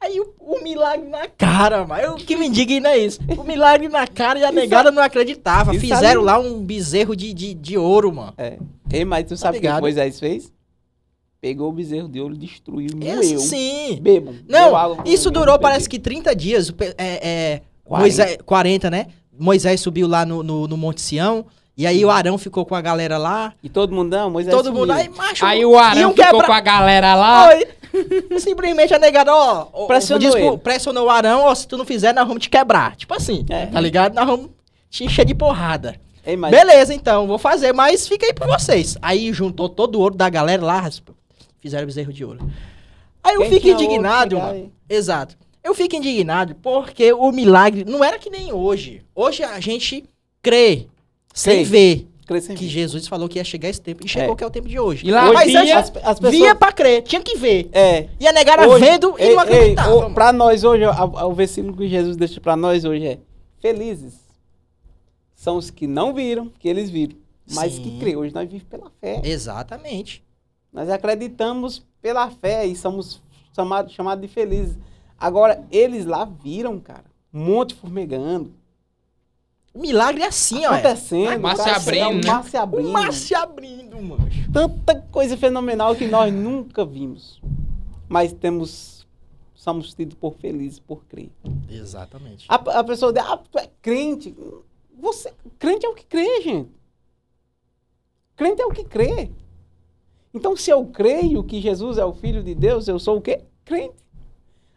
Aí o, o, milagre na cara, mano o que me indigna é isso. O milagre na cara e a [LAUGHS] negada é- não acreditava. É Fizeram lá um bezerro de, de, de ouro, mano. É. Ei, mas tu tá sabe o que Moisés fez? Pegou o bezerro de ouro, destruiu, moeu. Isso, sim. Bebo. Não, isso durou bebo. parece que 30 dias. É, é, 40. Moisés, 40, né? Moisés subiu lá no, no, no Monte Sião. E aí o Arão ficou com a galera lá. E todo mundo não, Moisés Todo mundo aí, macho. Aí o Arão ficou quebra... com a galera lá. Oi. [LAUGHS] Simplesmente a negada, ó, pressionou, disco, pressionou o Arão, ó, se tu não fizer, nós vamos te quebrar. Tipo assim, é. tá ligado? Nós vamos te encher de porrada. Ei, mas... Beleza, então, vou fazer, mas fica aí pra vocês. Aí juntou todo o ouro da galera lá, fizeram bezerro de ouro. Aí eu Quem fico indignado, mano. Exato. Eu fico indignado porque o milagre não era que nem hoje. Hoje a gente crê, crê. sem ver. Crê sem que ver. Jesus falou que ia chegar esse tempo. E chegou é. que é o tempo de hoje. E lá, hoje mas as, as pessoas... via pra crer, tinha que ver. É. E a negar hoje, vendo ei, e não acreditava. Ei, o, pra nós hoje, a, a, o versículo que Jesus deixa pra nós hoje é Felizes são os que não viram, que eles viram mas Sim. que crê. Hoje nós vivemos pela fé. Exatamente. Nós acreditamos pela fé e somos chamados chamado de felizes. Agora, eles lá viram, cara, um monte formegando. milagre é assim, ó. É. Acontecendo. mar abrindo, né? O mar se abrindo. O mar se abrindo, mancho. Tanta coisa fenomenal que nós nunca vimos. Mas temos... Somos tidos por felizes, por crer. Exatamente. A, a pessoa diz, ah, tu é crente. Você, crente é o que crê, gente. Crente é o que crê. Então, se eu creio que Jesus é o Filho de Deus, eu sou o quê? Crente.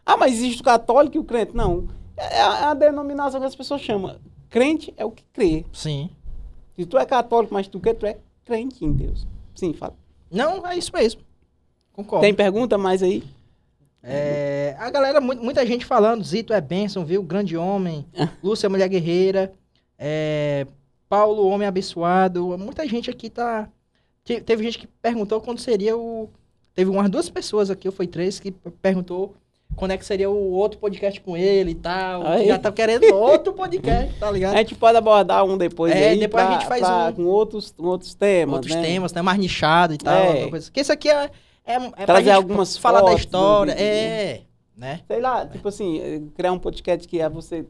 Ah, mas existe o católico e o crente? Não. É, é, é a denominação que as pessoas chamam. Crente é o que crê. Sim. Se tu é católico, mas tu crê, tu é crente em Deus. Sim, fala. Não, é isso mesmo. Concordo. Tem pergunta mais aí? É, a galera, muita gente falando, Zito é bênção, viu? Grande homem. Ah. Lúcia, é mulher guerreira. É, Paulo, homem abençoado. Muita gente aqui tá teve gente que perguntou quando seria o. Teve umas duas pessoas aqui, ou foi três, que perguntou quando é que seria o outro podcast com ele e tal. Aí. Já tá querendo outro podcast, tá ligado? [LAUGHS] A gente pode abordar um depois é, aí. depois pra, a gente faz pra, um. Com outros, com outros temas. Outros né? temas, né? Mais nichado e tal. É. Coisa. Porque isso aqui é. é, é Trazer algumas falar da história. É. Né? né? Sei lá, é. tipo assim, eh, criar um podcast que é você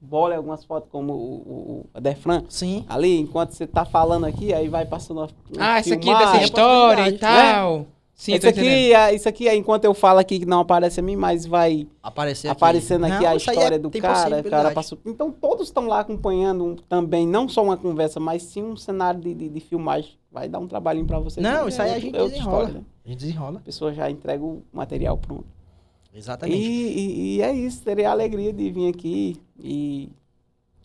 bola algumas fotos como o, o Defran. Sim. Ali, enquanto você tá falando aqui, aí vai passando. A, ah, isso aqui dessa história e tal. Né? Sim, isso aqui, é, isso aqui é enquanto eu falo aqui que não aparece a mim, mas vai Aparecer aqui. aparecendo aqui não, a história é, do cara, cara passou. Então todos estão lá acompanhando um, também não só uma conversa, mas sim um cenário de, de, de filmagem. Vai dar um trabalhinho para vocês. Não, isso aí é, a gente é desenrola. História, né? A gente desenrola. A pessoa já entrega o material pronto. Exatamente. E, e, e, é isso, terei a alegria de vir aqui e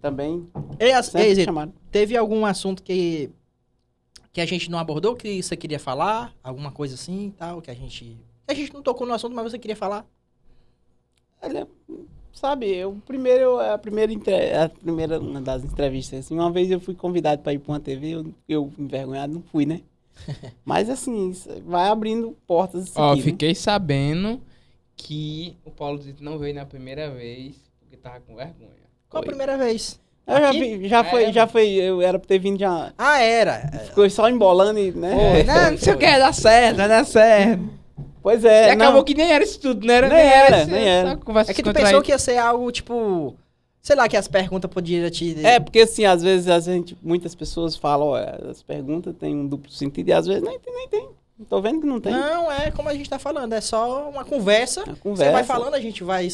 também. É, é, chamado. Teve algum assunto que, que a gente não abordou, que você queria falar? Alguma coisa assim tal, que a gente. A gente não tocou no assunto, mas você queria falar? Olha, sabe, eu primeiro, a primeira, a primeira das entrevistas, assim, uma vez eu fui convidado para ir para uma TV, eu, eu envergonhado não fui, né? [LAUGHS] Mas assim, vai abrindo portas. Ó, oh, fiquei né? sabendo que o Paulo Zito não veio na primeira vez, porque tava com vergonha. Qual foi. a primeira vez? Eu Aqui? já, vi, já, foi, já foi, eu era pra ter vindo já. Ah, era. Ficou só embolando e, né? Foi, não, não sei o que, dá certo, dá certo. Pois é. E não. acabou que nem era isso tudo, né? era? Nem, nem era, esse, nem era. É que tu pensou que ia ser algo, tipo, sei lá, que as perguntas podiam te... É, porque assim, às vezes a gente, muitas pessoas falam, ó, as perguntas têm um duplo sentido e às vezes nem tem, nem tem. Tô vendo que não tem. Não, é como a gente tá falando, é só uma conversa. Uma conversa. Você vai falando, a gente vai.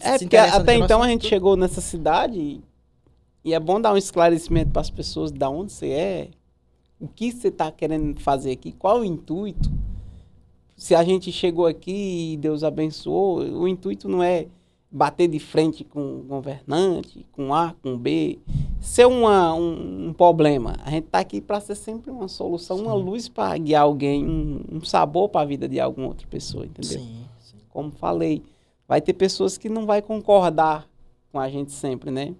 É, porque até então a gente chegou nessa cidade e, e, é bom dar um esclarecimento para as pessoas de onde você é, o que você tá querendo fazer aqui, qual o intuito. Se a gente chegou aqui e Deus abençoou, o intuito não é bater de frente com o governante, com A, com B, ser é uma, um, um problema. A gente está aqui para ser sempre uma solução, sim. uma luz para guiar alguém, um, um sabor para a vida de alguma outra pessoa, entendeu? Sim, sim. Como falei, vai ter pessoas que não vai concordar com a gente sempre, né?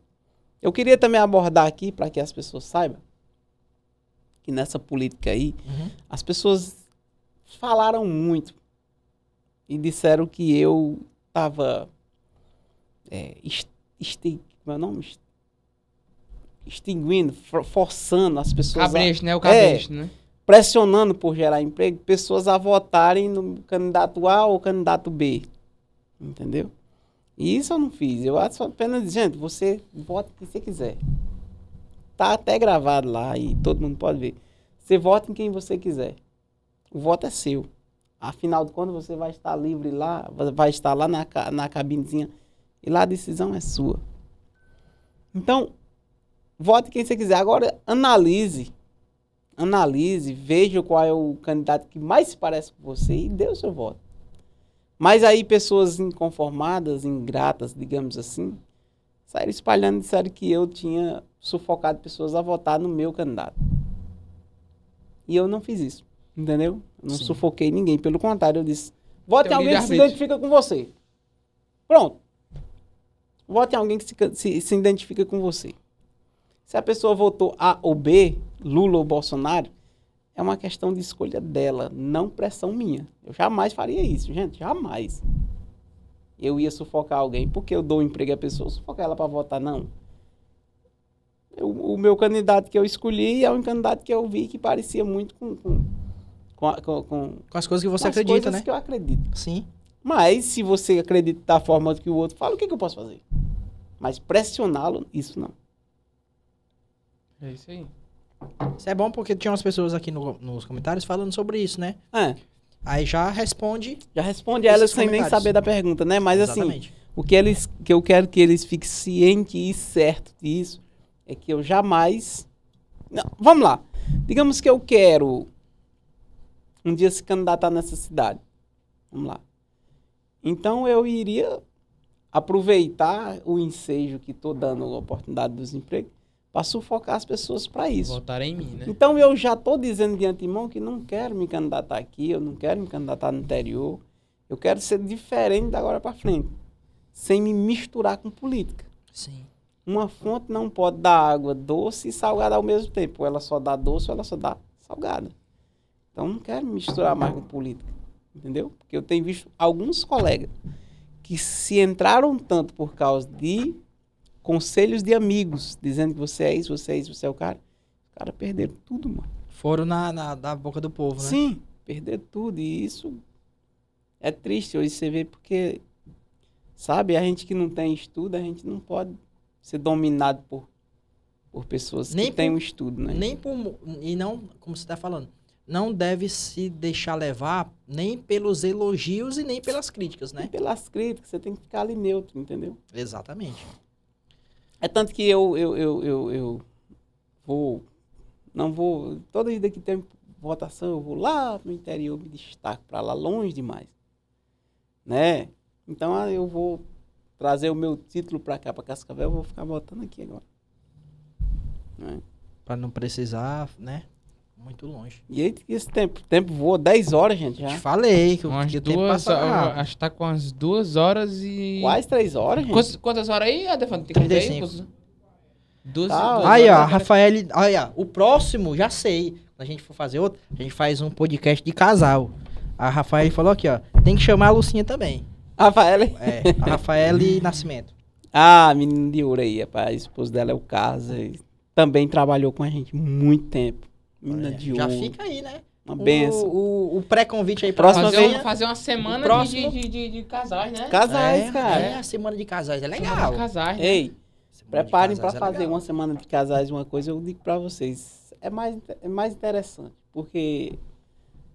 Eu queria também abordar aqui para que as pessoas saibam que nessa política aí uhum. as pessoas falaram muito e disseram que eu estava é, Meu é nome? Extinguindo, forçando as pessoas... Cabresto, a... né? O é, cabresto, é, né? Pressionando por gerar emprego, pessoas a votarem no candidato A ou candidato B. Entendeu? E isso eu não fiz. Eu apenas, gente, você vota quem você quiser. Tá até gravado lá e todo mundo pode ver. Você vota em quem você quiser. O voto é seu. Afinal de contas, você vai estar livre lá, vai estar lá na, na cabinezinha e lá a decisão é sua. Então, vote quem você quiser. Agora, analise. Analise, veja qual é o candidato que mais se parece com você e dê o seu voto. Mas aí, pessoas inconformadas, ingratas, digamos assim, saíram espalhando e disseram que eu tinha sufocado pessoas a votar no meu candidato. E eu não fiz isso, entendeu? não Sim. sufoquei ninguém. Pelo contrário, eu disse: vote alguém que se identifica com você. Pronto. Vote em alguém que se, se, se identifica com você. Se a pessoa votou A ou B, Lula ou Bolsonaro, é uma questão de escolha dela, não pressão minha. Eu jamais faria isso, gente, jamais. Eu ia sufocar alguém porque eu dou emprego à pessoa, sufocar ela para votar, não. Eu, o meu candidato que eu escolhi é um candidato que eu vi que parecia muito com. com, com, com, com as coisas que você acredita, né? coisas que eu acredito. Sim. Mas se você acredita da forma que o outro fala, o que, que eu posso fazer? Mas pressioná-lo, isso não. É isso aí. Isso é bom porque tinha umas pessoas aqui no, nos comentários falando sobre isso, né? É. Aí já responde. Já responde elas sem nem saber da pergunta, né? Mas assim, Exatamente. assim, o que, eles, que eu quero que eles fiquem cientes e certos disso é que eu jamais. Não, vamos lá. Digamos que eu quero um dia se candidatar nessa cidade. Vamos lá. Então eu iria aproveitar o ensejo que estou dando a oportunidade dos empregos para sufocar as pessoas para isso. Votar em mim, né? Então eu já estou dizendo de antemão que não quero me candidatar aqui, eu não quero me candidatar no interior. Eu quero ser diferente da agora para frente, sem me misturar com política. Sim. Uma fonte não pode dar água doce e salgada ao mesmo tempo. Ou ela só dá doce ou ela só dá salgada. Então não quero me misturar mais com política, entendeu? Porque eu tenho visto alguns colegas que se entraram tanto por causa de conselhos de amigos, dizendo que você é isso, você é isso, você é o cara. Os caras perderam tudo, mano. Foram na, na, na boca do povo, né? Sim, perderam tudo. E isso é triste hoje você vê, porque, sabe, a gente que não tem estudo, a gente não pode ser dominado por, por pessoas nem que por, têm um estudo, né? Nem por. E não, como você está falando, não deve se deixar levar nem pelos elogios e nem pelas críticas, né? pelas críticas, você tem que ficar ali neutro, entendeu? Exatamente. É tanto que eu, eu, eu, eu, eu vou, não vou, toda vida que tem votação eu vou lá no interior, me destaco para lá, longe demais, né? Então ah, eu vou trazer o meu título para cá, para Cascavel, eu vou ficar votando aqui agora. Né? Para não precisar, né? Muito longe. E esse tempo? O tempo voa 10 horas, gente, já. Te falei que, umas que duas, o tempo passa Acho que tá com umas 2 horas e... Quase 3 horas, gente. Quantas, quantas horas aí, Adefante? 35. Duas, tá, duas aí, ó, Rafael... Aí, ó, o próximo, já sei. Quando a gente for fazer outro, a gente faz um podcast de casal. A Rafael falou aqui, ó. Tem que chamar a Lucinha também. Rafael? É, a Rafael Nascimento. [LAUGHS] Ah, menino de ouro aí, rapaz. A esposa dela é o Casa. Também trabalhou com a gente muito tempo. Mina é. de ouro. Já fica aí, né? Uma benção. O, o, o pré-convite aí pra Próxima fazer, vez... fazer uma semana de, de, de, de, casais, né? Casais, é, cara. É, a semana de casais é legal. Semana de casais, né? Ei, semana preparem para é fazer legal. uma semana de casais, uma coisa, eu digo para vocês. É mais, é mais interessante, porque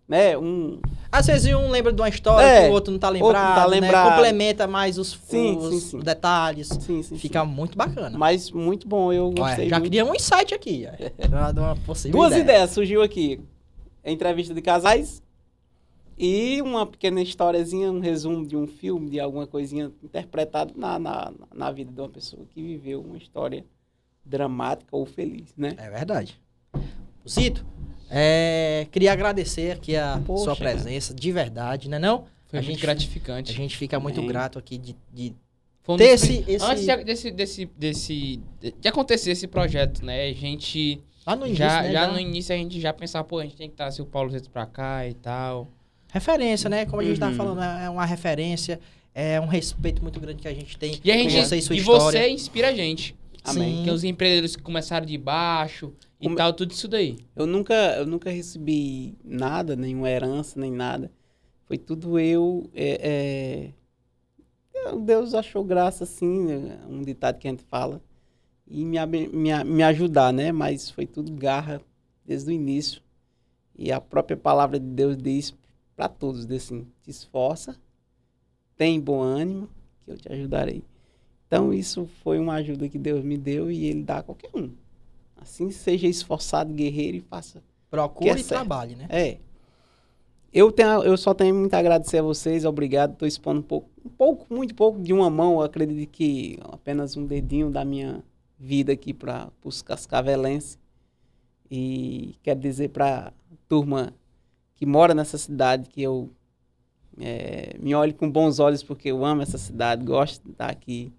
né? Um... Às vezes um lembra de uma história é, que o outro não tá lembrado, não tá lembrado. Né? complementa mais os, sim, os sim, sim. detalhes. Sim, sim, Fica muito bacana. Mas muito bom, eu gostei. já muito. queria um insight aqui. [LAUGHS] Duas ideia. ideias surgiu aqui. Entrevista de casais e uma pequena historiazinha, um resumo de um filme, de alguma coisinha interpretado na, na, na vida de uma pessoa que viveu uma história dramática ou feliz, né? É verdade. Zito, é, queria agradecer aqui a Poxa, sua presença, cara. de verdade, né não? Foi a muito gente, gratificante. A gente fica muito é. grato aqui de, de ter esse, esse... Antes de, desse, desse, desse, de acontecer esse projeto, né? A gente... Lá no início, já, né, já, já, no início a gente já pensava, pô, a gente tem que estar o Paulo Zeto pra cá e tal. Referência, né? Como a gente uhum. tava falando, é, é uma referência, é um respeito muito grande que a gente tem e a gente, você e sua e história. você inspira a gente. Amém. Sim. Que os empreendedores que começaram de baixo, e tal, tudo isso daí. Eu nunca, eu nunca recebi nada, nenhuma herança, nem nada. Foi tudo eu. É, é... é Deus achou graça, assim, né? um ditado que a gente fala. E me, me, me ajudar, né? Mas foi tudo garra desde o início. E a própria palavra de Deus diz para todos, diz assim, te esforça, tem bom ânimo, que eu te ajudarei. Então isso foi uma ajuda que Deus me deu e ele dá a qualquer um assim, seja esforçado, guerreiro e faça. Procure é e certo. trabalhe, né? É. Eu, tenho, eu só tenho muito a agradecer a vocês, obrigado. Estou expondo um pouco, um pouco, muito pouco, de uma mão, acredito que apenas um dedinho da minha vida aqui para os cascavelenses. E quero dizer para a turma que mora nessa cidade que eu é, me olhe com bons olhos, porque eu amo essa cidade, gosto de estar aqui.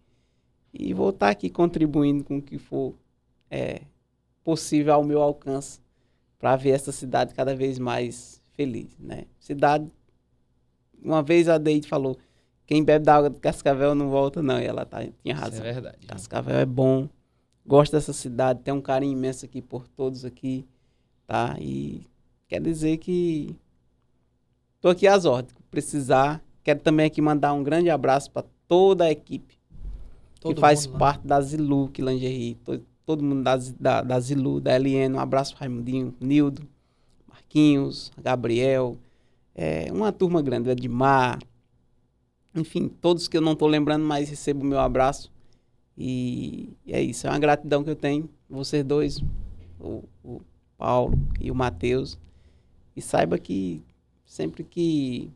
E vou estar aqui contribuindo com o que for é, possível ao meu alcance para ver essa cidade cada vez mais feliz, né? Cidade, uma vez a Deide falou, quem bebe da água de Cascavel não volta não, e ela tá, tinha razão. Isso é verdade. Cascavel é bom, gosto dessa cidade, tem um carinho imenso aqui por todos aqui, tá? E quer dizer que tô aqui às ordens, precisar. Quero também aqui mandar um grande abraço para toda a equipe Todo que faz parte da Ziluc Lingerie, todo mundo da, da, da Zilu, da Eliene, um abraço para Raimundinho, Nildo, Marquinhos, Gabriel, é, uma turma grande, Edmar, enfim, todos que eu não estou lembrando, mas recebo o meu abraço. E é isso, é uma gratidão que eu tenho, vocês dois, o, o Paulo e o Matheus. E saiba que sempre que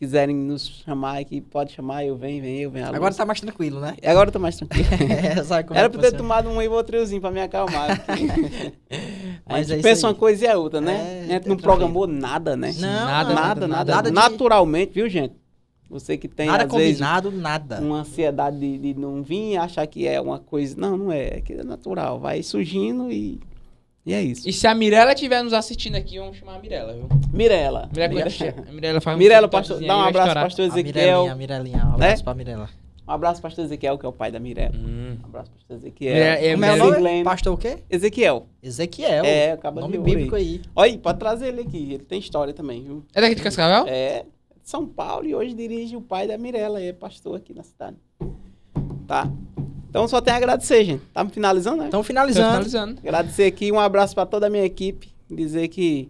quiserem nos chamar aqui, pode chamar, eu venho, venho, eu venho. Agora luz. tá mais tranquilo, né? Agora tá mais tranquilo. [LAUGHS] é, sabe como é Era é pra ter tomado um Ivotrilzinho pra me acalmar. [LAUGHS] Mas é pensa uma coisa e a é outra, né? É, a gente não é programou nada, né? Não, nada, nada, nada. nada. Naturalmente, viu, gente? Você que tem. Nada combinado, vezes, nada. Uma ansiedade de, de não vir achar que é uma coisa. Não, não é. que É natural. Vai surgindo e e é isso. E se a Mirella estiver nos assistindo aqui, vamos chamar a Mirella, viu? Mirella. Mirella faz Mirella, um pastor, dá um abraço pro pastor Ezequiel. A Mirelinha, um abraço né? pra Mirella. Um abraço para o pastor Ezequiel, que é o pai da Mirella. Hum. Um abraço para o pastor Ezequiel. Mirela, é, é, Como é Pastor o quê? Ezequiel. Ezequiel. É, acaba Nome bíblico aí. Olha aí, pode trazer ele aqui. Ele tem história também, viu? É daqui de Cascavel? É. São Paulo e hoje dirige o pai da Mirella, é pastor aqui na cidade. Tá? Então só tem a agradecer, gente. Tá Estamos finalizando, né? Estamos finalizando. finalizando. Agradecer aqui, um abraço para toda a minha equipe. Dizer que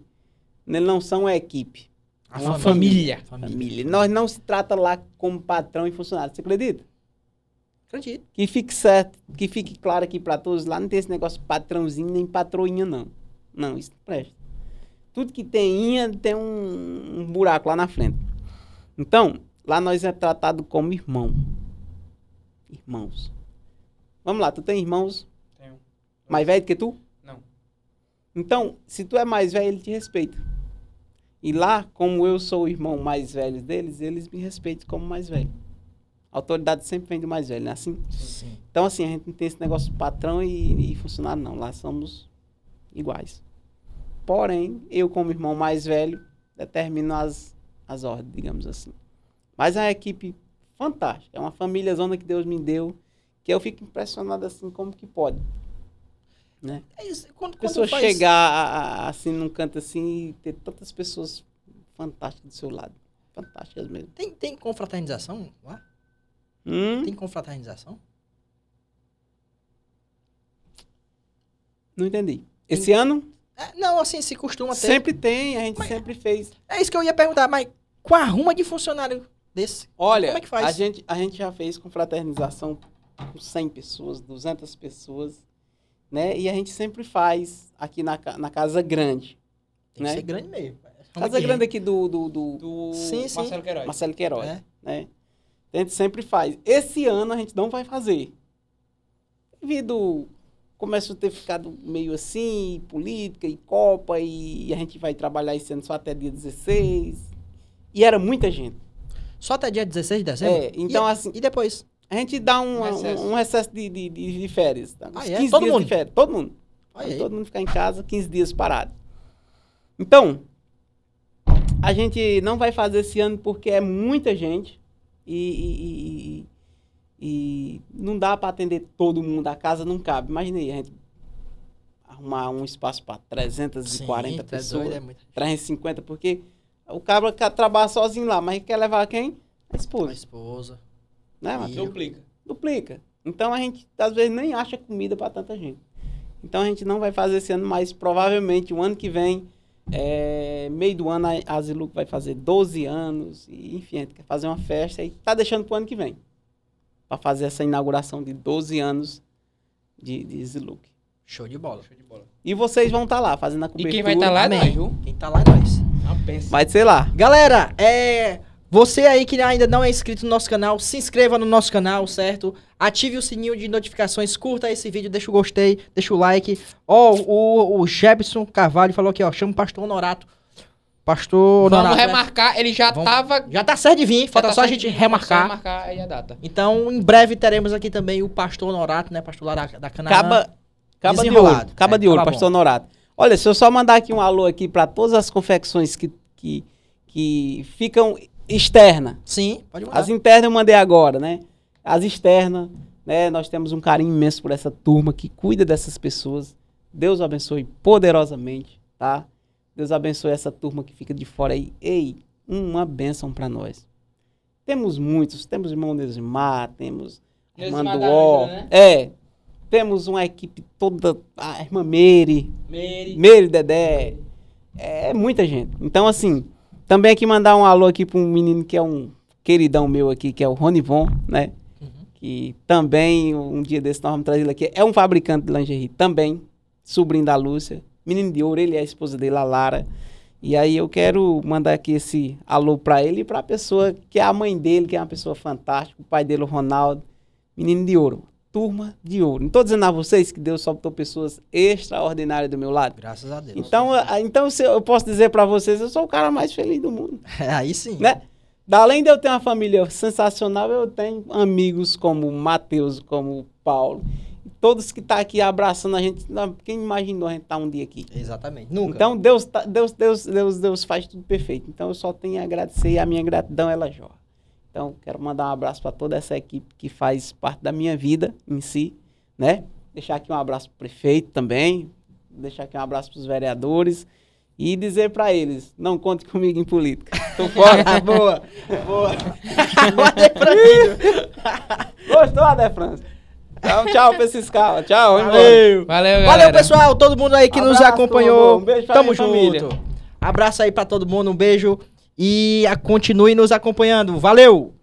eles não são uma equipe. A uma família. Família. família. família. Nós não se trata lá como patrão e funcionário. Você acredita? Acredito. Que fique certo, que fique claro aqui para todos. Lá não tem esse negócio patrãozinho nem patroinha, não. Não, isso não presta. Tudo que tem inha tem um, um buraco lá na frente. Então, lá nós é tratado como irmão. Irmãos. Vamos lá, tu tem irmãos? Tenho. Mais velho que tu? Não. Então, se tu é mais velho, ele te respeita. E lá, como eu sou o irmão mais velho deles, eles me respeitam como mais velho. A autoridade sempre vem do mais velho, não é assim? Sim, sim. Então, assim, a gente não tem esse negócio de patrão e, e funcionário, não. Lá somos iguais. Porém, eu, como irmão mais velho, determino as, as ordens, digamos assim. Mas é uma equipe fantástica. É uma família zona que Deus me deu que eu fico impressionado assim, como que pode? Né? É isso. Quando, quando pessoa faz... chegar assim num canto assim e ter tantas pessoas fantásticas do seu lado. Fantásticas mesmo. Tem, tem confraternização lá? Hum? Tem confraternização? Não entendi. Esse tem... ano? É, não, assim, se costuma ter. Sempre tem, a gente mas sempre fez. É isso que eu ia perguntar, mas com a ruma de funcionário desse, olha, como é que faz? A gente, a gente já fez confraternização com 100 pessoas, 200 pessoas, né? E a gente sempre faz aqui na, na Casa Grande. Tem né? que ser grande mesmo. Casa aqui. É é? Grande aqui do, do, do, do sim, sim. Marcelo Queiroz. Marcelo Queiroz, é. né? A gente sempre faz. Esse ano a gente não vai fazer. Devido começo a ter ficado meio assim, política e Copa, e a gente vai trabalhar esse ano só até dia 16. E era muita gente. Só até dia 16 de dezembro? É, então e, assim. E depois? A gente dá um, um excesso, um, excesso de, de, de, de, férias. Tá? Ah, é? todo mundo. Férias, todo mundo. Aí. Todo mundo ficar em casa 15 dias parado. Então, a gente não vai fazer esse ano porque é muita gente e, e, e, e não dá para atender todo mundo. A casa não cabe. Imaginei a gente arrumar um espaço para 340 Sim, tá pessoas, é muito... 350, porque o cabra trabalha sozinho lá, mas quer levar quem? A esposa. A esposa. Né, Matheus? Duplica. Duplica. Então a gente às vezes nem acha comida para tanta gente. Então a gente não vai fazer esse ano, mas provavelmente o ano que vem, é, meio do ano, a Aziluc vai fazer 12 anos, e, enfim, a gente quer fazer uma festa e tá deixando para o ano que vem. Para fazer essa inauguração de 12 anos de, de Ziluc. Show de bola. Show de bola. E vocês vão estar tá lá fazendo a cobertura. E quem vai estar tá lá é nós, viu? Quem tá lá é nós. Vai ser lá. Galera, é. Você aí que ainda não é inscrito no nosso canal, se inscreva no nosso canal, certo? Ative o sininho de notificações, curta esse vídeo, deixa o gostei, deixa o like. Ó, oh, o, o Jebson Carvalho falou aqui, ó, chama o pastor Honorato. Pastor Vamos Honorato. Vamos né? remarcar, né? ele já Vamos, tava... Já tá certo de vir, falta tá só a gente remarcar. remarcar aí a data. Então, em breve teremos aqui também o pastor Honorato, né? Pastor lá da, da Canaã. Caba, caba de olho, caba é, de olho, pastor bom. Honorato. Olha, se eu só mandar aqui um alô aqui para todas as confecções que... que que ficam externa. Sim, pode mandar. As internas eu mandei agora, né? As externas, né? Nós temos um carinho imenso por essa turma que cuida dessas pessoas. Deus abençoe poderosamente, tá? Deus abençoe essa turma que fica de fora aí. Ei, uma bênção para nós. Temos muitos, temos irmão Desmar, temos Manduó. Né? É. Temos uma equipe toda, a irmã Meire, Meire, Dedé. É muita gente. Então, assim, também aqui mandar um alô aqui para um menino que é um queridão meu aqui, que é o Von né? Uhum. Que também, um dia desse nós vamos trazer ele aqui. É um fabricante de lingerie também, sobrinho da Lúcia. Menino de ouro, ele é a esposa dele, a Lara. E aí eu quero mandar aqui esse alô para ele e para a pessoa que é a mãe dele, que é uma pessoa fantástica, o pai dele, o Ronaldo, menino de ouro turma de ouro. Não estou dizendo a vocês que Deus soltou pessoas extraordinárias do meu lado. Graças a Deus. Então, ah, então eu posso dizer para vocês, eu sou o cara mais feliz do mundo. [LAUGHS] É, aí sim. Né? Além de eu ter uma família sensacional, eu tenho amigos como Mateus, como Paulo. Todos que estão tá aqui abraçando a gente, quem imaginou a gente estar tá um dia aqui? Exatamente, nunca. Então Deus, tá, Deus, Deus, Deus, Deus faz tudo perfeito. Então eu só tenho a agradecer e a minha gratidão ela jorra. Então, quero mandar um abraço para toda essa equipe que faz parte da minha vida em si, né? Deixar aqui um abraço para o prefeito também, deixar aqui um abraço para os vereadores e dizer para eles, não conte comigo em política. [LAUGHS] Tô fora. [LAUGHS] boa, boa, [LAUGHS] boa. Gostou, Adé França? Então, tchau pra esses caras. Tchau. Valeu. Valeu, Valeu, Valeu, pessoal. Todo mundo aí que abraço, nos acompanhou. Um beijo pra Tamo aí, junto. Família. Abraço aí pra todo mundo. Um beijo e continue nos acompanhando. Valeu!